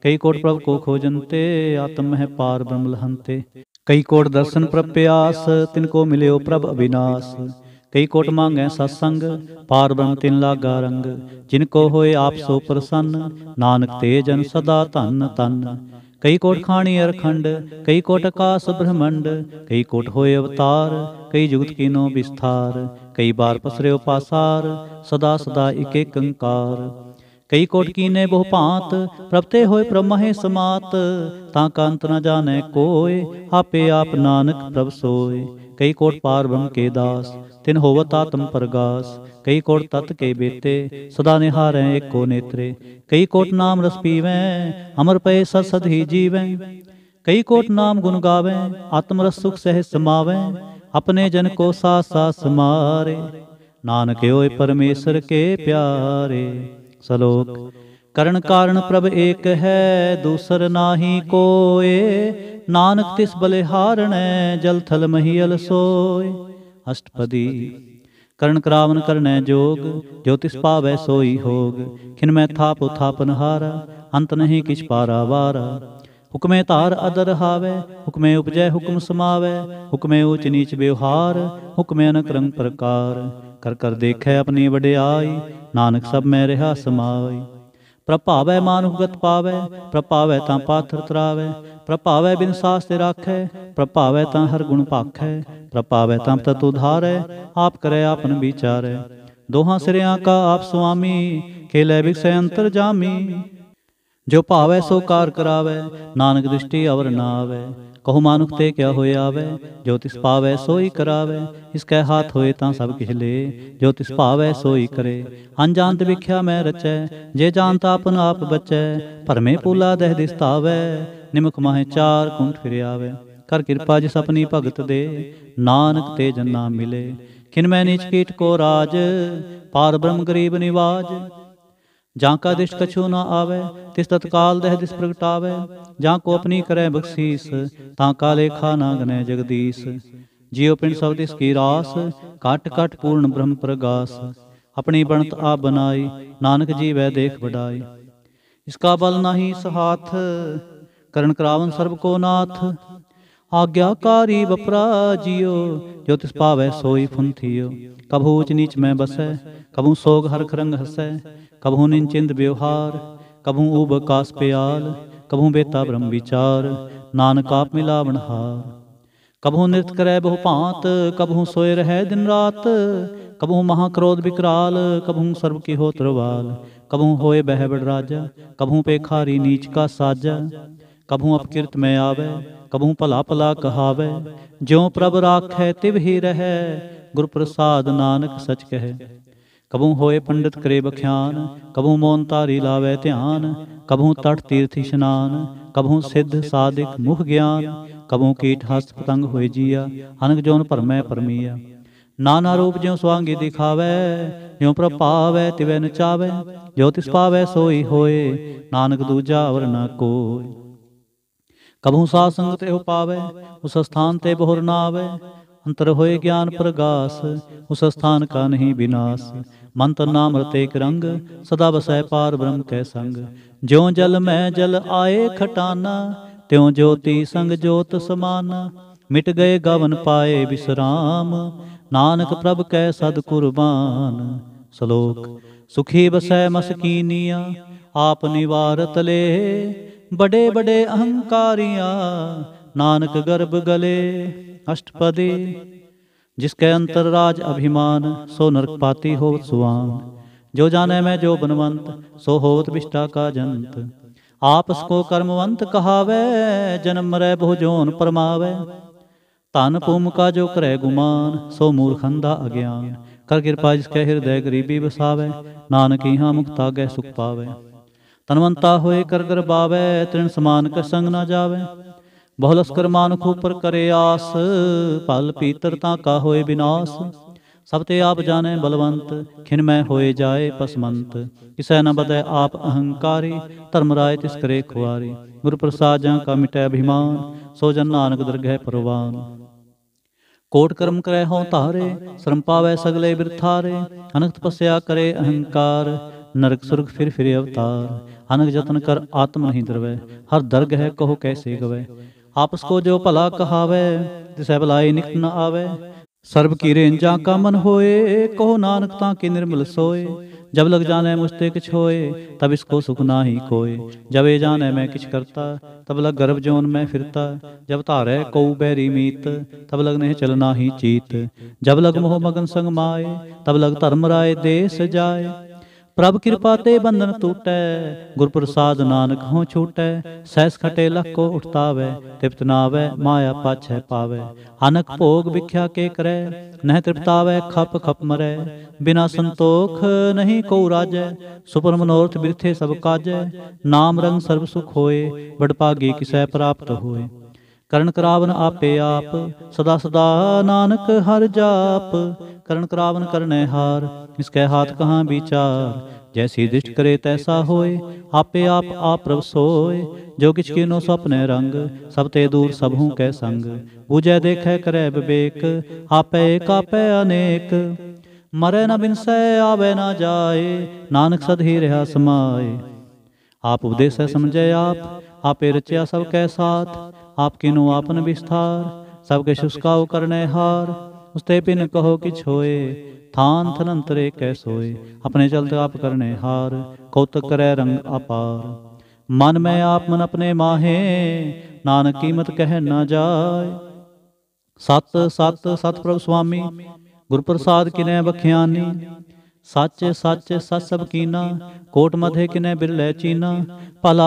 ਕਈ ਕੋਟ ਪ੍ਰਭ ਕੋ ਖੋਜਨਤੇ ਆਤਮ ਹੈ ਪਾਰ ਬ੍ਰਹਮ ਲਹੰਤੇ ਕਈ ਕੋਟ ਦਰਸ਼ਨ ਪ੍ਰਪਿਆਸ ਤਿਨ ਕੋ ਮਿਲਿਓ ਪ੍ਰਭ ਅਬినాਸ ਕਈ ਕੋਟ ਮੰਗੈ ਸਤਸੰਗ ਪਾਰ ਬ੍ਰਹਮ ਤਿਨ ਲਾਗਾ ਰੰਗ ਜਿਨ ਕੋ ਹੋਏ ਆਪ ਸੋ ਪ੍ਰਸੰਨ ਨਾਨਕ ਤੇ ਜਨ ਸਦਾ ਧੰਨ ਤਨ ਕਈ ਕੋਟ ਖਾਣੀ ਅਰਖੰਡ ਕਈ ਕੋਟ ਕਾਸ ਬ੍ਰਹਮੰਡ ਕਈ ਕੋਟ ਹੋਏ ਅਵਤਾਰ ਕਈ ਜੁਗਤ ਕੀਨੋ ਵਿਸਥਾਰ ਕਈ ਬਾਰ ਪਸਰੇ ਉਪਾਸਾਰ ਸਦਾ ਸਦਾ ਇਕ ਇਕ ਅੰਕਾਰ ਕਈ ਕੋਟ ਕੀਨੇ ਬਹੁ ਭਾਂਤ ਪ੍ਰਭਤੇ ਹੋਏ ਬ੍ਰਹਮਹਿ ਸਮਾਤ ਤਾਂ ਕੰਤ ਨ ਜਾਣੈ ਕੋਏ ਆਪੇ ਆਪ ਨਾਨਕ ਪ੍ਰਭ ਸੋਏ ਕਈ ਕੋਟ ਪਾਰ ਬ੍ਰਹਮ ਕੇ ਦਾਸ ਤਿਨ ਹੋਵਤ ਆਤਮ ਪ੍ਰਗਾਸ ਕਈ ਕੋਟ ਤਤ ਕੇ ਬੀਤੇ ਸਦਾ ਨਿਹਾਰੈ ਏਕੋ ਨੇਤਰੇ ਕਈ ਕੋਟ ਨਾਮ ਰਸ ਪੀਵੈ ਅਮਰ ਪਏ ਸਦ ਸਦ ਹੀ ਜੀਵੈ ਕਈ ਕੋਟ ਨਾਮ ਗੁਣ ਗਾਵੈ ਆਤਮ ਰਸ ਸੁਖ ਸਹਿ ਸਮਾਵੈ ਆਪਣੇ ਜਨ ਕੋ ਸਾ ਸਾ ਸਮਾਰੇ ਨਾਨਕ ਓਏ ਪਰਮੇਸ਼ਰ ਕੇ ਪਿਆਰੇ ਸਲੋਕ ਕਰਨ ਕਾਰਨ ਪ੍ਰਭ ਏਕ ਹੈ ਦੂਸਰ ਨਾਹੀ ਕੋਏ ਨਾਨਕ ਤਿਸ ਬਲਿਹਾਰਣੈ ਜਲ ਥਲ ਅਲ ਸੋਏ ਅਸ਼ਟਪਦੀ ਕਰਨ ਕਰਾਵਨ ਕਰਨੈ ਜੋਗ ਜੋ ਤਿਸ ਪਾਵੈ ਸੋਈ ਹੋਗ ਖਿਨ ਮੈਂ ਥਾਪ ਉਥਾਪਨ ਹਾਰ ਅੰਤ ਨਹੀਂ ਕਿਛ ਪਾਰਾ ਵਾਰ ਹੁਕਮੇ ਧਾਰ ਅਦਰ ਹਾਵੇ ਹੁਕਮੇ ਉਪਜੈ ਹੁਕਮ ਸਮਾਵੇ ਹੁਕਮੇ ਉਚ ਨੀਚ ਵਿਵਹਾਰ ਹੁਕਮੇ ਅਨਕ ਰੰਗ ਪ੍ਰਕਾਰ ਕਰ ਕਰ ਦੇਖੈ ਆਪਣੀ ਵਡਿਆਈ ਨਾਨਕ ਸਭ ਮੈਂ ਰਹਾ ਸਮਾਈ प्रभावै मानुगत पावै प्रभावै ता पाथर तरावै प्रभावै बिन सास ते राखै प्रभावै ता हर गुण पाखै प्रभावै ता तत उधारै आप करे आपन विचारै दोहा सिरिया का आप स्वामी खेलै बिकसै अंतर जामी जो पावै सो कार करावै नानक दृष्टि अवर ना आवै ਕਹੁ ਮਾਨੁਖ ਤੇ ਕਿਆ ਹੋਇ ਆਵੇ ਜੋ ਤਿਸ ਪਾਵੇ ਸੋਈ ਕਰਾਵੇ ਇਸ ਕੈ ਹਾਥ ਹੋਏ ਤਾਂ ਸਭ ਕਿਛ ਲੇ ਜੋ ਤਿਸ ਪਾਵੇ ਸੋਈ ਕਰੇ ਅਨਜਾਨਤ ਵਿਖਿਆ ਮੈਂ ਰਚੈ ਜੇ ਜਾਣਤ ਆਪਨ ਆਪ ਬਚੈ ਭਰਮੇ ਪੂਲਾ ਦਹਿ ਦਿਸਤਾਵੇ ਨਿਮਕ ਮਹਿ ਚਾਰ ਕੁੰਠ ਆਵੇ ਕਰ ਕਿਰਪਾ ਜਿਸ ਆਪਣੀ ਭਗਤ ਦੇ ਨਾਨਕ ਤੇ ਜਨ ਨਾਮ ਮਿਲੇ ਕਿਨ ਮੈਂ ਨੀਚ ਕੀਟ ਕੋ ਰਾਜ ਪਾਰ ਬ੍ਰਹਮ ਗਰੀਬ ਨਿਵਾਜ ਜਾਂ ਕਾ ਦਿਸ਼ ਕਛੂ ਨਾ ਆਵੇ ਤਿਸ ਤਤਕਾਲ ਦੇਹ ਦਿਸ ਪ੍ਰਗਟਾਵੇ ਜਾਂ ਕੋ ਆਪਣੀ ਕਰੇ ਬਖਸ਼ੀਸ ਤਾਂ ਕਾ ਲੇਖਾ ਨਾ ਗਨੇ ਜਗਦੀਸ਼ ਜਿਉ ਪਿੰਡ ਸਭ ਤਿਸ ਕੀ ਰਾਸ ਘਟ ਘਟ ਪੂਰਨ ਬ੍ਰਹਮ ਪ੍ਰਗਾਸ ਆਪਣੀ ਬਣਤ ਆ ਬਨਾਈ ਨਾਨਕ ਜੀ ਵੈ ਦੇਖ ਵਡਾਈ ਇਸ ਕਾ ਬਲ ਨਾਹੀ ਸਹਾਥ ਕਰਨ ਕਰਾਵਨ ਸਰਬ ਕੋ ਨਾਥ ਆਗਿਆਕਾਰੀ ਵਪਰਾ ਜਿਓ ਜੋ ਤਿਸ ਪਾਵੈ ਸੋਈ ਫੁੰਥਿਓ ਕਭੂ ਉਚ ਨੀਚ ਮੈਂ ਬਸੈ ਕਭੂ ਸੋਗ ਹਰਖ ਰੰਗ ਹਸੈ ਕਭੂ ਨਿੰਚਿੰਦ ਵਿਵਹਾਰ ਕਭੂ ਊਬ ਕਾਸ ਪਿਆਲ ਕਭੂ ਬੇਤਾ ਬ੍ਰਹਮ ਵਿਚਾਰ ਨਾਨਕ ਆਪ ਮਿਲਾਵਣ ਹਾਰ ਕਭੂ ਨਿਰਤ ਕਰੈ ਬਹੁ ਭਾਂਤ ਕਭੂ ਸੋਏ ਰਹੈ ਦਿਨ ਰਾਤ ਕਭੂ ਮਹਾ ਕ੍ਰੋਧ ਵਿਕਰਾਲ ਕਭੂ ਸਰਬ ਕੀ ਹੋ ਤਰਵਾਲ ਕਭੂ ਹੋਏ ਬਹਿ ਬੜ ਰਾਜਾ ਕਭੂ ਪੇਖਾਰੀ ਨੀਚ ਕਾ ਸਾਜਾ ਕਭੂ ਅਪਕਿਰਤ ਮੈਂ ਆਵੇ ਕਭੂ ਭਲਾ ਭਲਾ ਕਹਾਵੇ ਜਿਉ ਪ੍ਰਭ ਰਾਖੈ ਤਿਵ ਹੀ ਰਹੈ ਗੁਰ ਪ੍ਰਸਾਦ ਨਾਨਕ ਸਚ ਕਹੈ ਕਭੂ ਹੋਏ ਪੰਡਿਤ ਕਰੇ ਬਖਿਆਨ ਕਭੂ ਮੋਨ ਤਾਰੀ ਲਾਵੇ ਧਿਆਨ ਕਭੂ ਤਟ ਤੀਰਥ ਇਸ਼ਨਾਨ ਕਭੂ ਸਿੱਧ ਸਾਧਿਕ ਮੁਖ ਗਿਆਨ ਕਭੂ ਕੀਟ ਹਸਤ ਪਤੰਗ ਹੋਏ ਜੀਆ ਅਨਗ ਜੋਨ ਭਰਮੈ ਪਰਮੀਆ ਨਾਨਾ ਰੂਪ ਜਿਉ ਸੁਆੰਗੇ ਦਿਖਾਵੇ ਜਿਉ ਪ੍ਰਭ ਪਾਵੇ ਤਿਵੈ ਨਚਾਵੇ ਜੋ ਤਿਸ ਪਾਵੇ ਸੋਈ ਹੋਏ ਨਾਨਕ ਦੂਜਾ ਵਰਨਾ ਕੋਈ ਕਬਹੂ ਸਾਧ ਸੰਗਤ ਇਹ ਪਾਵੇ ਉਸ ਸਥਾਨ ਤੇ ਬਹੁਰ ਨਾ ਆਵੇ ਅੰਤਰ ਹੋਏ ਗਿਆਨ ਪ੍ਰਗਾਸ ਉਸ ਸਥਾਨ ਕਾ ਨਹੀਂ ਵਿਨਾਸ਼ ਮਨ ਤਨ ਨਾਮ ਰਤੇ ਇਕ ਰੰਗ ਸਦਾ ਵਸੈ ਪਾਰ ਬ੍ਰਹਮ ਕੈ ਸੰਗ ਜਿਉ ਜਲ ਮੈਂ ਜਲ ਆਏ ਖਟਾਨਾ ਤਿਉ ਜੋਤੀ ਸੰਗ ਜੋਤ ਸਮਾਨ ਮਿਟ ਗਏ ਗਵਨ ਪਾਏ ਬਿਸਰਾਮ ਨਾਨਕ ਪ੍ਰਭ ਕੈ ਸਦ ਕੁਰਬਾਨ ਸ਼ਲੋਕ ਸੁਖੀ ਬਸੈ ਮਸਕੀਨੀਆ ਆਪ ਨਿਵਾਰਤ ਲੇ ਬੜੇ ਬੜੇ ਅਹੰਕਾਰੀਆਂ ਨਾਨਕ ਗਰਭ ਗਲੇ ਅਸ਼ਟਪਦੀ ਜਿਸ ਕੈ ਅੰਤਰ ਰਾਜ ਅਭਿਮਾਨ ਸੋ ਨਰਕ ਪਾਤੀ ਹੋਵਤ ਸੁਆਨ ਜੋ ਜਾਣੈ ਮੈਂ ਜੋ ਬਨਵੰਤ ਸੋ ਹੋਵਤ ਵਿਸ਼ਟਾ ਕਾ ਜੰਤ ਆਪਸ ਕੋ ਕਰਮਵੰਤ ਕਹਾਵੇ ਜਨਮ ਮਰੈ ਬਹੁ ਜੋਨ ਪਰਮਾਵੇ ਧਨ ਭੂਮ ਕਾ ਜੋ ਕਰੈ ਗੁਮਾਨ ਸੋ ਮੂਰਖੰ ਦਾ ਅਗਿਆਨ ਕਰ ਕਿਰਪਾ ਜਿਸ ਕੈ ਹਿਰਦੈ ਗਰੀਬੀ ਵਸਾਵੇ ਨਾਨਕ ਹੀ ਹਾਂ ਮੁਕਤਾ ਗੈ ਸੁਖ ਪਾਵੇ ਤਨਵੰਤਾ ਹੋਏ ਕਰ ਕਰ ਬਾਵੇ ਤ੍ਰਿਣ ਸਮਾਨ ਕ ਸੰਗ ਨਾ ਜਾਵੇ ਬਹੁਲਸ ਮਾਨੁਖ ਉਪਰ ਕਰੇ ਆਸ ਪਲ ਪੀਤਰ ਤਾਂ ਕਾ ਹੋਏ ਬਿਨਾਸ਼ ਸਭ ਤੇ ਆਪ ਜਾਣੈ ਬਲਵੰਤ ਖਿਨ ਮੈਂ ਹੋਏ ਜਾਏ ਪਸਮੰਤ ਕਿਸੈ ਨ ਬਦੈ ਆਪ ਅਹੰਕਾਰੀ ਧਰਮ ਰਾਏ ਤਿਸ ਕਰੇ ਖੁਆਰੀ ਗੁਰ ਪ੍ਰਸਾਦ ਜਾਂ ਕਾ ਮਿਟੈ ਅਭਿਮਾਨ ਸੋ ਜਨ ਨਾਨਕ ਦਰਗਹਿ ਪਰਵਾਨ ਕੋਟ ਕਰਮ ਕਰੈ ਹਉ ਧਾਰੇ ਸ਼ਰਮ ਪਾਵੈ ਸਗਲੇ ਬਿਰਥਾਰੇ ਅਨੰਤ ਪਸਿਆ ਕਰੇ ਅਹੰਕਾਰ ਨਰਕ ਸੁਰਗ ਫਿਰ ਫਿਰੇ ਅਵਤਾਰ अनग जतन कर आत्म नहीं द्रवै हर दर्ग है कहो कैसे गवै आपस को जो भला कहावै तिसै भलाई निकट ਨ ਆਵੇ ਸਰਬ ਕੀ ਰੇਂਜਾਂ ਕਾ ਮਨ ਹੋਏ ਕਹੋ ਨਾਨਕ ਤਾਂ ਕੀ ਨਿਰਮਲ ਸੋਏ ਜਬ ਲਗ ਜਾਣੈ ਮੁਸਤੇ ਕਿਛ ਹੋਏ ਤਬ ਇਸ ਕੋ ਸੁਖ ਨਾਹੀ ਕੋਏ ਜਬ ਇਹ ਜਾਣੈ ਮੈਂ ਕਿਛ ਕਰਤਾ ਤਬ ਲਗ ਗਰਭ ਜੋਨ ਮੈਂ ਫਿਰਤਾ ਜਬ ਧਾਰੈ ਕਉ ਬੈਰੀ ਮੀਤ ਤਬ ਲਗ ਨਹਿ ਚਲ ਨਾਹੀ ਚੀਤ ਜਬ ਲਗ ਮੋਹ ਮਗਨ ਸੰਗ ਮਾਏ ਤਬ ਲਗ ਧਰਮ ਰਾਏ ਦੇਸ ਜਾਏ ਪ੍ਰਭ ਕਿਰਪਾ ਤੇ ਬੰਧਨ ਟੁੱਟੈ ਗੁਰਪ੍ਰਸਾਦ ਨਾਨਕ ਹਉ ਛੋਟੈ ਸੈਸ ਖਟੇ ਲਖੋ ਉਠਤਾਵੇ ਤ੍ਰਿਪਤ ਨਾਵੇ ਮਾਇਆ ਪਾਛੈ ਪਾਵੇ ਅਨਕ ਭੋਗ ਵਿਖਿਆ ਕੇ ਕਰੈ ਨਹਿ ਤ੍ਰਿਪਤਾਵੇ ਖਪ ਖਪ ਮਰੈ ਬਿਨਾ ਸੰਤੋਖ ਨਹੀਂ ਕੋ ਰਾਜੈ ਸੁਪਰ ਮਨੋਰਥ ਬਿਰਥੇ ਸਭ ਕਾਜੈ ਨਾਮ ਰੰਗ ਸਰਬ ਸੁਖ ਹੋਏ ਬੜਪਾਗੀ ਕਿਸੈ ਪ੍ਰਾਪਤ ਹੋਏ ਕਰਨ ਕਰਾਵਨ ਆਪੇ ਆਪ ਸਦਾ ਸਦਾ ਨਾਨਕ ਹਰ ਜਾਪ ਕਰਨ ਕਰਾਵਨ ਕਰਨੇ ਹਾਰ ਇਸ ਕੈ ਹਾਥ ਕਹਾਂ ਵਿਚਾਰ ਜੈਸੀ ਦਿਸ਼ਟ ਕਰੇ ਤੈਸਾ ਹੋਏ ਆਪੇ ਆਪ ਆਪ ਪ੍ਰਭ ਸੋਏ ਜੋ ਕਿਛ ਕੀਨੋ ਸੁਪਨੇ ਰੰਗ ਸਭ ਤੇ ਦੂਰ ਸਭ ਹੂੰ ਕੈ ਸੰਗ 부ਜੈ ਦੇਖੈ ਕਰੈ ਬਿਵੇਕ ਆਪੇ ਕਾਪੈ ਅਨੇਕ ਮਰੈ ਨਾ ਬਿਨਸੈ ਆਵੇ ਨਾ ਜਾਏ ਨਾਨਕ ਸਦ ਹੀ ਰਹਾ ਸਮਾਏ ਆਪ ਉਪਦੇਸੈ ਸਮਝੈ ਆਪ ਆਪੇ ਰਚਿਆ ਸਭ ਕੈ ਸਾਥ ਆਪਕੇ ਨੂੰ ਆਪਨ ਵਿਸਥਾਰ ਸਭ ਕੇ ਸੁਸਕਾਉ ਕਰਨੇ ਹਾਰ ਉਸਤੇ ਪਿਨ ਕਹੋ ਕਿਛ ਹੋਏ ਥਾਨ ਥਨੰਤਰੇ ਕੈ ਸੋਏ ਆਪਣੇ ਚਲਤ ਆਪ ਕਰਨੇ ਹਾਰ ਕੌਤਕ ਕਰੈ ਰੰਗ ਅਪਾਰ ਮਨ ਮੈਂ ਆਪ ਮਨ ਆਪਣੇ ਮਾਹੇ ਨਾਨਕ ਕੀਮਤ ਕਹਿ ਨਾ ਜਾਏ ਸਤ ਸਤ ਸਤ ਪ੍ਰਭ ਸੁਆਮੀ ਗੁਰਪ੍ਰਸਾਦ ਪ੍ਰਸਾਦ ਬਖਿਆਨੀ ਸੱਚ ਸੱਚ ਸਤ ਸਭ ਕੀਨਾ ਕੋਟ ਮਥੇ ਕਿਨੇ ਬਿਰਲੇ ਚੀਨਾ ਭਲਾ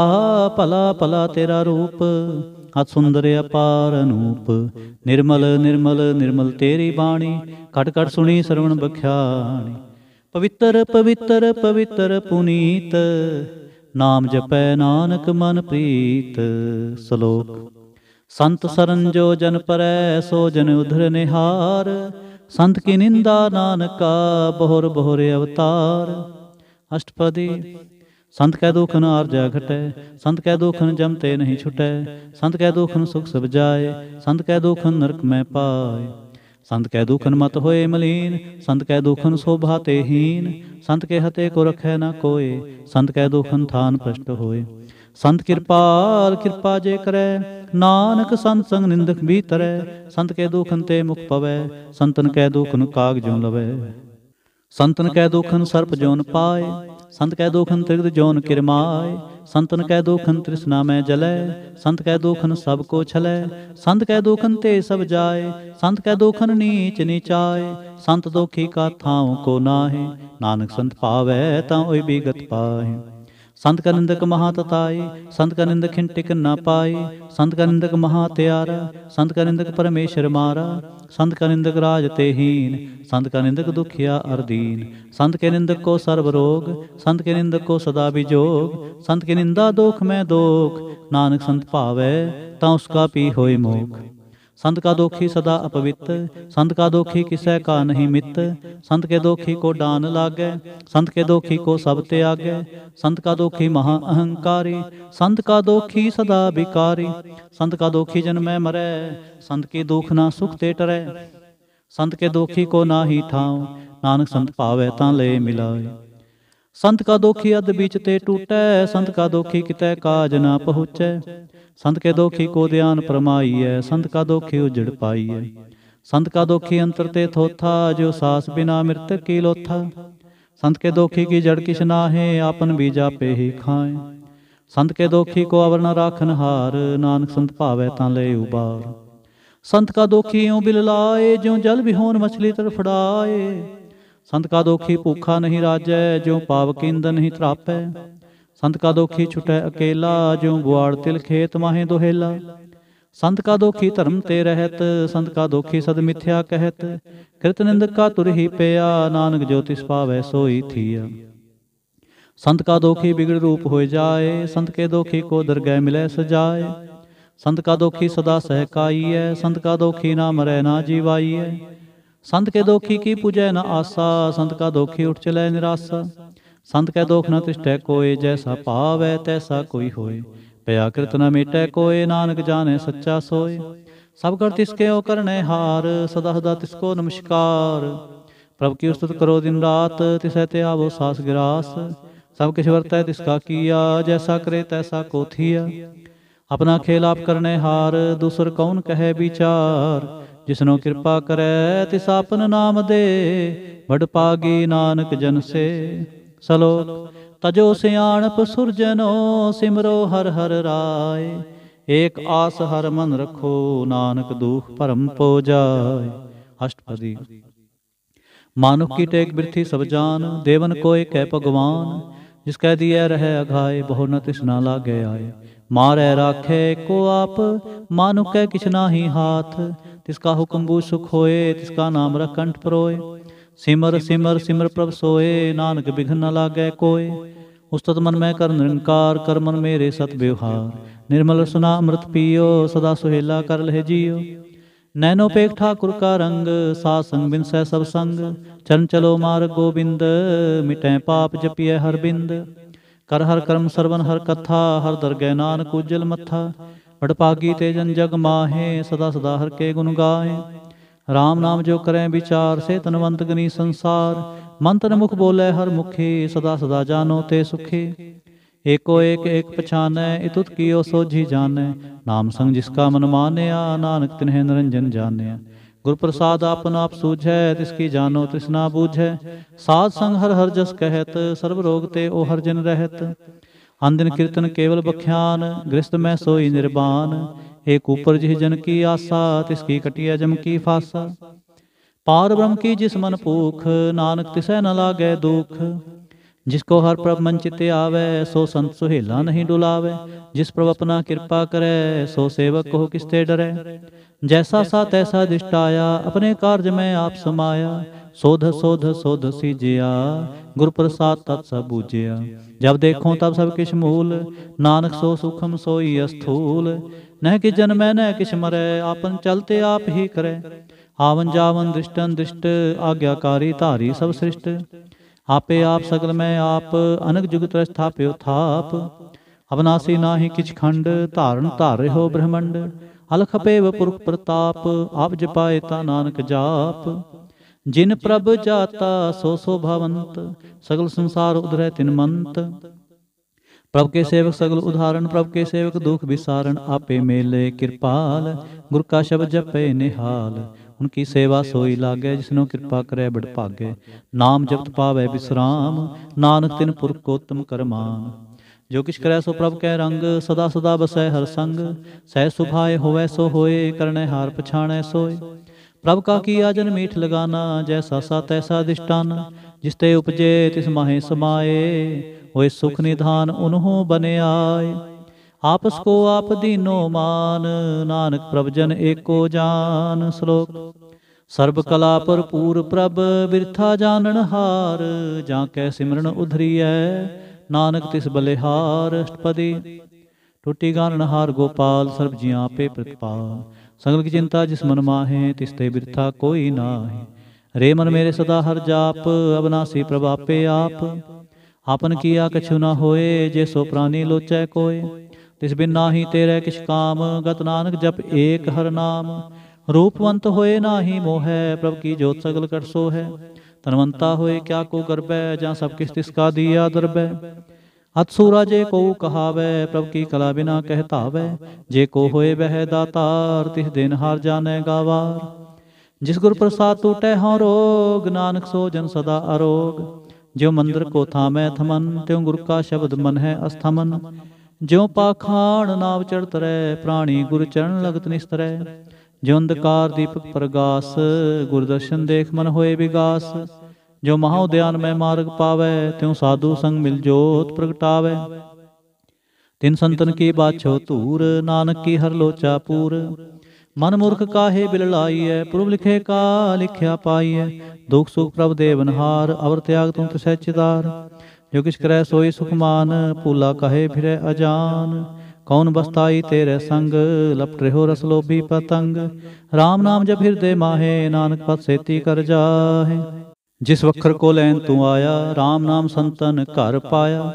ਭਲਾ ਭਲਾ ਤੇਰਾ ਰੂਪ ਹਤ ਸੁੰਦਰ ਅਪਾਰ ਅਨੂਪ ਨਿਰਮਲ ਨਿਰਮਲ ਨਿਰਮਲ ਤੇਰੀ ਬਾਣੀ ਘਟ ਘਟ ਸੁਣੀ ਸਰਵਣ ਬਖਿਆਣੀ ਪਵਿੱਤਰ ਪਵਿੱਤਰ ਪਵਿੱਤਰ ਪੁਨੀਤ ਨਾਮ ਜਪੈ ਨਾਨਕ ਮਨ ਪ੍ਰੀਤ ਸ਼ਲੋਕ ਸੰਤ ਸਰਨ ਜੋ ਜਨ ਪਰੈ ਸੋ ਜਨ ਉਧਰ ਨਿਹਾਰ ਸੰਤ ਕੀ ਨਿੰਦਾ ਨਾਨਕਾ ਬਹੁਰ ਬਹੁਰ ਅਵਤਾਰ ਅਸ਼ਟਪਦੀ ਸੰਤ ਕੈ ਦੁਖ ਨ ਆਰਜਾ ਘਟੈ ਸੰਤ ਕੈ ਦੁਖ ਨ ਜਮ ਤੇ ਨਹੀਂ ਛੁਟੈ ਸੰਤ ਕੈ ਦੁਖ ਸੁਖ ਸਭ ਜਾਏ ਸੰਤ ਕੈ ਦੁਖ ਨਰਕ ਮੈਂ ਪਾਏ ਸੰਤ ਕੈ ਦੁਖਨ ਮਤ ਹੋਏ ਮਲੀਨ ਸੰਤ ਕੈ ਦੁਖਨ ਸੋਭਾ ਤੇ ਹੀਨ ਸੰਤ ਕੇ ਹਤੇ ਕੋ ਰਖੈ ਨਾ ਕੋਏ ਸੰਤ ਕੈ ਦੁਖਨ ਥਾਨ ਪ੍ਰਸ਼ਟ ਹੋਏ ਸੰਤ ਕਿਰਪਾਲ ਕਿਰਪਾ ਜੇ ਕਰੈ ਨਾਨਕ ਸੰਤ ਸੰਗ ਨਿੰਦਕ ਬੀਤਰੈ ਸੰਤ ਕੈ ਦੁਖਨ ਤੇ ਮੁਖ ਪਵੈ ਸੰਤਨ ਕੈ ਦੁਖਨ ਕਾਗ ਜਿਉ ਲਵੈ ਸੰਤਨ ਕੈ ਦੁਖਨ ਸਰਪ ਜੋਨ ਪਾਏ ਸੰਤ ਕੈ ਦੋਖਨ ਤ੍ਰਿਗਤ ਜੋਨ ਕਿਰਮਾਏ ਸੰਤਨ ਕੈ ਦੋਖਨ ਤ੍ਰਿਸ਼ਨਾ ਮੈਂ ਜਲੈ ਸੰਤ ਕੈ ਦੋਖਨ ਸਭ ਕੋ ਛਲੈ ਸੰਤ ਕੈ ਦੋਖਨ ਤੇ ਸਭ ਜਾਏ ਸੰਤ ਕੈ ਦੋਖਨ ਨੀਚ ਨੀਚਾਏ ਸੰਤ ਦੋਖੀ ਕਾ ਥਾਉ ਕੋ ਨਾਹੀ ਨਾਨਕ ਸੰਤ ਪਾਵੈ ਤਾਂ ਓਈ ਬੀਗਤ ਪਾਹੀ ਸੰਤ ਕਾ ਨਿੰਦਕ ਮਹਾ ਤਤਾਏ ਸੰਤ ਕਾ ਨਿੰਦਕ ਖਿੰ ਟਿਕਨ ਨਾ ਪਾਏ ਸੰਤ ਕਾ ਨਿੰਦਕ ਮਹਾ ਤਿਆਰ ਸੰਤ ਕਾ ਨਿੰਦਕ ਪਰਮੇਸ਼ਰ ਮਾਰਾ ਸੰਤ ਕਾ ਨਿੰਦਕ ਰਾਜ ਤੇ ਹੀਨ ਸੰਤ ਕਾ ਨਿੰਦਕ ਦੁਖਿਆ ਅਰਦੀਨ ਸੰਤ ਕੇ ਨਿੰਦਕ ਕੋ ਸਰਬ ਰੋਗ ਸੰਤ ਕੇ ਨਿੰਦਕ ਕੋ ਸਦਾ ਵਿਜੋਗ ਸੰਤ ਕੇ ਨਿੰਦਾ ਦੋਖ ਮੈਂ ਦੋਖ ਨਾਨਕ ਸੰਤ ਭਾਵੇ ਤਾਂ ਉਸ ਕਾ ਪੀ ਹੋਏ ਮੋਖ ਸੰਤ ਕਾ ਦੋਖੀ ਸਦਾ ਅਪਵਿੱਤ ਸੰਤ ਕਾ ਦੋਖੀ ਕਿਸੈ ਕਾ ਨਹੀਂ ਮਿੱਤ ਸੰਤ ਕੇ ਦੋਖੀ ਕੋ ਡਾਨ ਲਾਗੈ ਸੰਤ ਕੇ ਦੋਖੀ ਕੋ ਸਭ ਤੇ ਆਗੈ ਸੰਤ ਕਾ ਦੋਖੀ ਮਹਾ ਅਹੰਕਾਰੀ ਸੰਤ ਕਾ ਦੋਖੀ ਸਦਾ ਵਿਕਾਰੀ ਸੰਤ ਕਾ ਦੋਖੀ ਜਨਮੈ ਮਰੈ ਸੰਤ ਕੇ ਦੁਖ ਨਾ ਸੁਖ ਤੇ ਟਰੈ ਸੰਤ ਕੇ ਦੋਖੀ ਕੋ ਨਾਹੀ ਠਾਉ ਨਾਨਕ ਸੰਤ ਭਾਵੈ ਤਾਂ ਲੈ ਮਿਲਾਏ ਸੰਤ ਕਾ ਦੋਖੀ ਅਦ ਵਿੱਚ ਤੇ ਟੂਟੈ ਸੰਤ ਕਾ ਦੋਖੀ ਕਿਤੇ ਕਾਜ ਨਾ ਪਹੁੰਚੈ ਸੰਤ ਕੇ ਦੋਖੀ ਕੋ ਧਿਆਨ ਪਰਮਾਈਐ ਸੰਤ ਕਾ ਦੋਖੀ ਉਜੜ ਪਾਈਐ ਸੰਤ ਕਾ ਦੋਖੀ ਅੰਤਰ ਤੇ ਥੋਥਾ ਜੋ ਸਾਸ ਬਿਨਾ ਮਿਰਤ ਕੀ ਲੋਥਾ ਸੰਤ ਕੇ ਦੋਖੀ ਕੀ ਜੜ ਕਿਛ ਹੈ ਆਪਨ ਬੀਜਾ ਪੇ ਹੀ ਖਾਏ ਸੰਤ ਕੇ ਦੋਖੀ ਕੋ ਅਵਰ ਨ ਰਾਖਨ ਹਾਰ ਨਾਨਕ ਸੰਤ ਭਾਵੈ ਤਾਂ ਲੈ ਉਬਾਰ ਸੰਤ ਕਾ ਦੋਖੀ ਓ ਬਿਲ ਲਾਏ ਜਿਉ ਜਲ ਵਿਹੋਨ ਮਛਲੀ ਤਰ ਫੜਾਏ ਸੰਤ ਕਾ ਦੋਖੀ ਭੂਖਾ ਨਹੀਂ ਰਾਜੈ ਜਿਉ ਪਾਵ ਕਿੰਦ ਨਹੀਂ ਤਰਾਪੈ ਸੰਤ ਕਾ ਦੋਖੀ ਛੁਟੈ ਅਕੇਲਾ ਜਿਉ ਬੁਆੜ ਤਿਲ ਖੇਤ ਮਾਹੇ ਦੋਹੇਲਾ ਸੰਤ ਕਾ ਦੋਖੀ ਧਰਮ ਤੇ ਰਹਿਤ ਸੰਤ ਕਾ ਦੋਖੀ ਸਦ ਮਿਥਿਆ ਕਹਿਤ ਕਿਰਤ ਨਿੰਦਕ ਕਾ ਹੀ ਪਿਆ ਨਾਨਕ ਜੋਤਿਸ ਪਾਵੈ ਸੋਈ ਥੀਆ ਸੰਤ ਕਾ ਦੋਖੀ ਬਿਗੜ ਰੂਪ ਹੋਇ ਜਾਏ ਸੰਤ ਕੇ ਦੋਖੀ ਕੋ ਦਰਗਹਿ ਮਿਲੈ ਸਜਾਏ ਸੰਤ ਕਾ ਦੋਖੀ ਸਦਾ ਕਾਈਐ ਸੰਤ ਕਾ ਦੋਖੀ ਨਾ ਮਰੈ ਨਾ ਜੀਵਾਈਐ ਸੰਤ ਕੇ ਦੋਖੀ ਕੀ ਪੁਜੈ ਨ ਆਸਾ ਸੰਤ ਕਾ ਦੋਖੀ ਉੱਠ ਚਲੇ ਨਿਰਾਸਾ ਸੰਤ ਕੈ ਦੋਖ ਨ ਤਿਸ਼ਟੈ ਕੋਏ ਜੈਸਾ ਪਾਵੈ ਤੈਸਾ ਕੋਈ ਹੋਏ ਪਿਆ ਕਿਰਤ ਨ ਮੇਟੈ ਕੋਏ ਨਾਨਕ ਜਾਣੈ ਸੱਚਾ ਸੋਏ ਸਭ ਕਰ ਤਿਸ ਕੇ ਓ ਕਰਨੇ ਹਾਰ ਸਦਾ ਸਦਾ ਤਿਸ ਕੋ ਨਮਸਕਾਰ ਪ੍ਰਭ ਕੀ ਉਸਤਤ ਕਰੋ ਦਿਨ ਰਾਤ ਤਿਸੈ ਤੇ ਆਵੋ ਸਾਸ ਗਿਰਾਸ ਸਭ ਕਿਛ ਵਰਤੈ ਤਿਸ ਕਾ ਕੀਆ ਜੈਸਾ ਕਰੇ ਤੈਸਾ ਕੋਥੀਆ ਆਪਣਾ ਖੇਲ ਆਪ ਕਰਨੇ ਹਾਰ ਦੂਸਰ ਕੌਣ ਕਹੈ ਵਿਚਾਰ ਜਿਸਨੋ ਕਿਰਪਾ ਕਰੈ ਤਿਸ ਆਪਨ ਨਾਮ ਦੇ ਵਡ ਪਾਗੀ ਨਾਨਕ ਜਨ ਸੇ ਸਲੋਕ ਤਜੋ ਸਿਆਣਪ ਸੁਰਜਨੋ ਸਿਮਰੋ ਹਰ ਹਰ ਰਾਏ ਏਕ ਆਸ ਹਰ ਮਨ ਰਖੋ ਨਾਨਕ ਦੂਖ ਭਰਮ ਪੋ ਜਾਏ ਅਸ਼ਟਪਦੀ ਮਾਨੁਖ ਕੀ ਟੇਕ ਬਿਰਥੀ ਸਭ ਜਾਨ ਦੇਵਨ ਕੋਇ ਕਹਿ ਭਗਵਾਨ ਜਿਸ ਕਹਿ ਦੀਐ ਰਹਿ ਅਘਾਏ ਬਹੁ ਨ ਤਿਸਨਾ ਲਾਗੇ ਆਏ ਮਾਰੈ ਰਾਖੇ ਕੋ ਆਪ ਮਾਨੁ ਕੈ ਕਿਛ ਨਾਹੀ ਹਾਥ तिसका हुक्म बू सुख होए तिसका नाम रख कंठ परोए सिमर सिमर सिमर प्रभ सोए नानक बिघन न लागे कोय उस्तत मन मैं कर निरंकार कर मन मेरे सत व्यवहार निर्मल सुना अमृत पियो सदा सुहेला कर लहे जियो नैनो पेख ठाकुर का रंग सा संग बिन सह सब संग चरण चलो मार गोबिंद मिटें पाप जपिए हर बिंद कर हर कर्म सरवन हर कथा हर दरगै नानक उज्जल मथा ਵਡਭਾਗੀ ਤੇ ਜਨ ਜਗ ਮਾਹੇ ਸਦਾ ਸਦਾ ਹਰ ਕੇ ਗੁਣ ਗਾਏ RAM ਨਾਮ ਜੋ ਕਰੈ ਵਿਚਾਰ ਸੇ ਤਨਵੰਤ ਗਨੀ ਸੰਸਾਰ ਮੰਤਰ ਮੁਖ ਬੋਲੇ ਹਰ ਮੁਖੀ ਸਦਾ ਸਦਾ ਜਾਨੋ ਤੇ ਸੁਖੀ ਏਕੋ ਏਕ ਏਕ ਪਛਾਨੈ ਇਤੁਤ ਕੀਓ ਸੋਝੀ ਜਾਣੈ ਨਾਮ ਸੰਗ ਜਿਸ ਕਾ ਮਨ ਮਾਨਿਆ ਨਾਨਕ ਤਿਨਹਿ ਨਿਰੰਜਨ ਜਾਣਿਆ ਗੁਰ ਪ੍ਰਸਾਦ ਆਪਨ ਆਪ ਸੂਝੈ ਤਿਸ ਕੀ ਜਾਨੋ ਤਿਸ ਨਾ ਬੂਝੈ ਸਾਧ ਸੰਗ ਹਰ ਹਰ ਜਸ ਕਹਿਤ ਸਰਬ ਰੋਗ ਤੇ ਉਹ ਹਰ ਜਨ ਰਹਿਤ ਅੰਦਨ ਕੀਰਤਨ ਕੇਵਲ ਬਖਿਆਨ ਗ੍ਰਸਤ ਮੈਂ ਸੋਈ ਨਿਰਬਾਨ ਏਕ ਉਪਰ ਜਿਹ ਜਨ ਕੀ ਆਸਾ ਤਿਸ ਕੀ ਕਟਿਆ ਜਮ ਕੀ ਫਾਸਾ ਪਾਰ ਬ੍ਰਹਮ ਕੀ ਜਿਸ ਮਨ ਭੂਖ ਨਾਨਕ ਤਿਸੈ ਨ ਲਾਗੈ ਦੁਖ ਜਿਸ ਕੋ ਹਰ ਪ੍ਰਭ ਮਨ ਚਿਤੇ ਆਵੇ ਸੋ ਸੰਤ ਸੁਹੇਲਾ ਨਹੀਂ ਡੁਲਾਵੇ ਜਿਸ ਪ੍ਰਭ ਆਪਣਾ ਕਿਰਪਾ ਕਰੇ ਸੋ ਸੇਵਕ ਕੋ ਕਿਸਤੇ ਡਰੇ ਜੈਸਾ ਸਾ ਤੈਸਾ ਦਿਸ਼ਟਾਇਆ ਆਪਣੇ ਕਾਰਜ ਮੈਂ ਆਪ ਸਮਾਇਆ ਸੋਧ ਸੋਧ ਸੋਧ ਸਿਜਿਆ ਗੁਰ ਪ੍ਰਸਾਦ ਤਤ ਸਭ ਬੂਝਿਆ ਜਬ ਦੇਖੋ ਤਬ ਸਭ ਕਿਛ ਮੂਲ ਨਾਨਕ ਸੋ ਸੁਖਮ ਸੋਈ ਅਸਥੂਲ ਨਹਿ ਕਿ ਜਨਮੈ ਨਹਿ ਕਿਛ ਮਰੈ ਆਪਨ ਚਲਤੇ ਆਪ ਹੀ ਕਰੈ ਆਵਨ ਜਾਵਨ ਦ੍ਰਿਸ਼ਟਨ ਦ੍ਰਿਸ਼ਟ ਆਗਿਆਕਾਰੀ ਧਾਰੀ ਸਭ ਸ੍ਰਿਸ਼ਟ ਆਪੇ ਆਪ ਸਗਲ ਮੈਂ ਆਪ ਅਨਕ ਜੁਗ ਰਸ ਥਾਪਿਓ ਥਾਪ ਅਬਨਾਸੀ ਨਾਹੀ ਕਿਛ ਖੰਡ ਧਾਰਨ ਧਾਰਿਓ ਬ੍ਰਹਮੰਡ ਪੇਵ ਪੁਰਖ ਪ੍ਰਤਾਪ ਆਪ ਜਪਾਏ ਤਾ ਨਾਨਕ ਜਾਪ ਜਿਨ ਪ੍ਰਭ ਜਾਤਾ ਸੋ ਸੋਭਾਵੰਤ ਸਗਲ ਸੰਸਾਰ ਉਧਰੈ ਤਿਨ ਮੰਤ ਪ੍ਰਭ ਕੇ ਸੇਵਕ ਸਗਲ ਉਧਾਰਨ ਪ੍ਰਭ ਕੇ ਸੇਵਕ ਦੁਖ ਵਿਸਾਰਨ ਆਪੇ ਮੇਲੇ ਕਿਰਪਾਲ ਗੁਰ ਕਾ ਸ਼ਬਦ ਜਪੇ ਨਿਹਾਲ ਹੁਣ ਕੀ ਸੇਵਾ ਸੋਈ ਲਾਗੇ ਜਿਸਨੂੰ ਕਿਰਪਾ ਕਰੇ ਬੜ ਭਾਗੇ ਨਾਮ ਜਪਤ ਪਾਵੇ ਬਿਸਰਾਮ ਨਾਨਕ ਤਿਨ ਪੁਰ ਕੋ ਤਮ ਕਰਮਾਨ ਜੋ ਕਿਛ ਕਰੈ ਸੋ ਪ੍ਰਭ ਕੈ ਰੰਗ ਸਦਾ ਸਦਾ ਬਸੈ ਹਰ ਸੰਗ ਸਹਿ ਸੁਭਾਏ ਹੋਵੇ ਸੋ ਹੋਏ ਕਰਨੇ ਹਾਰ ਪਛਾਣੈ ਸੋਏ ਪ੍ਰਭ ਕਾ ਕੀ ਆਜਨ ਮੀਠ ਲਗਾਨਾ ਜੈਸਾ ਸਾ ਤੈਸਾ ਦਿਸ਼ਟਾਨ ਜਿਸ ਤੇ ਉਪਜੇ ਤਿਸ ਮਾਹੇ ਸਮਾਏ ਹੋਏ ਸੁਖ ਨਿਧਾਨ ਉਨਹੋ ਬਨਿਆਏ ਆਪਸ ਕੋ ਆਪ ਦੀਨੋ ਮਾਨ ਨਾਨਕ ਪ੍ਰਭ ਜਨ ਏਕੋ ਜਾਨ ਸ਼ਲੋਕ ਸਰਬ ਕਲਾ ਭਰਪੂਰ ਪ੍ਰਭ ਬਿਰਥਾ ਜਾਣਨ ਹਾਰ ਜਾਂ ਕੈ ਸਿਮਰਨ ਉਧਰੀਐ ਨਾਨਕ ਤਿਸ ਬਲਿਹਾਰ ਅਸ਼ਟਪਦੀ ਟੁੱਟੀ ਗਾਨਣ ਹਾਰ ਗੋਪਾਲ ਸਰਬ ਜੀ ਆਪੇ ਪ੍ਰਤਪਾਲ ਸੰਗਲ ਕੀ ਚਿੰਤਾ ਜਿਸ ਮਨ ਮਾਹੇ ਤਿਸ ਤੇ ਬਿਰਥਾ ਕੋਈ ਨਾਹੀ ਰੇ ਮਨ ਮੇਰੇ ਸਦਾ ਹਰ ਜਾਪ ਅਬਨਾਸੀ ਪ੍ਰਭ ਆਪੇ ਆਪ ਆਪਨ ਕੀਆ ਕਛੁ ਨਾ ਹੋਏ ਜੇ ਸੋ ਪ੍ਰਾਨੀ ਲੋਚੈ ਕੋਏ ਤਿਸ ਬਿਨ ਨਾਹੀ ਤੇਰੇ ਕਿਛ ਕਾਮ ਗਤ ਨਾਨਕ ਜਪ ਏਕ ਹਰ ਨਾਮ ਰੂਪਵੰਤ ਹੋਏ ਨਾਹੀ ਮੋਹੈ ਪ੍ਰਭ ਕੀ ਜੋਤ ਸਗਲ ਕਟਸੋ ਹੈ ਤਨਵੰਤਾ ਹੋਏ ਕਿਆ ਕੋ ਕਰਬੈ ਜਾਂ ਸਭ ਕਿਸ ਤਿਸ ਕਾ ਦੀਆ ਦਰਬੈ ਸੂਰਾ ਜੇ ਕੋ ਕਹਾਵੇ ਪ੍ਰਭ ਕੀ ਕਲਾ ਬਿਨਾ ਕਹਤਾਵੇ ਜੇ ਕੋ ਹੋਏ ਬਹਿ ਦਾਤਾਰ ਤਿਸ ਦਿਨ ਹਰ ਜਾਣੈ ਗਾਵਾਰ ਜਿਸ ਗੁਰ ਪ੍ਰਸਾਦ ਟੂਟੈ ਹਉ ਰੋਗ ਨਾਨਕ ਸੋ ਜਨ ਸਦਾ ਅਰੋਗ ਜਿਉ ਮੰਦਰ ਕੋ ਥਾਮੈ ਥਮਨ ਤਿਉ ਗੁਰ ਕਾ ਸ਼ਬਦ ਮਨ ਹੈ ਅਸਥਮਨ ਜਿਉ ਪਾਖਾਣ ਨਾਵ ਚੜਤ ਰਹਿ ਪ੍ਰਾਣੀ ਗੁਰ ਚਰਨ ਲਗਤ ਨਿਸਤਰੈ ਜਿਉ ਅੰਧਕਾਰ ਦੀਪਕ ਪ੍ਰਗਾਸ ਗੁਰਦਰਸ਼ਨ ਦੇਖ ਮਨ ਹੋਏ ਵਿਗਾਸ ਜੋ ਮਹਾ ਉਦਿਆਨ ਮੈਂ ਮਾਰਗ ਪਾਵੇ ਤਿਉ ਸਾਧੂ ਸੰਗ ਮਿਲ ਜੋਤ ਪ੍ਰਗਟਾਵੇ ਤਿਨ ਸੰਤਨ ਕੀ ਬਾਛੋ ਧੂਰ ਨਾਨਕ ਕੀ ਹਰ ਲੋਚਾ ਪੂਰ ਮਨ ਮੂਰਖ ਕਾਹੇ ਬਿਲ ਲਾਈਐ ਪੁਰਬ ਲਿਖੇ ਕਾ ਲਿਖਿਆ ਪਾਈਐ ਦੁਖ ਸੁਖ ਪ੍ਰਭ ਦੇਵਨ ਹਾਰ ਅਵਰ ਤਿਆਗ ਤੂੰ ਤਿਸੈ ਚਿਦਾਰ ਜੋ ਕਿਛ ਕਰੈ ਸੋਈ ਸੁਖਮਾਨ ਪੂਲਾ ਕਾਹੇ ਫਿਰੈ ਅਜਾਨ ਕੌਣ ਬਸਤਾਈ ਤੇਰੇ ਸੰਗ ਲਪਟ ਰਹਿਓ ਰਸ ਲੋਭੀ ਪਤੰਗ RAM ਨਾਮ ਜਪਿਰਦੇ ਮਾਹੇ ਨਾਨਕ ਪਤ ਸੇਤੀ ਕਰ ਜਾਹੇ ਜਿਸ ਵਖਰ ਕੋ ਲੈਨ ਤੂੰ ਆਇਆ RAM ਨਾਮ ਸੰਤਨ ਘਰ ਪਾਇਆ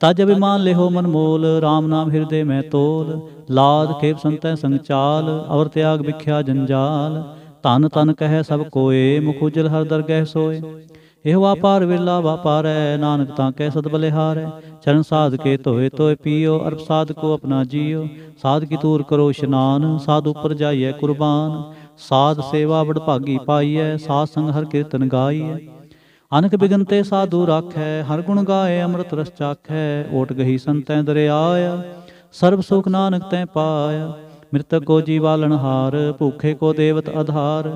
ਤਜ ਅਭਿਮਾਨ ਲਿਹੋ ਮਨ ਮੋਲ RAM ਨਾਮ ਹਿਰਦੇ ਮੈਂ ਤੋਲ ਲਾਦ ਖੇਪ ਸੰਤੈ ਸੰਚਾਲ ਅਵਰ ਤਿਆਗ ਵਿਖਿਆ ਜੰਜਾਲ ਤਨ ਤਨ ਕਹੈ ਸਭ ਕੋਏ ਮੁਖੁਜਲ ਹਰ ਦਰਗਹਿ ਸੋਏ ਇਹ ਵਾਪਾਰ ਵਿਰਲਾ ਵਾਪਾਰੈ ਨਾਨਕ ਤਾਂ ਕਹਿ ਸਦ ਬਲਿਹਾਰੈ ਚਰਨ ਸਾਧ ਕੇ ਧੋਏ ਤੋਏ ਪੀਓ ਅਰਪ ਸਾਧ ਕੋ ਆਪਣਾ ਜੀਓ ਸਾਧ ਕੀ ਤੂਰ ਕਰੋ ਇਸ਼ਨਾਨ ਸਾਧ ਉਪਰ ਜਾਈਐ ਕੁਰਬਾਨ ਸਾਧ ਸੇਵਾ ਵਡਭਾਗੀ ਪਾਈਐ ਸਾਧ ਸੰਗ ਹਰ ਕੀਰਤਨ ਗਾਈਐ ਅਨਕ ਬਿਗੰਤੇ ਸਾਧੂ ਰਾਖੈ ਹਰ ਗੁਣ ਗਾਏ ਅੰਮ੍ਰਿਤ ਰਸ ਚਾਖੈ ਓਟ ਗਹੀ ਸੰਤੈ ਦਰਿਆਇਆ ਸਰਬ ਸੁਖ ਨਾਨਕ ਤੈ ਪਾਇ ਮ੍ਰਿਤਕ ਕੋ ਜੀਵਾਲਨ ਹਾਰ ਭੂਖੇ ਕੋ ਦੇਵਤ ਆਧਾਰ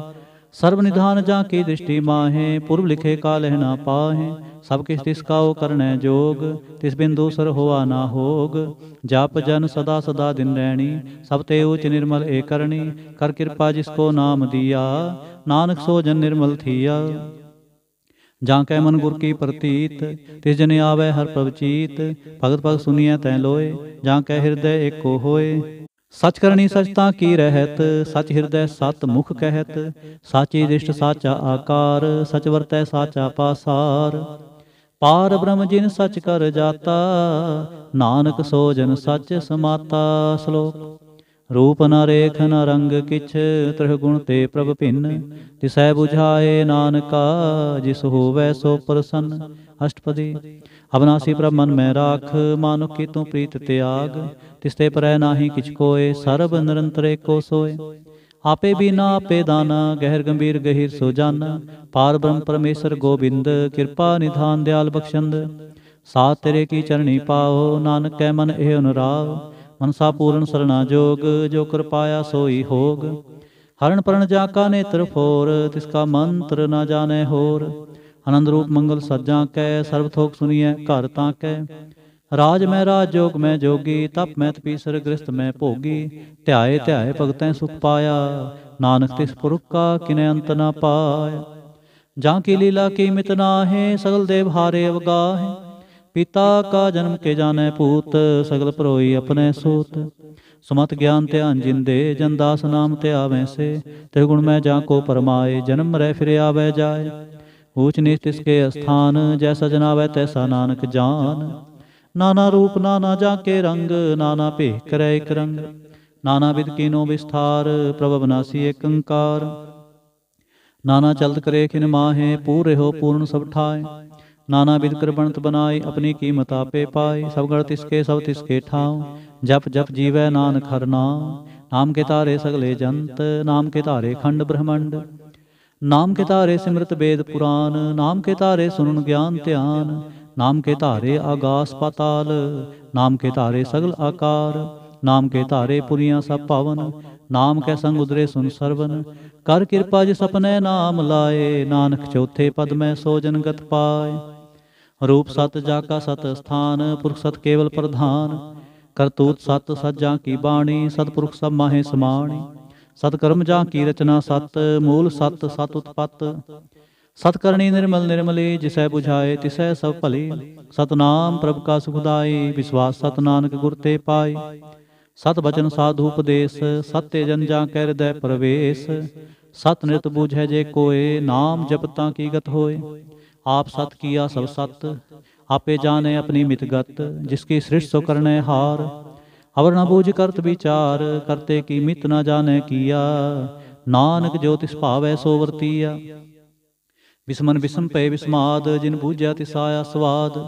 ਸਰਬ ਨਿਧਾਨ ਜਾਂ ਕੀ ਦ੍ਰਿਸ਼ਟੀ ਮਾਹੇ ਪੁਰਬ ਲਿਖੇ ਕਾਲਹਿ ਨਾ ਪਾਹੇ ਸਭ ਕਿਸ ਤਿਸ ਕਾਉ ਕਰਨੈ ਜੋਗ ਤਿਸ ਬਿੰਦੂ ਸਰ ਹੋਆ ਨਾ ਹੋਗ ਜਪ ਜਨ ਸਦਾ ਸਦਾ ਦਿਨ ਰਹਿਣੀ ਸਭ ਤੇ ਉਚ ਨਿਰਮਲ ਏ ਕਰਨੀ ਕਰ ਕਿਰਪਾ ਜਿਸ ਕੋ ਨਾਮ ਦਿਆ ਨਾਨਕ ਸੋ ਜਨ ਨਿਰਮਲ ਥੀਆ ਜਾਂ ਕੈ ਮਨ ਗੁਰ ਕੀ ਪ੍ਰਤੀਤ ਤਿਸ ਜਨ ਆਵੇ ਹਰ ਪ੍ਰਭ ਚੀਤ ਭਗਤ ਭਗ ਸੁਨੀਐ ਤੈ ਲੋਏ ਜਾਂ ਕੈ ਹਿਰਦੈ ਏਕੋ ਹੋਏ ਸਚ ਕਰਨੀ ਸਚ ਤਾਂ ਕੀ ਰਹਿਤ ਸਚ ਹਿਰਦੈ ਸਤ ਮੁਖ ਕਹਿਤ ਸਾਚੀ ਦਿਸ਼ਟ ਸਾਚਾ ਆਕਾਰ ਸਚ ਵਰਤੈ ਸਾਚਾ ਪਾਸਾਰ ਪਾਰ ਬ੍ਰਹਮ ਜਿਨ ਸਚ ਕਰ ਜਾਤਾ ਨਾਨਕ ਸੋ ਜਨ ਸਚ ਸਮਾਤਾ ਸ਼ਲੋਕ ਰੂਪ ਨ ਰੇਖ ਨ ਰੰਗ ਕਿਛ ਤ੍ਰਿਹ ਗੁਣ ਤੇ ਪ੍ਰਭ ਭਿੰਨ ਤਿਸੈ 부ਝਾਏ ਨਾਨਕਾ ਜਿਸ ਹੋਵੈ ਸੋ ਪ੍ਰਸੰਨ ਅਸ਼ਟਪਦੀ ਅਬਨਾਸੀ ਪ੍ਰਭ ਮਨ ਮੈਂ ਰਾਖ ਮਾਨੁ ਕੀ ਤੂੰ ਪ੍ਰੀਤ ਤਿਆਗ ਤਿਸਤੇ ਪਰੈ ਨਾਹੀ ਕਿਛ ਕੋਏ ਸਰਬ ਨਿਰੰਤਰ ਏਕੋ ਸੋਏ ਆਪੇ ਬਿਨਾ ਆਪੇ ਦਾਨ ਗਹਿਰ ਗੰਭੀਰ ਗਹਿਰ ਸੋ ਜਾਨ ਪਾਰ ਬ੍ਰਹਮ ਪਰਮੇਸ਼ਰ ਗੋਬਿੰਦ ਕਿਰਪਾ ਨਿਧਾਨ ਦਿਆਲ ਬਖਸ਼ੰਦ ਸਾਥ ਤੇਰੇ ਕੀ ਚਰਣੀ ਪਾਓ ਨਾਨਕ ਕੈ ਮਨ ਇਹ ਅਨੁਰਾਗ ਮਨਸਾ ਪੂਰਨ ਸਰਣਾ ਜੋਗ ਜੋ ਕਿਰਪਾਇਆ ਸੋਈ ਹੋਗ ਹਰਣ ਪਰਣ ਜਾ ਕਾ ਨੇਤਰ ਫੋਰ ਤਿਸ ਕਾ ਮੰਤਰ ਨਾ ਜਾਣੈ ਹੋਰ ਆਨੰਦ ਰੂਪ ਮੰਗਲ ਸੱਜਾਂ ਕੈ ਸਰਬ ਥੋਕ ਸੁਣੀਐ ਘਰ ਤਾਂ ਕੈ ਰਾਜ ਮੈਂ ਰਾਜ ਜੋਗ ਮੈਂ ਜੋਗੀ ਤਪ ਮੈਂ ਤਪੀਸਰ ਗ੍ਰਸਤ ਮੈਂ ਭੋਗੀ ਧਿਆਏ ਧਿਆਏ ਭਗਤੈ ਸੁਖ ਪਾਇਆ ਨਾਨਕ ਤਿਸ ਪੁਰਖ ਕਾ ਕਿਨੇ ਅੰਤ ਨਾ ਪਾਇਆ ਜਾਂ ਕੀ ਲੀਲਾ ਕੀ ਮਿਤ ਨਾਹੇ ਸਗਲ ਦੇਵ ਹਾਰੇ ਅਵਗਾਹੇ ਪਿਤਾ ਕਾ ਜਨਮ ਕੇ ਜਾਣੈ ਪੂਤ ਸਗਲ ਪਰੋਈ ਆਪਣੇ ਸੂਤ ਸੁਮਤ ਗਿਆਨ ਧਿਆਨ ਜਿੰਦੇ ਜਨ ਦਾਸ ਨਾਮ ਤੇ ਆਵੈ ਸੇ ਤੇ ਗੁਣ ਮੈਂ ਜਾਂ ਕੋ ਪਰਮਾਏ ਜਨਮ ਰਹਿ ਫਿਰ ਆਵੈ ਜਾਏ ਤਿਸ ਕੇ ਅਸਥਾਨ ਜੈ ਸਜਣਾ ਵੈ ਤੈਸਾ ਨਾਨਕ ਜਾਨ ਨਾਨਾ ਰੂਪ ਨਾਨਾ ਜਾ ਕੇ ਰੰਗ ਨਾਨਾ ਭੇਖ ਕਰੈ ਇਕ ਰੰਗ ਨਾਨਾ ਵਿਦ ਕੀਨੋ ਵਿਸਥਾਰ ਪ੍ਰਭ ਬਨਾਸੀ ਇਕੰਕਾਰ ਨਾਨਾ ਚਲਤ ਕਰੇ ਖਿਨ ਮਾਹੇ ਪੂਰੇ ਹੋ ਪੂਰਨ ਸਭ ਠਾਏ ਨਾਨਾ ਵਿਦ ਕਰਬਣਤ ਬਨਾਏ ਆਪਣੀ ਕੀਮਤ ਆਪੇ ਪਾਏ ਸਭ ਗੜ ਕੇ ਸਭ ਕੇ ਠਾਉ ਜਪ ਜਪ ਜੀਵੈ ਨਾਨਕ ਹਰ ਨਾਮ ਨਾਮ ਕੇ ਤਾਰੇ ਸਗਲੇ ਜੰਤ ਨਾਮ ਕੇ ਤਾਰੇ ਖੰਡ ਬ੍ਰਹਮੰਡ ਨਾਮ ਕੇ ਧਾਰੇ ਸਿਮਰਤ ਬੇਦ ਪੁਰਾਨ ਨਾਮ ਕੇ ਧਾਰੇ ਸੁਨਣ ਗਿਆਨ ਧਿਆਨ ਨਾਮ ਕੇ ਧਾਰੇ ਆਗਾਸ ਪਤਾਲ ਨਾਮ ਕੇ ਧਾਰੇ ਸਗਲ ਆਕਾਰ ਨਾਮ ਕੇ ਧਾਰੇ ਪੁਰੀਆਂ ਸਭ ਪਵਨ ਨਾਮ ਕੇ ਸੰਗ ਉਦਰੇ ਸੁਨ ਸਰਵਨ ਕਰ ਕਿਰਪਾ ਜਿ ਸਪਨੇ ਨਾਮ ਲਾਏ ਨਾਨਕ ਚੌਥੇ ਪਦ ਮੈਂ ਸੋ ਜਨਗਤ ਪਾਏ ਰੂਪ ਸਤ ਜਾ ਕਾ ਸਤ ਸਥਾਨ ਪੁਰਖ ਸਤ ਕੇਵਲ ਪ੍ਰਧਾਨ ਕਰਤੂਤ ਸਤ ਸਜਾਂ ਕੀ ਬਾਣੀ ਸਤਪੁਰਖ ਸਭ ਮਾਹੇ ਸਮਾਣੀ ਸਤ ਕਰਮ ਜਾਂ ਕੀ ਰਚਨਾ ਸਤ ਮੂਲ ਸਤ ਸਤ ਉਤਪਤ ਸਤ ਕਰਨੀ ਨਿਰਮਲ ਨਿਰਮਲੇ ਜਿਸੈ 부ਝਾਏ ਤਿਸੈ ਸਭ ਭਲੇ ਸਤਨਾਮ ਪ੍ਰਭ ਕਾ ਸੁਖਦਾਈ ਵਿਸਵਾਸ ਸਤ ਨਾਨਕ ਗੁਰ ਤੇ ਪਾਏ ਸਤ ਬਚਨ ਸਾਧੂ ਉਪਦੇਸ਼ ਸਤ ਤੇ ਜਨ ਜਾਂ ਕਹਿ ਰਦੈ ਪ੍ਰਵੇਸ਼ ਸਤ ਨਿਤ 부ਝੈ ਜੇ ਕੋਏ ਨਾਮ ਜਪਤਾ ਕੀ ਗਤ ਹੋਏ ਆਪ ਸਤ ਕੀਆ ਸਭ ਸਤ ਆਪੇ ਜਾਣੇ ਆਪਣੀ ਮਿਤਗਤ ਜਿਸ ਕੀ ਸ੍ਰਿਸ਼ਟ ਸੋ ਕਰਨੇ ਹਾਰ ਅਵਰ ਨ ਬੂਝ ਕਰਤ ਵਿਚਾਰ ਕਰਤੇ ਕੀ ਮਿਤ ਨ ਜਾਣੈ ਕੀਆ ਨਾਨਕ ਜੋ ਤਿਸ ਭਾਵੈ ਸੋ ਵਰਤੀਆ ਬਿਸਮਨ ਬਿਸਮ ਪੈ ਵਿਸਮਾਦ ਜਿਨ ਬੂਝਿਆ ਤਿਸ ਆਇਆ ਸਵਾਦ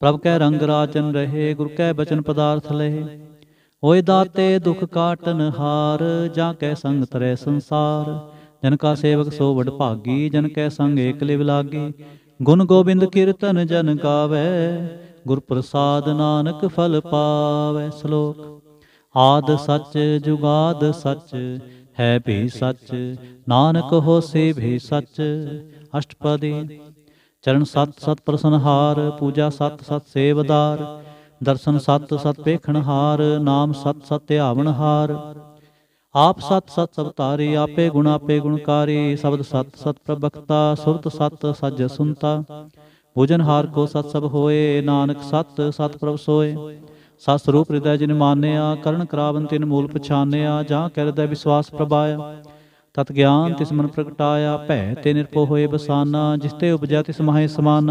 ਪ੍ਰਭ ਕੈ ਰੰਗ ਰਾਚਨ ਰਹੇ ਗੁਰ ਕੈ ਬਚਨ ਪਦਾਰਥ ਲਏ ਹੋਏ ਦਾਤੇ ਦੁਖ ਕਾਟਨ ਹਾਰ ਜਾਂ ਕੈ ਸੰਗ ਤਰੈ ਸੰਸਾਰ ਜਨ ਕਾ ਸੇਵਕ ਸੋ ਵਡ ਭਾਗੀ ਜਨ ਕੈ ਸੰਗ ਏਕ ਲਿਵ ਲਾਗੀ ਗੁਣ ਗੋਬਿੰਦ ਕੀਰਤਨ ਜਨ ਗਾਵੇ ਗੁਰ ਪ੍ਰਸਾਦ ਨਾਨਕ ਫਲ ਪਾਵੇ ਸ਼ਲੋਕ ਆਦ ਸੱਚ ਜੁਗਾਦ ਸੱਚ ਹੈ ਭੀ ਸੱਚ ਨਾਨਕ ਹੋਸੀ ਭੀ ਸੱਚ ਅਸ਼ਟਪਦੀ ਚਰਨ ਸਤ ਸਤ ਪ੍ਰਸਨਹਾਰ ਪੂਜਾ ਸਤ ਸਤ ਸੇਵਦਾਰ ਦਰਸ਼ਨ ਸਤ ਸਤ ਹਾਰ ਨਾਮ ਸਤ ਸਤ ਹਾਰ ਆਪ ਸਤ ਸਤ ਸਬਤਾਰੀ ਆਪੇ ਗੁਣ ਆਪੇ ਗੁਣਕਾਰੀ ਸ਼ਬਦ ਸਤ ਸਤ ਪ੍ਰਭਖਤਾ ਸੁਰਤ ਸਤ ਸਜ ਸੁਨਤਾ ਭੋਜਨ ਹਾਰ ਕੋ ਸਤ ਸਭ ਹੋਏ ਨਾਨਕ ਸਤ ਸਤ ਪ੍ਰਭ ਸੋਏ ਸਤ ਸਰੂਪ ਹਿਰਦੈ ਜਿਨ ਮਾਨਿਆ ਕਰਨ ਕਰਾਵਨ ਤਿਨ ਮੂਲ ਪਛਾਨਿਆ ਜਾਂ ਕਰਦਾ ਵਿਸ਼ਵਾਸ ਪ੍ਰਭਾਇ ਤਤ ਗਿਆਨ ਤਿਸ ਮਨ ਪ੍ਰਗਟਾਇਆ ਭੈ ਤੇ ਨਿਰਪੋ ਹੋਏ ਬਸਾਨਾ ਜਿਸ ਤੇ ਉਪਜਾ ਤਿਸ ਮਾਹੇ ਸਮਾਨ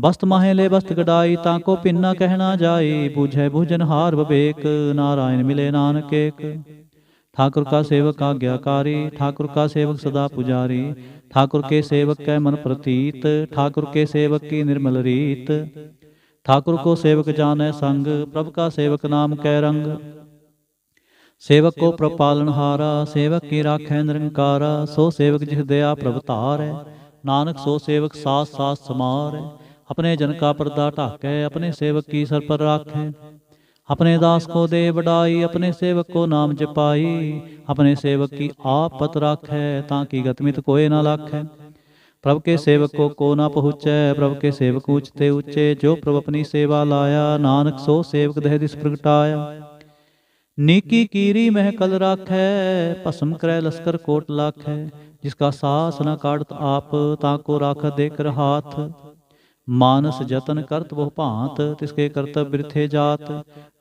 ਬਸਤ ਮਾਹੇ ਲੈ ਬਸਤ ਗਡਾਈ ਤਾਂ ਕੋ ਪਿੰਨਾ ਕਹਿਣਾ ਜਾਏ ਬੂਝੈ ਬੂਝਨ ਹਾਰ ਵਿਵੇਕ ਨਾਰਾਇਣ ਮਿਲੇ ਨਾਨਕ ਏਕ ठाकुर का सेवक आज्ञाकारी ठाकुर का सेवक सदा पुजारी ठाकुर के सेवक कै मन प्रतीत ठाकुर के सेवक की निर्मल रीत ठाकुर को सेवक जानै संग प्रभु का सेवक नाम कै रंग ਸੇਵਕ ਕੋ ਪ੍ਰਪਾਲਨ ਹਾਰਾ ਸੇਵਕ ਕੀ ਰਾਖੈ ਨਿਰੰਕਾਰਾ ਸੋ ਸੇਵਕ ਜਿਹ ਦਇਆ ਪ੍ਰਭ ਧਾਰੈ ਨਾਨਕ ਸੋ ਸੇਵਕ साथ ਸਾਥ ਸਮਾਰੈ अपने जन का ਪਰਦਾ ਢਾਕੈ अपने सेवक की सर पर राखै अपने दास को दे बढ़ाई अपने सेवक को नाम जपाई अपने सेवक की आप पत राख है ताकि गतमित कोय ना लाख है प्रभु के सेवक को को ना पहुंचे प्रभु के सेवक ऊंचते ऊंचे जो प्रभु अपनी सेवा लाया नानक सो सेवक दह दिस प्रगटाया नीकी कीरी मह कल राख है पसम क्रय लश्कर कोट लाख है जिसका सास न काटत आप ताको राख देकर हाथ ਮਾਨਸ ਯਤਨ ਕਰਤ ਬਹੁ ਭਾਂਤ ਤਿਸਕੇ ਕੇ ਬਿਰਥੇ ਜਾਤ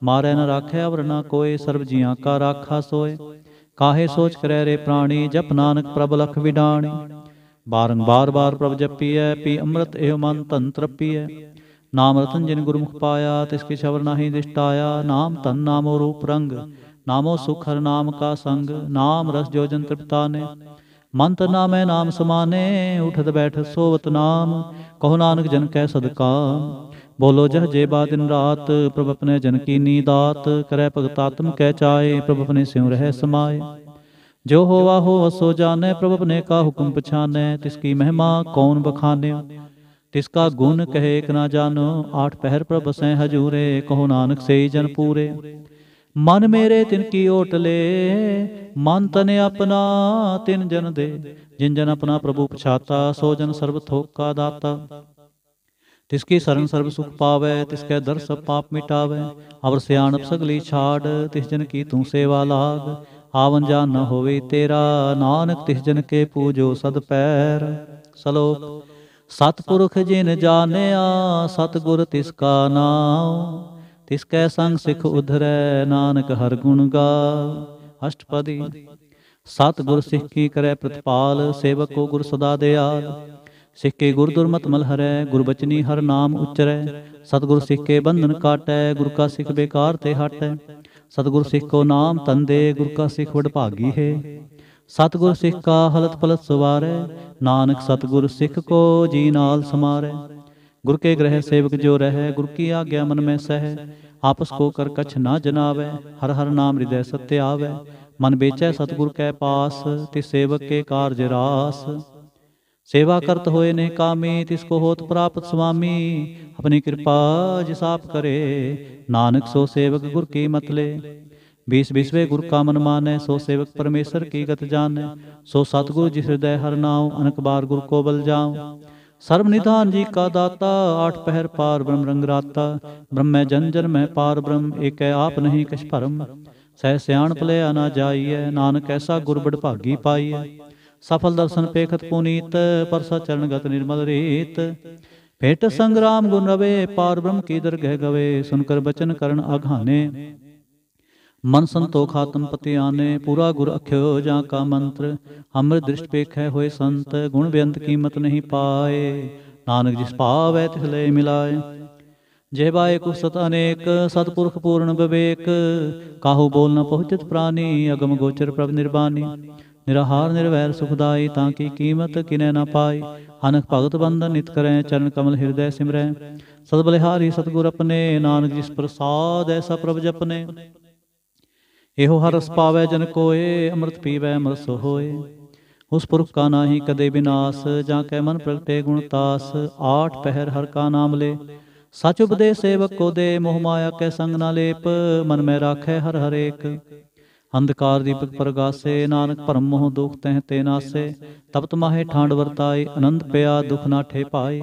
ਮਾਰੈ ਨ ਰਾਖੈ ਅਵਰ ਕੋਏ ਸਰਬ ਜੀਆਂ ਕਾ ਰਾਖਾ ਸੋਏ ਕਾਹੇ ਸੋਚ ਕਰੈ ਰੇ ਪ੍ਰਾਣੀ ਜਪ ਨਾਨਕ ਪ੍ਰਭ ਲਖ ਵਿਡਾਣੀ ਬਾਰੰਬਾਰ ਬਾਰ ਬਾਰ ਪ੍ਰਭ ਜਪੀਐ ਪੀ ਅੰਮ੍ਰਿਤ ਇਹ ਮਨ ਤਨ ਤ੍ਰਪੀਐ ਨਾਮ ਰਤਨ ਜਿਨ ਗੁਰਮੁਖ ਪਾਇਆ ਤਿਸਕੇ ਕੀ ਸ਼ਬਰ ਨਾਹੀ ਦਿਸ਼ਟਾਇਆ ਨਾਮ ਤਨ ਨਾਮੋ ਰੂਪ ਰੰਗ ਨਾਮੋ ਸੁਖਰ ਨਾਮ ਕਾ ਸੰਗ ਨਾਮ ਰਸ ਜੋਜਨ ਜਨ ਤ੍ਰਿਪਤਾ ਨੇ ਮੰਤ ਨਾਮੈ ਨਾਮ ਸਮਾਨੇ ਉਠਤ ਬੈਠ ਸੋਵਤ ਨਾਮ ਕਹੋ ਨਾਨਕ ਜਨ ਕੈ ਸਦਕਾ ਬੋਲੋ ਜਹ ਜੇ ਬਾ ਦਿਨ ਰਾਤ ਪ੍ਰਭ ਆਪਣੇ ਜਨ ਕੀ ਨੀਦਾਤ ਕਰੈ ਆਤਮ ਕਹਿ ਚਾਏ ਪ੍ਰਭ ਆਪਣੇ ਸਿਉ ਰਹਿ ਸਮਾਏ ਜੋ ਹੋਵਾ ਹੋ ਅਸੋ ਜਾਣੈ ਪ੍ਰਭ ਆਪਣੇ ਕਾ ਹੁਕਮ ਪਛਾਨੈ ਤਿਸ ਕੀ ਮਹਿਮਾ ਕੌਣ ਬਖਾਨਿਓ ਤਿਸ ਕਾ ਗੁਣ ਕਹੇ ਇਕ ਨਾ ਜਾਣੋ ਆਠ ਪਹਿਰ ਪ੍ਰਭ ਸੈ ਹਜੂਰੇ ਕਹੋ ਨਾਨਕ ਸੇਈ ਜਨ ਪੂਰੇ ਮਨ ਮੇਰੇ ਤਿਨ ਕੀ ਓਟਲੇ ਮਨ ਤਨੇ ਆਪਣਾ ਤਿਨ ਜਨ ਦੇ ਜਿਨ ਜਨ ਆਪਣਾ ਪ੍ਰਭੂ ਪਛਾਤਾ ਸੋ ਜਨ ਸਰਬ ਥੋਕਾ ਦਾਤਾ ਤਿਸ ਕੀ ਸਰਨ ਸਰਬ ਸੁਖ ਪਾਵੇ ਤਿਸ ਕੈ ਦਰ ਸਭ ਪਾਪ ਮਿਟਾਵੇ ਅਵਰ ਸਿਆਣਪ ਸਗਲੀ ਛਾੜ ਤਿਸ ਜਨ ਕੀ ਤੂੰ ਸੇਵਾ ਲਾਗ ਆਵਨ ਜਾਨ ਨ ਹੋਵੇ ਤੇਰਾ ਨਾਨਕ ਤਿਸ ਜਨ ਕੇ ਪੂਜੋ ਸਦ ਪੈਰ ਸਲੋਕ ਸਤਪੁਰਖ ਜਿਨ ਜਾਣਿਆ ਸਤਗੁਰ ਤਿਸ ਕਾ ਨਾਮ ਤਿਸ ਕੈ ਸੰਗ ਸਿਖ ਉਧਰੈ ਨਾਨਕ ਹਰ ਗੁਣ ਗਾ ਅਸ਼ਟਪਦੀ ਸਤ ਗੁਰ ਸਿੱਖ ਕੀ ਕਰੈ ਪ੍ਰਤਪਾਲ ਸੇਵਕ ਕੋ ਗੁਰ ਸਦਾ ਦਿਆਲ ਸਿੱਖ ਕੇ ਗੁਰ ਦੁਰਮਤ ਮਲ ਹਰੈ ਗੁਰ ਬਚਨੀ ਹਰ ਨਾਮ ਉਚਰੈ ਸਤਗੁਰ ਸਿੱਖ ਕੇ ਬੰਧਨ ਕਾਟੈ ਗੁਰ ਕਾ ਸਿੱਖ ਬੇਕਾਰ ਤੇ ਹਟੈ ਸਤਗੁਰ ਸਿੱਖ ਕੋ ਨਾਮ ਤੰਦੇ ਗੁਰ ਕਾ ਸਿੱਖ ਵਡਭਾਗੀ ਹੈ ਸਤਗੁਰ ਸਿੱਖ ਕਾ ਹਲਤ ਪਲਤ ਸਵਾਰੈ ਨਾਨਕ ਸਤਗੁਰ ਸਿੱਖ ਕੋ ਜੀ ਨਾਲ ਸਮਾਰੈ ਗੁਰ ਕੇ ਗ੍ਰਹਿ ਸੇਵਕ ਜੋ ਰਹੈ ਗੁਰ ਕੀ ਆਗਿਆ ਮਨ ਮੈਂ ਸਹਿ ਆਪਸ ਕੋ ਕਰ ਕਛ ਨਾ ਜਨਾਵੈ ਹਰ ਹਰ ਨਾਮ ਹਿਰਦੈ ਸਤਿ ਆਵੈ ਮਨ ਵੇਚੈ ਸਤਗੁਰ ਕੈ ਪਾਸ ਤੇ ਸੇਵਕ ਕੇ ਕਾਰਜ ਰਾਸ ਸੇਵਾ ਕਰਤ ਹੋਏ ਨੇ ਕਾਮੀ ਤਿਸ ਕੋ ਹੋਤ ਪ੍ਰਾਪਤ ਸੁਆਮੀ ਆਪਣੀ ਕਿਰਪਾ ਜਿਸ ਆਪ ਕਰੇ ਨਾਨਕ ਸੋ ਸੇਵਕ ਗੁਰ ਕੀ ਮਤਲੇ ਬੀਸ ਬਿਸਵੇ ਗੁਰ ਕਾ ਮਨ ਮਾਨੈ ਸੋ ਸੇਵਕ ਪਰਮੇਸ਼ਰ ਕੀ ਗਤ ਜਾਣੈ ਸੋ ਸਤਗੁਰ ਜਿਸ ਹਿਰਦੈ ਹਰ ਨਾਉ ਅਨਕ ਬਾਰ ਗੁਰ ਕੋ ਬਲ ਜਾਉ ਸਰਬ ਨਿਧਾਨ ਜੀ ਕਾ ਦਾਤਾ ਆਠ ਪਹਿਰ ਪਾਰ ਬ੍ਰਹਮ ਰੰਗ ਰਾਤਾ ਬ੍ਰਹਮੈ ਜਨ ਜਨ ਮੈਂ ਪਾਰ ਬ੍ਰਹਮ ਏਕੈ ਆਪ ਨਹੀਂ ਕਿਛ ਭਰਮ ਸਹਿ ਸਿਆਣ ਭਲਿਆ ਨਾ ਜਾਈਐ ਨਾਨਕ ਐਸਾ ਗੁਰ ਬੜ ਭਾਗੀ ਪਾਈਐ ਸਫਲ ਦਰਸ਼ਨ ਪੇਖਤ ਪੁਨੀਤ ਪਰਸਾ ਚਰਨ ਗਤ ਨਿਰਮਲ ਰੀਤ ਭੇਟ ਸੰਗਰਾਮ ਗੁਣ ਰਵੇ ਪਾਰ ਬ੍ਰਹਮ ਕੀ ਦਰ ਗਹਿ ਗਵੇ ਸੁਨ ਕਰ ਬਚਨ ਕਰਨ ਅਘਾਨੇ ਮਨ ਸੰਤੋਖ ਆਤਮ ਪਤੇ ਆਨੇ ਪੂਰਾ ਗੁਰ ਅਖਿਓ ਜਾਂ ਕਾ ਮੰਤਰ ਹਮਰ ਦ੍ਰਿਸ਼ਟ ਪੇਖੈ ਹੋਏ ਸੰਤ ਗੁਣ ਬੇਅੰਤ ਕੀਮਤ ਨਹੀਂ ਪਾਏ ਨਾਨਕ ਜਿਸ ਪਾਵੈ ਤਿਸ ਲੈ ਮਿਲਾਏ ਜੇ ਬਾਏ ਕੋ ਸਤ ਅਨੇਕ ਸਤਪੁਰਖ ਪੂਰਨ ਵਿਵੇਕ ਕਾਹੂ ਬੋਲ ਨ ਪਹੁੰਚਤ ਪ੍ਰਾਨੀ ਅਗਮ ਗੋਚਰ ਪ੍ਰਭ ਨਿਰਬਾਨੀ ਨਿਰਹਾਰ ਨਿਰਵੈਰ ਸੁਖਦਾਈ ਤਾਂ ਕੀ ਕੀਮਤ ਕਿਨੈ ਨਾ ਪਾਈ ਅਨਕ ਭਗਤ ਬੰਧਨ ਨਿਤ ਕਰੈ ਚਰਨ ਕਮਲ ਹਿਰਦੈ ਸਿਮਰੈ ਸਤ ਬਲਿਹਾਰੀ ਸਤਗੁਰ ਆਪਣੇ ਨਾਨਕ ਜਿਸ ਪ੍ਰਸਾਦ ਐਸਾ ਪ੍ਰਭ ਜਪਨੇ ਇਹੋ ਹਰ ਰਸ ਪਾਵੇ ਜਨ ਕੋਏ ਅੰਮ੍ਰਿਤ ਪੀਵੇ ਅੰਮ੍ਰਿਤ ਸੋ ਹੋਏ ਉਸ ਪੁਰਖ ਕਾ ਨਾਹੀ ਕਦੇ ਵਿਨਾਸ਼ ਜਾਂ ਕੈ ਮਨ ਪ੍ਰਗਟੇ ਗੁਣ ਤਾਸ ਆਠ ਪਹਿਰ ਹਰ ਕਾ ਨਾਮ ਲੇ ਸਚ ਉਪਦੇਸ਼ ਸੇਵਕ ਕੋ ਦੇ ਮੋਹ ਮਾਇਆ ਕੈ ਸੰਗ ਨਾ ਲੇਪ ਮਨ ਮੈ ਰਾਖੈ ਹਰ ਹਰੇਕ ਅੰਧਕਾਰ ਦੀਪਕ ਪ੍ਰਗਾਸੇ ਨਾਨਕ ਭਰਮ ਮੋਹ ਦੁਖ ਤਹਿ ਤੇ ਨਾਸੇ ਤਪਤ ਮਾਹੇ ਠਾਂਡ ਵਰਤਾਏ ਆਨੰਦ ਪਿਆ ਦੁਖ ਨਾ ਠੇ ਪਾਏ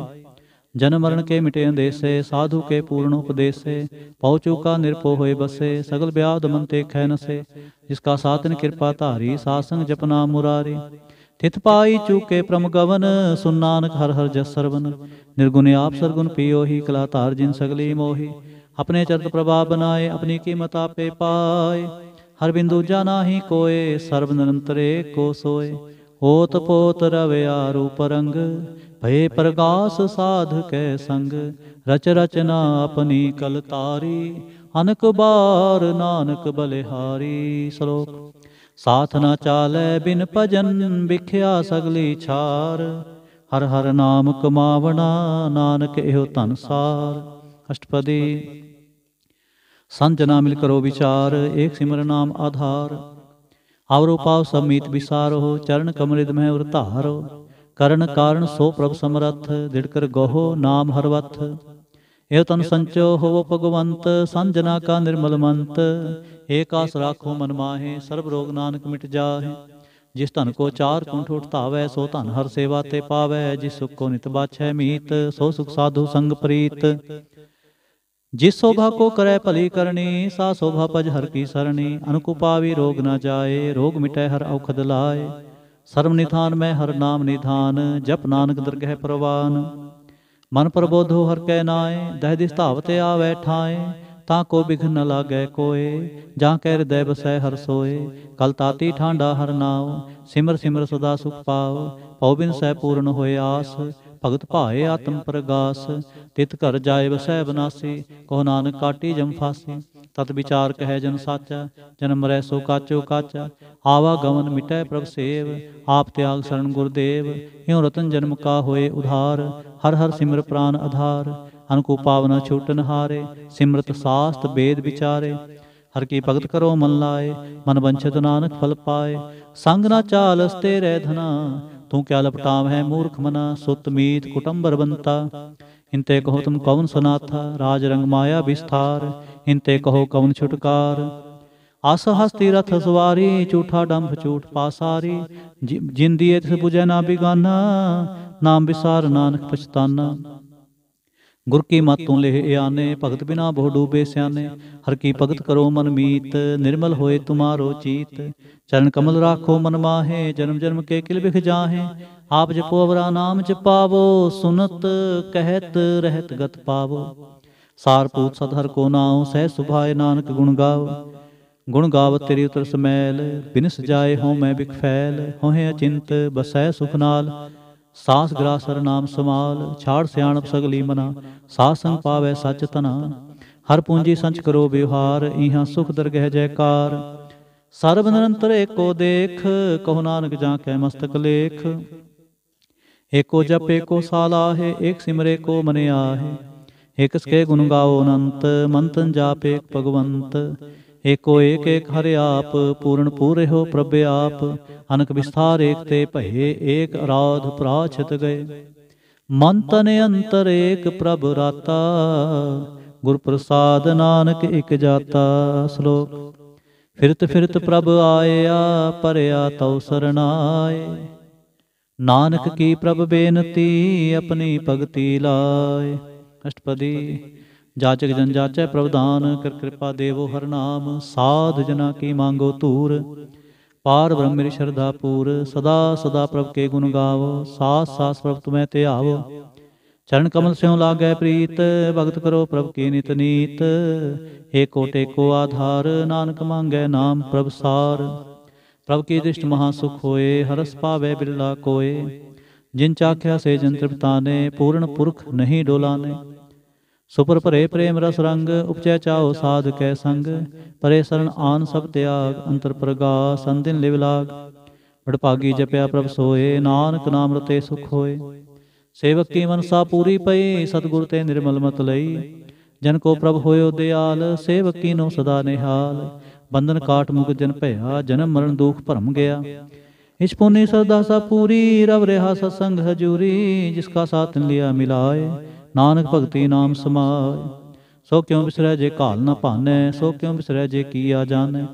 ਜਨਮ ਮਰਨ ਕੇ ਮਿਟੇਨ ਦੇਸੇ ਸਾਧੂ ਕੇ ਪੂਰਨ ਉਪਦੇਸੇ ਪਉ ਕਾ ਨਿਰਪੋ ਹੋਏ ਬਸੇ ਸਗਲ ਵਿਆਦ ਮਨ ਤੇ ਖੈ ਨਸੇ ਜਿਸ ਕਾ ਸਾਤਨ ਕਿਰਪਾ ਧਾਰੀ ਸਾਧ ਸੰਗ ਜਪਨਾ ਮੁਰਾਰੀ ਤਿਤ ਪਾਈ ਚੂਕੇ ਪ੍ਰਮ ਗਵਨ ਸੁਨ ਨਾਨਕ ਹਰ ਹਰ ਜਸ ਸਰਵਨ ਨਿਰਗੁਣ ਆਪ ਸਰਗੁਣ ਪੀਓ ਹੀ ਕਲਾ ਧਾਰ ਜਿਨ ਸਗਲੀ ਮੋਹੀ ਆਪਣੇ ਚਰਤ ਪ੍ਰਭਾ ਬਨਾਏ ਆਪਣੀ ਕੀਮਤ ਆਪੇ ਪਾਏ ਹਰ ਬਿੰਦੂ ਜਾ ਨਾਹੀ ਕੋਏ ਸਰਬ ਨਿਰੰਤਰੇ ਕੋ ਸੋਏ ਹੋਤ ਪੋਤ ਰਵਿਆ ਰੂਪ ਰੰਗ ਭਏ ਪ੍ਰਗਾਸ ਸਾਧ ਕੈ ਸੰਗ ਰਚ ਰਚਨਾ ਆਪਣੀ ਕਲ ਤਾਰੀ ਅਨਕ ਬਾਰ ਨਾਨਕ ਬਲਿਹਾਰੀ ਸ਼ਲੋਕ ਸਾਥ ਨਾ ਚਾਲੈ ਬਿਨ ਭਜਨ ਵਿਖਿਆ ਸਗਲੀ ਛਾਰ ਹਰ ਹਰ ਨਾਮ ਕਮਾਵਣਾ ਨਾਨਕ ਇਹੋ ਧਨ ਸਾਰ ਅਸ਼ਟਪਦੀ ਸੰਤ ਨਾ ਮਿਲ ਕਰੋ ਵਿਚਾਰ ਏਕ ਸਿਮਰ ਨਾਮ ਆਧਾਰ ਆਵਰੋ ਪਾਉ ਸਮੀਤ ਵਿਸਾਰੋ ਚਰਨ ਕਮਲਿਦ ਮਹਿ ਉਰ ਧਾਰੋ ਕਰਨ ਕਾਰਨ ਸੋ ਪ੍ਰਭ ਸਮਰੱਥ ਦਿੜਕਰ ਗੋਹ ਨਾਮ ਹਰਵਤ ਇਹ ਤਨ ਸੰਚੋ ਹੋਵੋ ਭਗਵੰਤ ਸੰਜਨਾ ਕਾ ਨਿਰਮਲ ਮੰਤ ਏਕ ਆਸ ਰਾਖੋ ਮਨ ਮਾਹੇ ਸਰਬ ਰੋਗ ਨਾਨਕ ਮਿਟ ਜਾਹੇ ਜਿਸ ਧਨ ਕੋ ਚਾਰ ਕੁੰਠ ਉਠਤਾਵੇ ਸੋ ਧਨ ਹਰ ਸੇਵਾ ਤੇ ਪਾਵੇ ਜਿਸ ਸੁਖ ਕੋ ਨਿਤ ਬਾਛੈ ਮੀਤ ਸੋ ਸੁਖ ਸਾਧੂ ਸੰਗ ਪ੍ਰੀਤ ਜਿਸ ਸੋਭਾ ਕੋ ਕਰੈ ਭਲੀ ਕਰਨੀ ਸਾ ਸੋਭਾ ਭਜ ਹਰ ਕੀ ਸਰਣੀ ਅਨੁਕੁਪਾਵੀ ਰੋਗ ਨਾ ਜਾਏ ਰੋਗ ਮਿਟੈ ਹਰ ਔਖਦ ਲਾਏ ਸਰਬ ਨਿਥਾਨ ਮੈਂ ਹਰ ਨਾਮ ਨਿਥਾਨ ਜਪ ਨਾਨਕ ਦਰਗਹਿ ਪ੍ਰਵਾਨ ਮਨ ਹੋ ਹਰ ਕੈ ਨਾਏ ਦਹਿ ਦਿਸ ਧਾਵਤ ਆਵੈ ਠਾਏ ਤਾਂ ਕੋ ਬਿਘ ਨ ਲਾਗੈ ਕੋਏ ਜਾਂ ਕੈ ਹਿਰਦੈ ਬਸੈ ਹਰ ਸੋਏ ਕਲ ਤਾਤੀ ਠਾਂਡਾ ਹਰ ਨਾਉ ਸਿਮਰ ਸਿਮਰ ਸਦਾ ਸੁਖ ਪਾਉ ਪਉ ਬਿਨ ਸਹਿ ਪੂਰਨ ਹੋਏ ਆਸ ਭਗਤ ਭਾਏ ਆਤਮ ਪ੍ਰਗਾਸ ਤਿਤ ਘਰ ਜਾਏ ਵਸੈ ਬਨਾਸੀ ਕੋ ਨਾਨਕ ਕਾਟੀ ਜਮ ਫਾਸੀ ਤਤ ਵਿਚਾਰ ਕਹੈ ਜਨ ਸਾਚਾ ਜਨਮ ਰੈ ਸੋ ਕਾਚੋ ਕਾਚਾ ਆਵਾ ਗਮਨ ਮਿਟੈ ਪ੍ਰਭ ਸੇਵ ਆਪ ਤਿਆਗ ਸਰਣ ਗੁਰਦੇਵ ਇਉ ਰਤਨ ਜਨਮ ਕਾ ਹੋਏ ਉਧਾਰ ਹਰ ਹਰ ਸਿਮਰ ਪ੍ਰਾਨ ਆਧਾਰ ਅਨਕੋ ਪਾਵਨ ਛੂਟਨ ਹਾਰੇ ਸਿਮਰਤ ਸਾਸਤ ਬੇਦ ਵਿਚਾਰੇ ਹਰ ਕੀ ਭਗਤ ਕਰੋ ਮਨ ਲਾਏ ਮਨ ਬੰਛਤ ਨਾਨਕ ਫਲ ਪਾਏ ਸੰਗ ਨਾ ਚਾਲਸ ਤੇ ਰਹਿ ਧਨਾ ਤੂੰ ਕਿਆ ਲਪਟਾਵ ਹੈ ਮੂਰਖ ਮਨਾ ਸੁਤ ਮੀਤ ਕੁਟੰਬਰ ਬੰਤਾ ਹਿੰਤੇ ਕਹੋ ਤੁਮ ਕਵਨ ਸੁਨਾਥਾ ਰਾਜ ਰੰਗ ਮਾਇਆ ਵਿਸਥਾਰ ਹਿੰਤੇ ਕਹੋ ਕਵਨ ਛੁਟਕਾਰ ਆਸ ਹਸਤੀ ਰਥ ਸਵਾਰੀ ਝੂਠਾ ਡੰਭ ਝੂਠ ਪਾਸਾਰੀ ਜਿੰਦੀਏ ਇਸ 부ਜੈ ਨਾ ਬਿਗਾਨਾ ਨਾਮ ਵਿਸਾਰ ਨਾਨਕ ਪਛਤਾਨਾ ਗੁਰ ਕੀ ਮਤ ਤੂੰ ਲਹਿ ਇਆਨੇ ਭਗਤ ਬਿਨਾ ਬਹੁ ਡੂਬੇ ਸਿਆਨੇ ਹਰ ਕੀ ਭਗਤ ਕਰੋ ਮਨ ਮੀਤ ਨਿਰਮਲ ਹੋਏ ਤੁਮਾਰੋ ਚੀਤ ਚਰਨ ਕਮਲ ਰਾਖੋ ਮਨ ਮਾਹੇ ਜਨਮ ਜਨਮ ਕੇ ਕਿਲ ਬਿਖ ਜਾਹੇ ਆਪ ਜਪੋ ਅਵਰਾ ਨਾਮ ਪਾਵੋ ਸੁਨਤ ਕਹਿਤ ਰਹਿਤ ਗਤ ਪਾਵੋ ਸਾਰ ਪੂਤ ਸਦ ਹਰ ਕੋ ਨਾਉ ਸਹਿ ਸੁਭਾਏ ਨਾਨਕ ਗੁਣ ਗਾਵ ਗੁਣ ਗਾਵਤ ਤੇਰੀ ਉਤਰ ਸਮੈਲ ਬਿਨਸ ਜਾਏ ਹੋ ਮੈਂ ਬਿਖ ਫੈਲ ਹੋਹੇ ਅਚਿੰਤ ਬਸੈ ਸੁਖ ਨਾਲ ਸਾਸ ਗਰਾ ਨਾਮ ਸਮਾਲ ਛਾੜ ਸਿਆਣਪ ਸਗਲੀ ਮਨਾ ਸਾਸ ਸੰਗ ਪਾਵੇ ਸਚ ਤਨਾ ਹਰ ਪੂੰਜੀ ਸੰਚ ਕਰੋ ਵਿਵਹਾਰ ਇਹਾਂ ਸੁਖ ਦਰਗਹਿ ਜੈਕਾਰ ਸਰਬ ਨਿਰੰਤਰ ਏਕੋ ਦੇਖ ਕਹੁ ਨਾਨਕ ਜਾਂ ਕੈ ਮਸਤਕ ਲੇਖ ਏਕੋ ਜਪ ਏਕੋ ਹੈ ਏਕ ਸਿਮਰੇ ਕੋ ਮਨਿਆ ਆਹੇ ਏਕਸ ਕੇ ਗੁਣ ਗਾਓ ਅਨੰਤ ਮੰਤਨ ਜਾਪੇ ਭਗਵੰਤ ਏਕੋ ਏਕ ਏਕ ਹਰਿ ਆਪ ਪੂਰਨ ਪੂਰੇ ਹੋ ਪ੍ਰਭ ਆਪ ਅਨਕ ਵਿਸਥਾਰ ਏਕ ਤੇ ਭਏ ਏਕ ਅਰਾਧ ਪ੍ਰਾਛਿਤ ਗਏ ਮਨ ਤਨ ਅੰਤਰ ਏਕ ਪ੍ਰਭ ਰਾਤਾ ਗੁਰ ਪ੍ਰਸਾਦ ਨਾਨਕ ਇਕ ਜਾਤਾ ਸ਼ਲੋਕ ਫਿਰਤ ਫਿਰਤ ਪ੍ਰਭ ਆਇਆ ਪਰਿਆ ਤਉ ਸਰਣਾਏ ਨਾਨਕ ਕੀ ਪ੍ਰਭ ਬੇਨਤੀ ਆਪਣੀ ਭਗਤੀ ਲਾਏ ਅਸ਼ਟਪਦੀ ਜਾਚਕ ਜਨ ਜਾਚੈ ਪ੍ਰਵਧਾਨ ਕਰ ਕਿਰਪਾ ਦੇਵੋ ਹਰ ਨਾਮ ਸਾਧ ਜਨਾ ਕੀ ਮੰਗੋ ਧੂਰ ਪਾਰ ਬ੍ਰਹਮ ਮੇਰੀ ਸ਼ਰਧਾ ਪੂਰ ਸਦਾ ਸਦਾ ਪ੍ਰਭ ਕੇ ਗੁਣ ਗਾਵੋ ਸਾਸ ਸਾਸ ਪ੍ਰਭ ਤੁਮੈ ਤੇ ਆਵੋ ਚਰਨ ਕਮਲ ਸਿਉ ਲਾਗੈ ਪ੍ਰੀਤ ਭਗਤ ਕਰੋ ਪ੍ਰਭ ਕੀ ਨਿਤ ਨੀਤ ਏ ਕੋਟੇ ਕੋ ਆਧਾਰ ਨਾਨਕ ਮੰਗੈ ਨਾਮ ਪ੍ਰਭ ਸਾਰ ਪ੍ਰਭ ਕੀ ਦ੍ਰਿਸ਼ਟ ਮਹਾ ਸੁਖ ਹੋਏ ਹਰਸ ਪਾਵੇ ਬਿਰਲਾ ਕੋਏ ਜਿਨ ਚਾਖਿਆ ਸੇ ਜਨ ਤ੍ਰਿਪਤਾਨੇ ਪੂਰਨ ਪੁਰਖ ਨਹੀਂ ਡੋਲਾਨੇ ਸੁਪਰ ਭਰੇ ਪ੍ਰੇਮ ਰਸ ਰੰਗ ਉਪਚੈ ਚਾਉ ਸਾਧ ਕੈ ਸੰਗ ਪਰੇ ਸਰਨ ਆਨ ਸਭ ਤਿਆਗ ਅੰਤਰ ਪ੍ਰਗਾ ਸੰਦਿਨ ਲਿਵ ਲਾਗ ਵਡਭਾਗੀ ਜਪਿਆ ਪ੍ਰਭ ਸੋਏ ਨਾਨਕ ਨਾਮ ਰਤੇ ਸੁਖ ਹੋਏ ਸੇਵਕ ਕੀ ਮਨਸਾ ਪੂਰੀ ਪਈ ਸਤਗੁਰ ਤੇ ਨਿਰਮਲ ਮਤ ਲਈ ਜਨ ਕੋ ਪ੍ਰਭ ਹੋਇਓ ਦਿਆਲ ਸੇਵਕ ਕੀ ਨੂੰ ਸਦਾ ਨਿਹਾਲ ਬੰਧਨ ਕਾਟ ਮੁਕ ਜਨ ਭਇਆ ਜਨਮ ਮਰਨ ਦੁਖ ਭਰਮ ਗਿਆ ਇਸ ਪੁੰਨੇ ਸਰਦਾ ਸਾ ਪੂਰੀ ਰਵ ਰਹਾ ਸੰਗ ਹਜੂਰੀ ਜਿਸ ਕਾ ਸਾਥ ਲਿਆ ਮਿਲਾਏ ਨਾਨਕ ਭਗਤੀ ਨਾਮ ਸਮਾਏ ਸੋ ਕਿਉ ਬਿਸਰੈ ਜੇ ਕਾਲ ਨਾ ਭਾਨੈ ਸੋ ਕਿਉ ਬਿਸਰੈ ਜੇ ਕੀਆ ਜਾਣੈ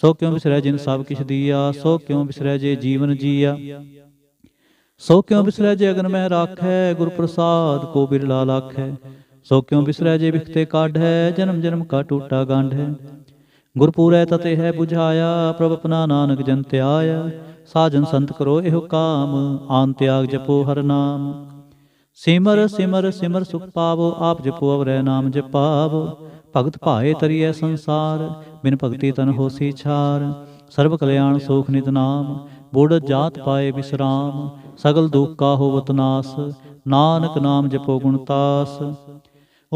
ਸੋ ਕਿਉ ਬਿਸਰੈ ਜਿਨ ਸਭ ਕਿਛ ਦੀਆ ਸੋ ਕਿਉ ਬਿਸਰੈ ਜੇ ਜੀਵਨ ਜੀਆ ਸੋ ਕਿਉ ਬਿਸਰੈ ਜੇ ਅਗਨ ਮਹਿ ਰਾਖੈ ਗੁਰ ਪ੍ਰਸਾਦ ਕੋ ਬਿਰਲਾ ਲਖੈ ਸੋ ਕਿਉ ਬਿਸਰੈ ਜੇ ਵਿਖਤੇ ਕਾਢੈ ਜਨਮ ਜਨਮ ਕਾ ਟੂਟਾ ਗਾਂਢੈ ਗੁਰਪੂਰੈ ਤਤੇ ਹੈ 부ਝਾਇਆ ਪ੍ਰਭ ਆਪਣਾ ਨਾਨਕ ਜਨ ਧਿਆਇਆ ਸਾਜਨ ਸੰਤ ਕਰੋ ਇਹੋ ਕਾਮ ਆਨ ਤਿਆਗ ਜਪੋ ਹਰ ਨਾਮ ਸਿਮਰ ਸਿਮਰ ਸਿਮਰ ਸੁਖ ਪਾਵੋ ਆਪ ਜਪੋ ਅਵਰੈ ਨਾਮ ਜਪਾਵੋ ਭਗਤ ਭਾਏ ਤਰੀਐ ਸੰਸਾਰ ਬਿਨ ਭਗਤੀ ਤਨ ਹੋਸੀ ਛਾਰ ਸਰਬ ਕਲਿਆਣ ਸੋਖ ਨਿਤ ਨਾਮ ਬੋੜ ਜਾਤ ਪਾਏ ਬਿਸਰਾਮ ਸਗਲ ਦੁੱਖ ਕਾ ਹੋਵਤ ਨਾਸ ਨਾਨਕ ਨਾਮ ਜਪੋ ਗੁਣ ਤਾਸ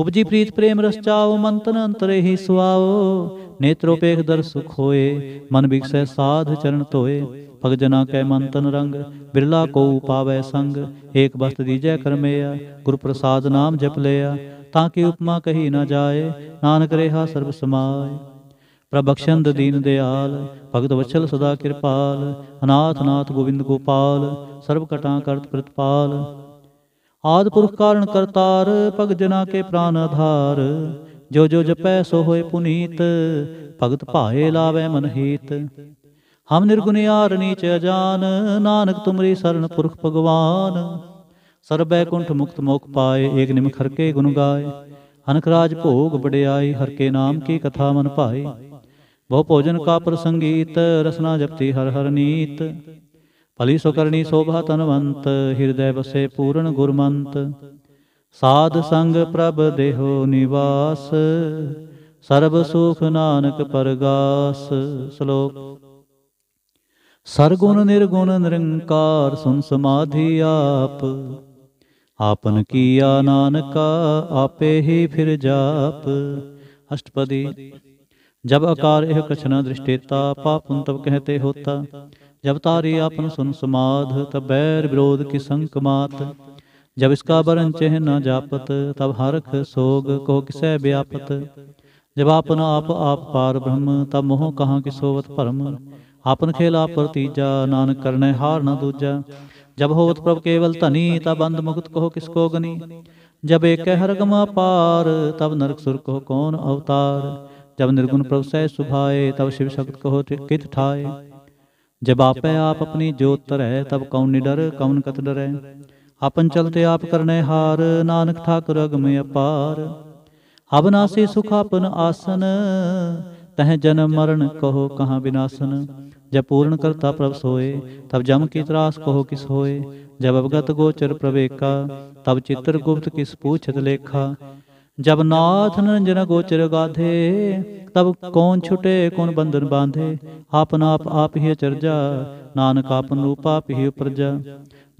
ਉਪਜੀ ਪ੍ਰੀਤ ਪ੍ਰੇਮ ਰਸ ਚਾਉ ਮੰਤਨ ਅੰਤਰੇ ਹੀ ਸੁਆਓ ਪੇਖ ਦਰ ਸੁਖ ਹੋਏ ਮਨ ਵਿਖਸੈ ਸਾਧ ਚਰਨ ਧੋਏ ਭਗ ਜਨਾ ਕੈ ਮੰਤਨ ਰੰਗ ਬਿਰਲਾ ਕੋ ਪਾਵੈ ਸੰਗ ਏਕ ਬਸਤ ਦੀਜੈ ਕਰਮੇਆ ਗੁਰ ਪ੍ਰਸਾਦ ਨਾਮ ਜਪ ਲਿਆ ਤਾਂ ਕਿ ਉਪਮਾ ਕਹੀ ਨਾ ਜਾਏ ਨਾਨਕ ਰੇਹਾ ਸਰਬ ਸਮਾਏ ਪ੍ਰਭਖਸ਼ੰਦ ਦੀਨ ਦਿਆਲ ਭਗਤ ਵਛਲ ਸਦਾ ਕਿਰਪਾਲ ਅਨਾਥ ਨਾਥ ਗੋਬਿੰਦ ਗੋਪਾਲ ਸਰਬ ਕਟਾਂ ਕਰਤ ਪ੍ਰਤਪਾਲ ਆਦ ਪੁਰਖ ਕਾਰਨ ਕਰਤਾਰ ਭਗ ਜਨਾ ਕੇ ਪ੍ਰਾਨ ਆਧਾਰ ਜੋ ਜੋ ਜਪੈ ਸੋ ਹੋਏ ਪੁਨੀਤ ਭਗਤ ਭਾਏ ਲਾਵੇ ਮਨ ਹੀਤ ਹਮ ਨਿਰਗੁਣ ਆਰ ਨੀਚ ਅਜਾਨ ਨਾਨਕ ਤੁਮਰੀ ਸਰਨ ਪੁਰਖ ਭਗਵਾਨ ਸਰਬੈ ਕੁੰਠ ਮੁਕਤ ਮੋਖ ਪਾਏ ਏਕ ਨਿਮਖ ਹਰਕੇ ਗੁਣ ਗਾਏ ਅਨਕ ਰਾਜ ਭੋਗ ਬੜਿਆਈ ਹਰਕੇ ਨਾਮ ਕੀ ਕਥਾ ਮਨ ਭਾਏ ਬਹੁ ਭੋਜਨ ਕਾ ਪ੍ਰਸੰਗੀਤ ਰਸਨਾ ਜਪਤੀ ਹਰ ਹਰ ਨੀਤ ਭਲੀ ਸੋ ਕਰਨੀ ਸੋਭਾ ਤਨਵੰਤ ਹਿਰਦੈ ਵਸੇ ਪੂਰਨ ਗੁਰਮੰਤ ਸਾਧ ਸੰਗ ਪ੍ਰਭ ਦੇਹੋ ਨਿਵਾਸ ਸਰਬ ਸੁਖ ਨਾਨਕ ਪਰਗਾਸ ਸ਼ਲੋਕ ਸਰਗੁਣ ਨਿਰਗੁਣ ਨਿਰੰਕਾਰ ਸੁਨ ਸਮਾਧੀ ਆਪ ਆਪਨ ਕੀਆ ਨਾਨਕਾ ਆਪੇ ਹੀ ਫਿਰ ਜਾਪ ਅਸ਼ਟਪਦੀ ਜਬ ਅਕਾਰ ਇਹ ਕਛਨਾ ਦ੍ਰਿਸ਼ਟੇਤਾ ਪਾਪੁਨ ਤਬ ਕਹਤੇ ਹੋਤਾ जब तारी आपन सुन समाध तब बैर विरोध की संक मात जब इसका वरण चेह न जापत तब हरख सोग को किसै व्यापत जब आपन आप आप पार ब्रह्म तब मोह कहाँ कि सोवत परम आपन खेला पर तीजा नानक करने हार न दूजा जब होवत प्रभ केवल धनी तब अंध मुक्त कहो किसको गनी जब एक गमा पार तब नरक सुर कहो कौन अवतार जब निर्गुण प्रभु सह सुभाए तब शिव शक्त कहो कित ठाए जब आप आप अपनी ज्योत है तब कौन निडर कौन कत डर है अपन चलते आप करने हार नानक ठाकुर अग में अपार हब सुख सुखापन आसन तह जन्म मरण कहो कहाँ विनाशन जब पूर्ण करता प्रभ सोए तब जम की त्रास कहो किस होए जब अवगत गोचर प्रवेका तब चित्र गुप्त किस पूछत लेखा ਜਬ ਨਾਥ ਨਿਰੰਜਨ ਗੋਚਰ ਗਾਧੇ ਤਬ ਕੌਣ ਛੁਟੇ ਕੌਣ ਬੰਧਨ ਬਾਂਧੇ ਆਪਨ ਆਪ ਆਪ ਹੀ ਚਰਜਾ ਨਾਨਕ ਆਪਨ ਰੂਪ ਆਪ ਹੀ ਉਪਰਜਾ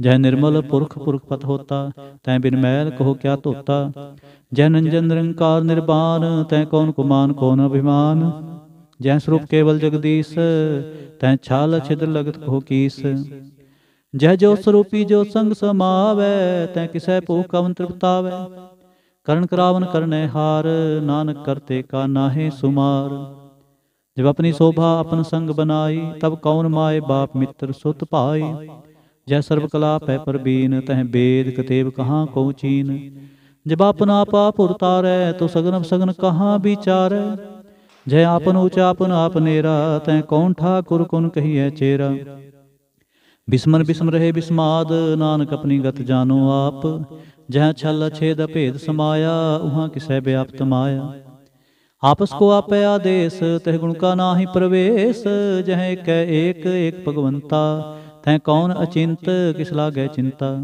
ਜੈ ਨਿਰਮਲ ਪੁਰਖ ਪੁਰਖ ਪਤ ਹੋਤਾ ਤੈ ਬਿਨ ਮੈਲ ਕਹੋ ਕਿਆ ਧੋਤਾ ਜੈ ਨੰਜਨ ਨਿਰੰਕਾਰ ਨਿਰਬਾਨ ਤੈ ਕੌਣ ਕੁਮਾਨ ਕੌਣ ਅਭਿਮਾਨ ਜੈ ਸਰੂਪ ਕੇਵਲ ਜਗਦੀਸ਼ ਤੈ ਛਾਲ ਛਿਦ ਲਗਤ ਕਹੋ ਕੀਸ ਜੈ ਜੋ ਸਰੂਪੀ ਜੋ ਸੰਗ ਸਮਾਵੈ ਤੈ ਕਿਸੈ ਭੂ ਕਵਨ ਤ੍ਰਿਪਤਾਵੈ ਕਰਨ ਕਰਾਵਨ ਕਰਨੇ ਹਾਰ ਨਾਨਕ ਕਰਤੇ ਕਾ ਨਾਹੇ ਸੁਮਾਰ ਜਬ ਆਪਣੀ ਸੋਭਾ ਆਪਨ ਸੰਗ ਬਨਾਈ ਤਬ ਕੌਣ ਮਾਏ ਬਾਪ ਮਿੱਤਰ ਸੁਤ ਭਾਈ ਜੈ ਸਰਬ ਕਲਾ ਪੈ ਪਰਬੀਨ ਤਹ ਬੇਦ ਕਤੇਬ ਕਹਾ ਕਉ ਚੀਨ ਜਬ ਆਪਨ ਆਪਾ ਉਰਤਾਰੈ ਤੋ ਸਗਨ ਸਗਨ ਕਹਾ ਵਿਚਾਰੈ ਜੈ ਆਪਨ ਆਪਨ ਆਪ ਨੇਰਾ ਤੈ ਕੌਣ ਠਾਕੁਰ ਕੁਨ ਕਹੀਐ ਚੇਰਾ ਬਿਸਮਨ ਬਿਸਮ ਰਹੇ ਬਿਸਮਾਦ ਨਾਨਕ ਆਪਣੀ ਗਤ ਜਾਨੋ ਆਪ ਜਹ ਛਲ ਛੇਦ ਭੇਦ ਸਮਾਇਆ ਉਹਾਂ ਕਿਸੈ ਵਿਆਪਤ ਮਾਇਆ ਆਪਸ ਕੋ ਆਪੇ ਆਦੇਸ ਤਹਿ ਗੁਣ ਕਾ ਨਾਹੀ ਪ੍ਰਵੇਸ਼ ਜਹ ਕੈ ਏਕ ਏਕ ਭਗਵੰਤਾ ਤੈ ਕੌਣ ਅਚਿੰਤ ਕਿਸ ਲਾਗੇ ਚਿੰਤਾ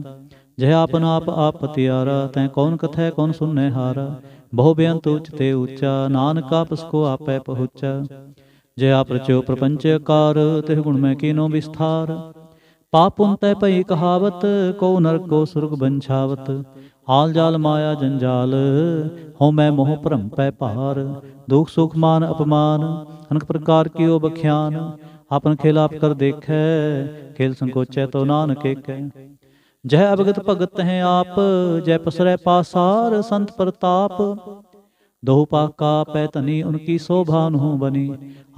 ਜਹ ਆਪਨ ਆਪ ਆਪਤਿਆਰਾ ਤੈ ਕੌਣ ਕਥੈ ਕੌਣ ਸੁਨੈ ਹਾਰਾ ਬਹੁ ਬੇਅੰਤ ਉਚ ਤੇ ਉਚਾ ਨਾਨਕ ਆਪਸ ਕੋ ਆਪੇ ਪਹੁੰਚਾ ਜਹ ਆਪਰਚੋ ਪ੍ਰਪੰਚ ਕਾਰ ਤਹਿ ਗੁਣ ਮੈਂ ਕੀਨੋ ਵਿਸਥਾਰ ਪਾਪੁਨ ਤੈ ਭਈ ਕਹਾਵਤ ਕੋ ਨਰਕ ਕੋ ਸੁਰਗ ਬੰਛਾਵਤ ਹਾਲ ਜਾਲ ਮਾਇਆ ਜੰਜਾਲ ਹਉ ਮੈਂ ਮੋਹ ਭ੍ਰਮ ਪੈ ਭਾਰ ਦੁਖ ਸੁਖ ਮਾਨ ਅਪਮਾਨ ਅਨਕ ਪ੍ਰਕਾਰ ਕੀਓ ਬਖਿਆਨ ਆਪਨ ਖਿਲਾਪ ਕਰ ਦੇਖੈ ਖੇਲ ਸੰਕੋਚੈ ਤੋ ਨਾਨਕ ਏਕੈ ਜਹ ਅਵਗਤ ਭਗਤ ਹੈ ਆਪ ਜੈ ਪਸਰੈ ਪਾਸਾਰ ਸੰਤ ਪ੍ਰਤਾਪ दोहु पाका पै तनी उनकी ਸੋਭਾ नु बनी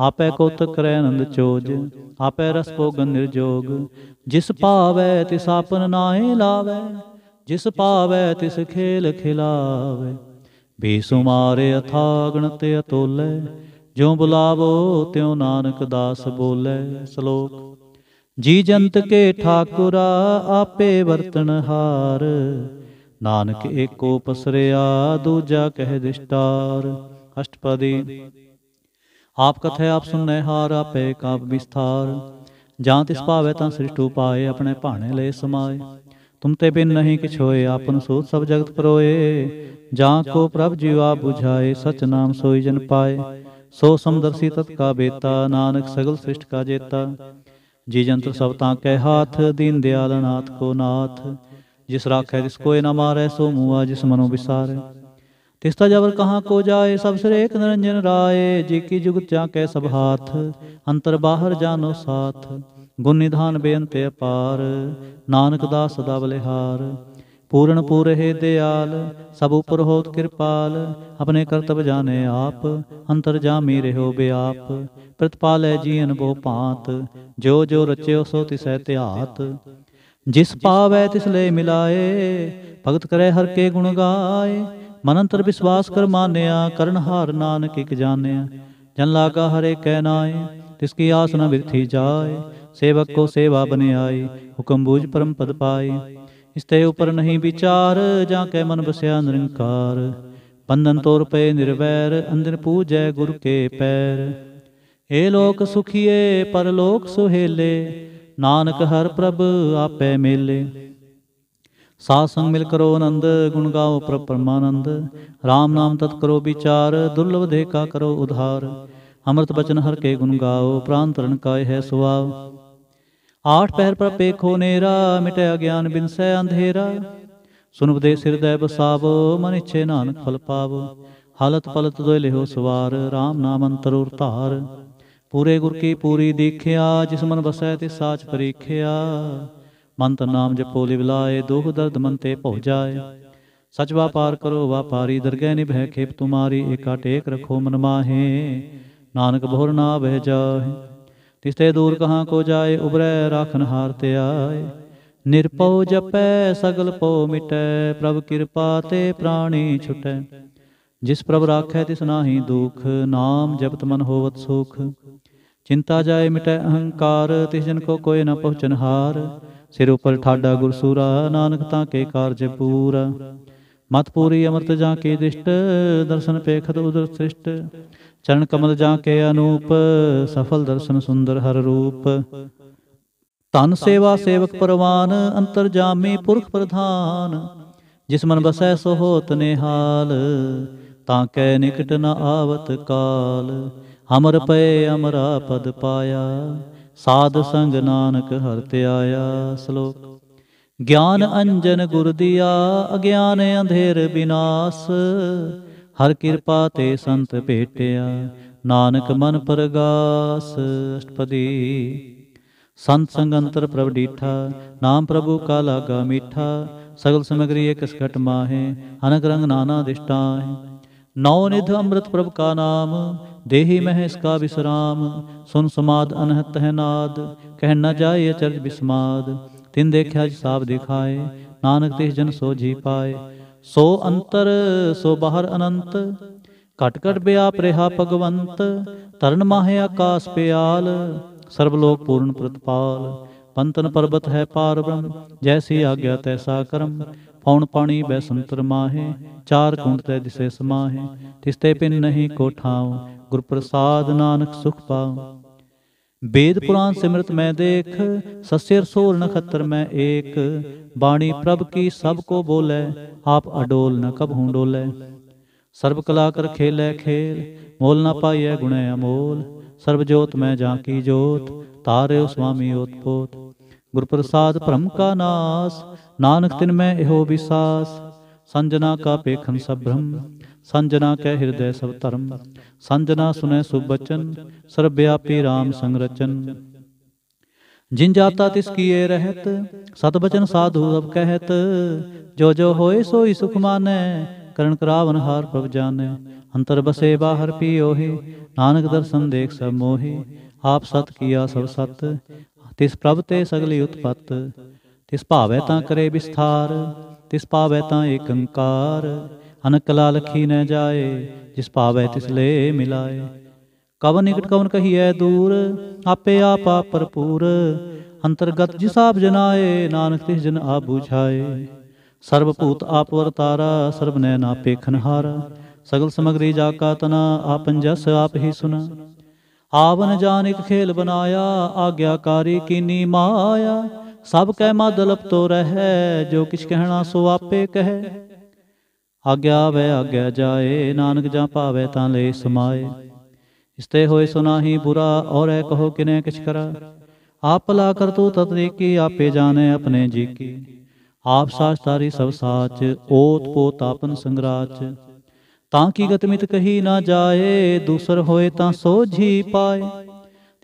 आपे ਕੋਤ ਕਰੈ आनंद ਚੋਜ आपे ਰਸ भोगन निर्जोग ਜਿਸ ਭਾਵੈ ਤਿਸ ਆਪਨ ਨਾਏ ਲਾਵੇ ਜਿਸ ਭਾਵੈ ਤਿਸ ਖੇਲ ਖਿਲਾਵੇ ਬੇਸੁਮਾਰੇ ਅਥਾ ਤੇ ਅਤੋਲੇ ਜਿਉ ਬੁਲਾਵੋ ਤਿਉ ਨਾਨਕ ਦਾਸ ਬੋਲੇ ਸ਼ਲੋਕ ਜੀ ਜੰਤ ਕੇ ਠਾਕੁਰਾ ਆਪੇ ਵਰਤਨ ਹਾਰ ਨਾਨਕ ਏਕੋ ਪਸਰਿਆ ਦੂਜਾ ਕਹਿ ਦਿਸਤਾਰ ਅਸ਼ਟਪਦੀ ਆਪ ਕਥੈ ਆਪ ਸੁਣੈ ਹਾਰ ਆਪੇ ਕਾਪ ਵਿਸਥਾਰ ਜਾਂ ਤਿਸ ਭਾਵੇ ਤਾਂ ਸ੍ਰਿਸ਼ਟੂ ਪਾਏ ਆਪਣੇ ਭਾਣੇ ਲੈ ਸਮਾਏ ਤੁਮ ਤੇ ਬਿਨ ਨਹੀਂ ਕਿਛ ਹੋਏ ਆਪਨ ਸੋਤ ਸਭ ਜਗਤ ਪਰੋਏ ਜਾਂ ਕੋ ਪ੍ਰਭ ਜੀਵਾ 부ਝਾਏ ਸਚ ਨਾਮ ਸੋਈ ਜਨ ਪਾਏ ਸੋ ਸਮਦਰਸੀ ਤਤ ਕਾ ਬੇਤਾ ਨਾਨਕ ਸਗਲ ਸ੍ਰਿਸ਼ਟ ਕਾ ਜੇਤਾ ਜੀ ਜੰਤਰ ਸਭ ਤਾਂ ਕਹਿ ਹਾਥ ਦੀਨ ਦਿਆਲ ਨਾਥ ਕੋ ਨਾਥ ਜਿਸ ਰਾਖੈ ਜਿਸ ਕੋਇ ਨ ਮਾਰੈ ਸੋ ਮੂਆ ਜਿਸ ਮਨੋ ਵਿਸਾਰੈ ਤਿਸਤਾ ਜਬਰ ਕਹਾਂ ਕੋ ਜਾਏ ਸਭ ਇਕ ਨਰੰਜਨ ਰਾਏ ਜੀ ਕੀ ਜੁਗਤ ਚਾ ਕੈ ਸਭ ਹਾਥ ਅੰਤਰ ਬਾਹਰ ਜਾਨੋ ਸਾਥ ਗੁਣ ਨਿਧਾਨ ਬੇਅੰਤੇ ਅਪਾਰ ਨਾਨਕ ਦਾ ਸਦਾ ਬਲਿਹਾਰ ਪੂਰਨ ਪੂਰਹਿ ਦਿਆਲ ਸਭ ਉਪਰ ਹੋਤ ਕਿਰਪਾਲ ਆਪਣੇ ਕਰਤਬ ਜਾਣੇ ਆਪ ਅੰਤਰ ਜਾਮੀ ਰਹੋ ਬਿਆਪ ਪ੍ਰਤਪਾਲੈ ਜੀ ਅਨਭੋ ਭਾਂਤ ਜੋ ਜੋ ਰਚਿਓ ਸੋ ਤਿਸੈ ਧਿਆਤ ਜਿਸ ਪਾਵੇ ਤਿਸ ਲੈ ਮਿਲਾਏ ਭਗਤ ਕਰੇ ਹਰ ਕੇ ਗੁਣ ਗਾਏ ਮਨ ਅੰਤਰ ਵਿਸਵਾਸ ਕਰ ਮਾਨਿਆ ਕਰਨ ਹਾਰ ਨਾਨਕ ਇਕ ਜਾਣਿਆ ਜਨ ਲਾਗਾ ਹਰੇ ਕੈ ਨਾਏ ਤਿਸ ਕੀ ਆਸ ਨ ਵਿਰਥੀ ਜਾਏ ਸੇਵਕ ਕੋ ਸੇਵਾ ਬਨੇ ਆਈ ਹੁਕਮ ਬੂਝ ਪਰਮ ਪਦ ਪਾਈ ਇਸ ਤੇ ਉਪਰ ਨਹੀਂ ਵਿਚਾਰ ਜਾਂ ਕੈ ਮਨ ਬਸਿਆ ਨਿਰੰਕਾਰ ਬੰਧਨ ਤੋਰ ਪਏ ਨਿਰਵੈਰ ਅੰਦਰ ਪੂਜੈ ਗੁਰ ਕੇ ਪੈਰ ਏ ਲੋਕ ਸੁਖੀਏ ਪਰਲੋਕ ਸੁਹੇਲੇ ਨਾਨਕ ਹਰ ਪ੍ਰਭ ਆਪੇ ਮੇਲੇ ਸਾਧ ਸੰਗ ਮਿਲ ਕਰੋ ਆਨੰਦ ਗੁਣ ਗਾਓ ਪ੍ਰਭ ਪਰਮਾਨੰਦ RAM ਨਾਮ ਤਤ ਕਰੋ ਵਿਚਾਰ ਦੁਰਲਭ ਦੇ ਕਾ ਕਰੋ ਉਧਾਰ ਅੰਮ੍ਰਿਤ ਬਚਨ ਹਰ ਕੇ ਗੁਣ ਗਾਓ ਪ੍ਰਾਨ ਤਰਨ ਕਾਇ ਹੈ ਸੁਆਵ ਆਠ ਪਹਿਰ ਪਰ ਪੇਖੋ ਨੇਰਾ ਮਿਟਿਆ ਗਿਆਨ ਬਿਨਸੈ ਅੰਧੇਰਾ ਸੁਨ ਉਪਦੇਸ ਹਿਰਦੈ ਬਸਾਵੋ ਮਨ ਇਛੇ ਨਾਨਕ ਫਲ ਪਾਵੋ ਹਾਲਤ ਪਲਤ ਦੋਇ ਲਿਹੋ ਸਵਾਰ RAM ਨਾਮ ਅੰਤਰ ਉਰਤਾਰ ਪੂਰੇ ਗੁਰ ਕੀ ਪੂਰੀ ਦੇਖਿਆ ਜਿਸ ਮਨ ਵਸੈ ਤੇ ਸਾਚ ਪਰੇਖਿਆ ਮਨ ਤਨ ਨਾਮ ਜਪੋ ਬਿਲਾਏ ਦੁਖ ਦਰਦ ਮਨ ਤੇ ਭਉ ਜਾਏ ਸਚ ਵਾਪਾਰ ਕਰੋ ਵਾਪਾਰੀ ਦਰਗਹਿ ਨਿਭੈ ਖੇਪ ਤੁਮਾਰੀ ਏਕਾ ਟੇਕ ਰਖੋ ਮਨ ਮਾਹੇ ਨਾਨਕ ਬਹੁਰ ਨਾ ਬਹਿ ਜਾਏ ਤਿਸ ਤੇ ਦੂਰ ਕਹਾਂ ਕੋ ਜਾਏ ਉਬਰੈ ਰਾਖਨ ਹਾਰ ਤੇ ਆਏ ਨਿਰਪਉ ਜਪੈ ਸਗਲ ਪਉ ਮਿਟੈ ਪ੍ਰਭ ਕਿਰਪਾ ਤੇ ਪ੍ਰਾਣੀ ਛੁਟੈ ਜਿਸ ਪ੍ਰਭ ਰਾਖੈ ਤਿਸ ਨਾਹੀ ਦੁਖ ਨਾਮ ਜਪਤ ਮਨ ਹੋਵਤ ਸੁਖ ਚਿੰਤਾ ਜਾਏ ਮਿਟੈ ਅਹੰਕਾਰ ਤਿਸ ਜਨ ਕੋ ਕੋਇ ਨ ਪਹੁੰਚਨ ਹਾਰ ਸਿਰ ਉਪਰ ਠਾਡਾ ਗੁਰਸੂਰਾ ਨਾਨਕ ਤਾਂ ਕੇ ਕਾਰਜ ਪੂਰ ਮਤ ਪੂਰੀ ਅਮਰਤ ਜਾ ਕੇ ਦਿਸ਼ਟ ਦਰਸ਼ਨ ਪੇਖਤ ਉਦਰ ਸ੍ਰਿਸ਼ਟ ਚਰਨ ਕਮਲ ਜਾ ਕੇ ਅਨੂਪ ਸਫਲ ਦਰਸ਼ਨ ਸੁੰਦਰ ਹਰ ਰੂਪ ਤਨ ਸੇਵਾ ਸੇਵਕ ਪਰਵਾਨ ਅੰਤਰ ਜਾਮੀ ਪੁਰਖ ਪ੍ਰਧਾਨ ਜਿਸ ਮਨ ਬਸੈ ਸੋ ਹੋਤ ਨਿਹਾਲ ਤਾਂ ਕੈ ਨਿਕਟ ਨ ਆਵਤ ਕਾਲ ਅਮਰ ਪਏ ਅਮਰਾ ਪਦ ਪਾਇਆ ਸਾਧ ਸੰਗ ਨਾਨਕ ਹਰ ਧਿਆਇਆ ਸ਼ਲੋਕ ਗਿਆਨ ਅੰਜਨ ਗੁਰ ਦਿਆ ਅਗਿਆਨ ਅੰਧੇਰ ਬਿਨਾਸ਼ ਹਰ ਕਿਰਪਾ ਤੇ ਸੰਤ ਭੇਟਿਆ ਨਾਨਕ ਮਨ ਪਰਗਾਸ ਅਸ਼ਟਪਦੀ ਸੰਤ ਸੰਗ ਅੰਤਰ ਪ੍ਰਭ ਡੀਠਾ ਨਾਮ ਪ੍ਰਭੂ ਕਾ ਲਾਗਾ ਮਿੱਠਾ ਸਗਲ ਸਮਗਰੀ ਇਕ ਸਕਟ ਮਾਹੇ ਅਨਕ ਰੰਗ ਨਾਨਾ ਹੈ ਨੌ ਨਿਧ ਅੰਮ੍ਰਿਤ ਪ੍ਰਭ ਕਾ ਨਾਮ ਦੇਹੀ ਮਹਿ ਕਾ ਵਿਸਰਾਮ ਸੁਨ ਸਮਾਦ ਅਨਹਤ ਹੈ ਨਾਦ ਕਹਿ ਨਾ ਜਾਏ ਅਚਰਜ ਬਿਸਮਾਦ ਤਿਨ ਦੇਖਿਆ ਜੀ ਸਾਬ ਦਿਖਾਏ ਨਾਨਕ ਤੇ ਜਨ ਸੋ ਜੀ ਪਾਏ ਸੋ ਅੰਤਰ ਸੋ ਬਾਹਰ ਅਨੰਤ ਘਟ ਘਟ ਬਿਆਪ ਰਿਹਾ ਭਗਵੰਤ ਤਰਨ ਮਾਹ ਆਕਾਸ ਪਿਆਲ ਸਰਬ ਲੋਕ ਪੂਰਨ ਪ੍ਰਤਪਾਲ ਪੰਤਨ ਪਰਬਤ ਹੈ ਪਾਰ ਬ੍ਰਹਮ ਜੈਸੀ ਆਗਿਆ ਤੈਸਾ ਕਰਮ ਪੌਣ ਪਾਣੀ ਬੈ ਸੰਤਰ ਮਾਹੇ ਚਾਰ ਕੁੰਡ ਤੇ ਦਿਸੇ ਸਮਾਹੇ ਤਿਸਤੇ ਪਿੰਨ ਨਹੀਂ ਕੋਠਾਉ गुरु प्रसाद नानक सुख पा वेद पुराण सिमरत मैं देख ससिर सोर नखत्र मैं एक बाणी प्रभ की सब को बोले आप अडोल न कब हूं डोले सर्व कला कर खेले खेल मोल ना पाई है गुण अमोल सर्व ज्योत मैं जाकी ज्योत तारे स्वामी ओत पोत गुरु प्रसाद भ्रम का नास नानक तिन मैं एहो विसास संजना का पेखन सब भ्रम संजना कह हृदय सब धर्म ਸੰਜਨਾ ਸੁਨੇ ਸੁਬਚਨ ਸਰਬਿਆਪੀ RAM ਸੰਗਰਚਨ ਜਿਨ ਜਾਤਾ ਤਿਸ ਕੀਏ ਰਹਿਤ ਸਤ ਬਚਨ ਸਾਧੂ ਸਭ ਕਹਿਤ ਜੋ ਜੋ ਹੋਏ ਸੋਈ ਸੁਖ ਮਾਨੈ ਕਰਨ ਕਰਾਵਨ ਹਾਰ ਪ੍ਰਭ ਜਾਣੈ ਅੰਤਰ ਬਸੇ ਬਾਹਰ ਹੀ ਨਾਨਕ ਦਰਸ਼ਨ ਦੇਖ ਸਭ ਮੋਹੀ ਆਪ ਸਤ ਕੀਆ ਸਭ ਸਤ ਤਿਸ ਪ੍ਰਭ ਤੇ ਸਗਲੀ ਉਤਪਤ ਤਿਸ ਭਾਵੈ ਤਾਂ ਕਰੇ ਵਿਸਥਾਰ ਤਿਸ ਭਾਵੇ ਤਾਂ ਏਕੰਕਾਰ ਅਨ ਕਲਾ ਲਖੀ ਨ ਜਾਏ ਜਿਸ ਪਾਵੈ ਤਿਸ ਲੈ ਮਿਲਾਏ ਕਵਨ ਨਿਕਟ ਕਵਨ ਕਹੀਐ ਦੂਰ ਆਪੇ ਆਪਾ ਭਰਪੂਰ ਅੰਤਰਗਤ ਜਿਸ ਆਪ ਜਨਾਏ ਨਾਨਕ ਤਿਸ ਜਨ ਆ ਬੁਝਾਏ ਸਰਬ ਭੂਤ ਆਪ ਵਰਤਾਰਾ ਸਰਬ ਨਾ ਪੇਖਨ ਹਰ ਸਗਲ ਸਮਗਰੀ ਜਾ ਕਾ ਤਨਾ ਆਪਨ ਜਸ ਆਪ ਹੀ ਸੁਨਾ ਆਵਨ ਜਾਨ ਇੱਕ ਖੇਲ ਬਨਾਇਆ ਆਗਿਆਕਾਰੀ ਕੀਨੀ ਮਾਇਆ ਸਭ ਕੈ ਮਦ ਲਪਤੋ ਰਹੈ ਜੋ ਕਿਛ ਕਹਿਣਾ ਸੋ ਆਪੇ ਕਹੈ ਆਗਿਆ ਵੈ ਆਗਿਆ ਜਾਏ ਨਾਨਕ ਜਾਂ ਭਾਵੇ ਤਾਂ ਲੈ ਸਮਾਏ ਇਸਤੇ ਹੋਏ ਸੁਨਾਹੀ ਬੁਰਾ ਔਰੈ ਕਹੋ ਕਿਨੇ ਕਿਛ ਕਰਾ ਆਪ ਲਾ ਕਰ ਤੂ ਤਤਰੀਕੀ ਆਪੇ ਜਾਣੇ ਆਪਣੇ ਜੀ ਕੀ ਆਪ ਸਾਚ ਤਾਰੀ ਸਭ ਸਾਚ ਓਤ ਪੋਤ ਆਪਨ ਸੰਗਰਾਚ ਤਾਂ ਕੀ ਗਤਮਿਤ ਕਹੀ ਨਾ ਜਾਏ ਦੂਸਰ ਹੋਏ ਤਾਂ ਸੋਝੀ ਪਾਏ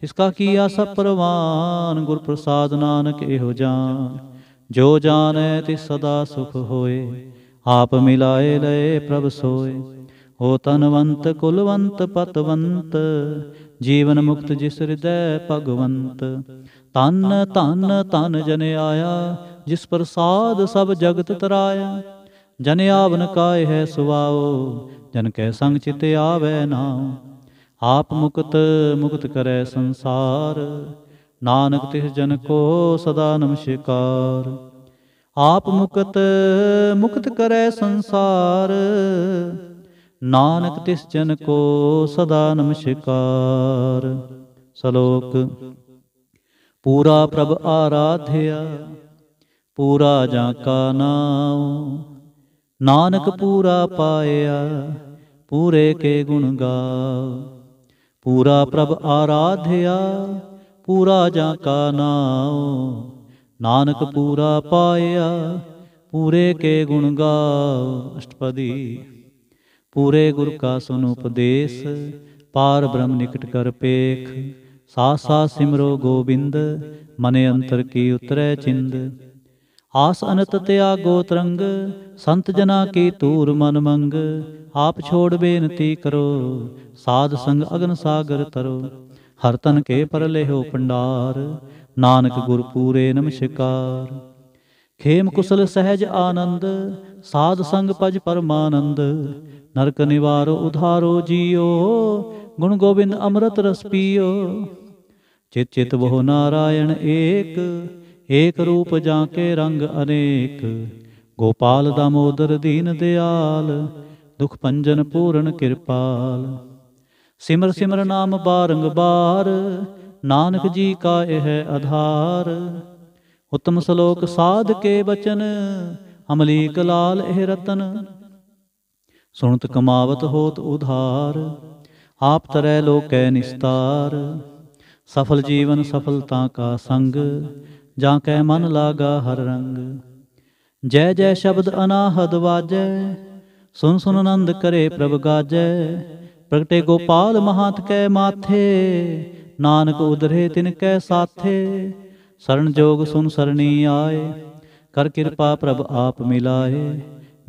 ਤਿਸ ਕਾ ਕੀਆ ਸਭ ਪਰਵਾਨ ਗੁਰ ਪ੍ਰਸਾਦ ਨਾਨਕ ਇਹੋ ਜਾਨ ਜੋ ਜਾਣੈ ਤਿਸ ਸਦਾ ਸੁਖ ਹੋਏ ਆਪ ਮਿਲਾਏ ਲਏ ਪ੍ਰਭ ਸੋਏ ਹੋ ਤਨਵੰਤ ਕੁਲਵੰਤ ਪਤਵੰਤ ਜੀਵਨ ਮੁਕਤ ਜਿਸ ਹਿਰਦੈ ਭਗਵੰਤ ਤਨ ਤਨ ਤਨ ਜਨ ਆਇਆ ਜਿਸ ਪ੍ਰਸਾਦ ਸਭ ਜਗਤ ਤਰਾਇਆ ਜਨ ਆਵਨ ਕਾਇ ਹੈ ਸੁਆਉ ਜਨ ਕੈ ਸੰਗ ਚਿਤ ਆਵੇ ਨਾਉ ਆਪ ਮੁਕਤ ਮੁਕਤ ਕਰੇ ਸੰਸਾਰ ਨਾਨਕ ਤਿਸ ਜਨ ਕੋ ਸਦਾ ਨਮਸਕਾਰ ਆਪ ਮੁਕਤ ਮੁਕਤ ਕਰੈ ਸੰਸਾਰ ਨਾਨਕ ਤਿਸ ਜਨ ਕੋ ਸਦਾ ਨਮਸਕਾਰ ਸ਼ਲੋਕ ਪੂਰਾ ਪ੍ਰਭ ਆਰਾਧਿਆ ਪੂਰਾ ਜਾਂ ਕਾ ਨਾਉ ਨਾਨਕ ਪੂਰਾ ਪਾਇਆ ਪੂਰੇ ਕੇ ਗੁਣ ਗਾਉ ਪੂਰਾ ਪ੍ਰਭ ਆਰਾਧਿਆ ਪੂਰਾ ਜਾਂ ਕਾ ਨਾਉ ਨਾਨਕ ਪੂਰਾ ਪਾਇਆ ਪੂਰੇ ਕੇ ਗੁਣ ਗਾਓ ਅਸ਼ਟਪਦੀ ਪੂਰੇ ਗੁਰ ਕਾ ਸੁਨ ਉਪਦੇਸ਼ ਪਾਰ ਬ੍ਰਹਮ ਨਿਕਟ ਕਰ ਪੇਖ ਸਾ ਸਾ ਸਿਮਰੋ ਗੋਬਿੰਦ ਮਨੇ ਅੰਤਰ ਕੀ ਉਤਰੈ ਚਿੰਦ ਆਸ ਅਨਤ ਤਿਆਗੋ ਤਰੰਗ ਸੰਤ ਜਨਾ ਕੀ ਤੂਰ ਮਨ ਮੰਗ ਆਪ ਛੋੜ ਬੇਨਤੀ ਕਰੋ ਸਾਧ ਸੰਗ ਅਗਨ ਸਾਗਰ ਤਰੋ ਹਰ ਤਨ ਕੇ ਪਰਲੇ ਹੋ ਪੰਡਾਰ ਨਾਨਕ ਗੁਰ ਪੂਰੇ ਨਮਸਕਾਰ ਖੇਮ ਕੁਸਲ ਸਹਿਜ ਆਨੰਦ ਸਾਧ ਸੰਗ ਪਜ ਪਰਮਾਨੰਦ ਨਰਕ ਨਿਵਾਰੋ ਉਧਾਰੋ ਜੀਓ ਗੁਣ ਗੋਬਿੰਦ ਅੰਮ੍ਰਿਤ ਰਸ ਪੀਓ ਚਿਤ ਚਿਤ ਬਹੁ ਨਾਰਾਇਣ ਏਕ ਏਕ ਰੂਪ ਜਾਂ ਕੇ ਰੰਗ ਅਨੇਕ ਗੋਪਾਲ ਦਾ ਮੋਦਰ ਦੀਨ ਦਿਆਲ ਦੁਖ ਪੰਜਨ ਪੂਰਨ ਕਿਰਪਾਲ ਸਿਮਰ ਸਿਮਰ ਨਾਮ ਬਾਰੰਗ ਬਾਰ ਨਾਨਕ ਜੀ ਕਾ ਇਹ ਆਧਾਰ ਉਤਮ ਸ਼ਲੋਕ ਸਾਧ ਕੇ ਬਚਨ ਅਮਲੀਕ ਲਾਲ ਇਹ ਰਤਨ ਸੁਣਤ ਕਮਾਵਤ ਹੋਤ ਉਧਾਰ ਆਪ ਤਰੈ ਲੋਕੈ ਨਿਸਤਾਰ ਸਫਲ ਜੀਵਨ ਸਫਲਤਾ ਕਾ ਸੰਗ ਜਾਂ ਕੈ ਮਨ ਲਾਗਾ ਹਰ ਰੰਗ ਜੈ ਜੈ ਸ਼ਬਦ ਅਨਾਹਦ ਵਾਜੈ ਸੁਨ ਸੁਨ ਆਨੰਦ ਕਰੇ ਪ੍ਰਭ ਗਾਜੈ ਪ੍ਰਗਟੇ ਗੋਪਾਲ ਮਹਾਤ ਕੈ ਮਾਥੇ ਨਾਨਕ ਉਦਰੇ ਤਿਨ ਕੈ ਸਾਥੇ ਸਰਣ ਜੋਗ ਸੁਨ ਸਰਣੀ ਆਏ ਕਰ ਕਿਰਪਾ ਪ੍ਰਭ ਆਪ ਮਿਲਾਏ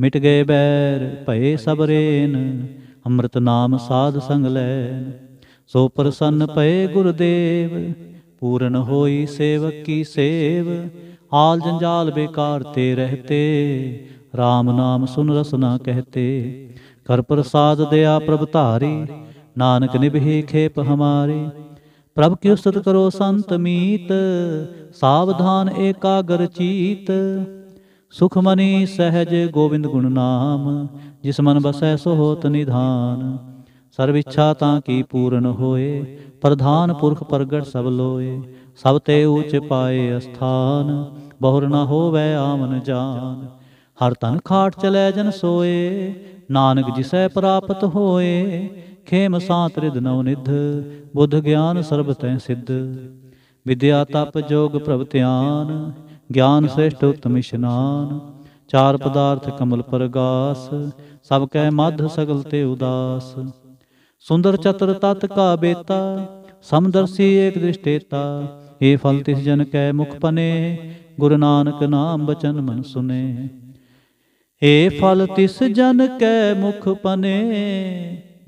ਮਿਟ ਗਏ ਬੈਰ ਭਏ ਸਭ ਰੇਨ ਅੰਮ੍ਰਿਤ ਨਾਮ ਸਾਧ ਸੰਗ ਲੈ ਸੋ ਪ੍ਰਸੰਨ ਭਏ ਗੁਰਦੇਵ ਪੂਰਨ ਹੋਈ ਸੇਵਕ ਕੀ ਸੇਵ ਆਲ ਜੰਜਾਲ ਬੇਕਾਰ ਤੇ ਰਹਤੇ RAM ਨਾਮ ਸੁਨ ਰਸਨਾ ਕਹਤੇ ਕਰ ਪ੍ਰਸਾਦ ਦਿਆ ਪ੍ਰਭ ਧਾਰੀ ਨਾਨਕ ਨਿਭੇ ਖੇਪ ਹਮਾਰੇ ਪ੍ਰਭ ਕੀ ਉਸਤਤ ਕਰੋ ਸੰਤ ਮੀਤ ਸਾਵਧਾਨ ਏਕਾਗਰ ਚੀਤ ਸੁਖਮਨੀ ਸਹਿਜ ਗੋਵਿੰਦ ਗੁਣ ਨਾਮ ਜਿਸ ਮਨ ਬਸੈ ਸੋ ਹੋਤ ਨਿਧਾਨ ਸਰਵ ਇੱਛਾ ਤਾਂ ਕੀ ਪੂਰਨ ਹੋਏ ਪ੍ਰਧਾਨ ਪੁਰਖ ਪ੍ਰਗਟ ਸਭ ਲੋਏ ਸਭ ਤੇ ਉੱਚ ਪਾਏ ਅਸਥਾਨ ਬਹੁਰ ਨ ਹੋਵੇ ਆਮਨ ਜਾਨ ਹਰ ਤਨ ਖਾਟ ਚਲੇ ਜਨ ਸੋਏ ਨਾਨਕ ਜਿਸੈ ਪ੍ਰਾਪਤ ਹੋਏ ਖੇਮ ਸਾਤ ਰਿਦ ਨਉ ਨਿਧ ਬੁੱਧ ਗਿਆਨ ਸਰਬ ਤੈ ਸਿੱਧ ਵਿਦਿਆ ਤਪ ਜੋਗ ਪ੍ਰਭ ਧਿਆਨ ਗਿਆਨ ਸ੍ਰੇਸ਼ਟ ਉਤਮ ਇਸ਼ਨਾਨ ਚਾਰ ਪਦਾਰਥ ਕਮਲ ਪਰਗਾਸ ਸਭ ਕੈ ਮਧ ਸਗਲ ਤੇ ਉਦਾਸ ਸੁੰਦਰ ਚਤਰ ਤਤ ਕਾ ਬੇਤਾ ਸਮਦਰਸੀ ਏਕ ਦ੍ਰਿਸ਼ਟੇਤਾ ਏ ਫਲ ਤਿਸ ਜਨ ਕੈ ਮੁਖ ਪਨੇ ਗੁਰੂ ਨਾਨਕ ਨਾਮ ਬਚਨ ਮਨ ਸੁਨੇ ਏ ਫਲ ਤਿਸ ਜਨ ਕੈ ਮੁਖ ਪਨੇ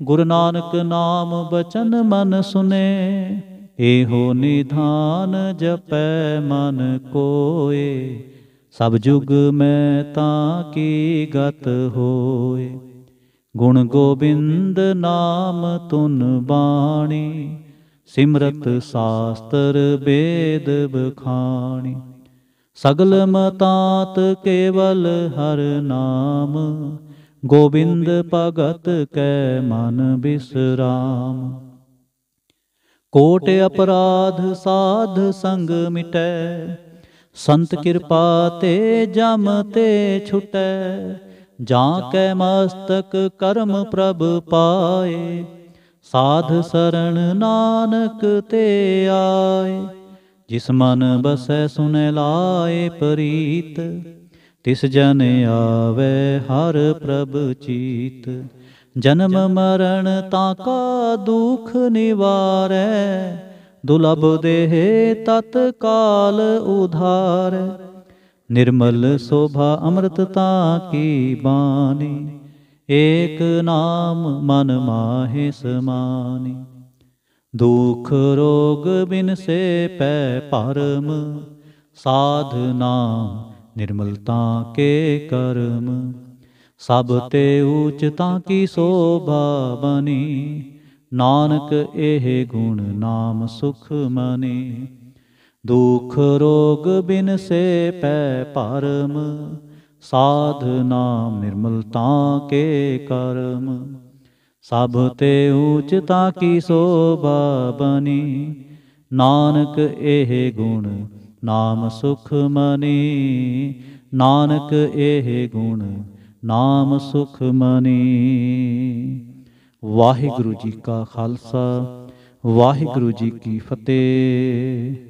ਗੁਰੂ ਨਾਨਕ ਨਾਮ ਬਚਨ ਮਨ ਸੁਨੇ ਏਹੋ ਨਿਧਾਨ ਜਪੈ ਮਨ ਕੋਏ ਸਭ ਜੁਗ ਮੈਂ ਤਾਂ ਕੀ ਗਤ ਹੋਏ ਗੁਣ ਗੋਬਿੰਦ ਨਾਮ ਤੁਨ ਬਾਣੀ ਸਿਮਰਤ ਸਾਸਤਰ ਬੇਦ ਬਖਾਣੀ ਸਗਲ ਮਤਾਤ ਕੇਵਲ ਹਰ ਨਾਮ ਗੋਬਿੰਦ ਭਗਤ ਕੈ ਮਨ ਬਿਸਰਾਮ ਕੋਟ ਅਪਰਾਧ ਸਾਧ ਸੰਗ ਮਿਟੈ ਸੰਤ ਕਿਰਪਾ ਤੇ ਜਮ ਤੇ ਛੁਟੈ ਜਾਂ ਕੈ ਮਸਤਕ ਕਰਮ ਪ੍ਰਭ ਪਾਏ ਸਾਧ ਸਰਣ ਨਾਨਕ ਤੇ ਆਏ ਜਿਸ ਮਨ ਬਸੈ ਸੁਨੈ ਲਾਏ ਪ੍ਰੀਤ ਤਿਸ ਜਨ ਆਵੇ ਹਰ ਪ੍ਰਭ ਚੀਤ ਜਨਮ ਮਰਨ ਤਾਂ ਕਾ ਦੁਖ ਨਿਵਾਰੈ ਦੁਲਭ ਦੇਹ ਤਤ ਕਾਲ ਉਧਾਰੈ ਨਿਰਮਲ ਸੋਭਾ ਅੰਮ੍ਰਿਤ ਤਾਂ ਕੀ ਬਾਣੀ ਏਕ ਨਾਮ ਮਨ ਮਾਹੇ ਸਮਾਨੀ ਦੁਖ ਰੋਗ ਬਿਨ ਸੇ ਪੈ ਪਰਮ ਸਾਧਨਾ ਨਿਰਮਲਤਾ ਕੇ ਕਰਮ ਸਭ ਤੇ ਊਚ ਤਾਂ ਕੀ ਸੋਭਾ ਬਣੀ ਨਾਨਕ ਇਹ ਗੁਣ ਨਾਮ ਸੁਖ ਮਨੀ ਦੁਖ ਰੋਗ ਬਿਨ ਸੇ ਪੈ ਪਰਮ ਸਾਧਨਾ ਨਿਰਮਲਤਾ ਕੇ ਕਰਮ ਸਭ ਤੇ ਊਚ ਤਾਂ ਕੀ ਸੋਭਾ ਬਣੀ ਨਾਨਕ ਇਹ ਗੁਣ ਨਾਮ ਸੁਖਮਨੀ ਨਾਨਕ ਇਹ ਗੁਣ ਨਾਮ ਸੁਖਮਨੀ ਵਾਹਿਗੁਰੂ ਜੀ ਕਾ ਖਾਲਸਾ ਵਾਹਿਗੁਰੂ ਜੀ ਕੀ ਫਤਿਹ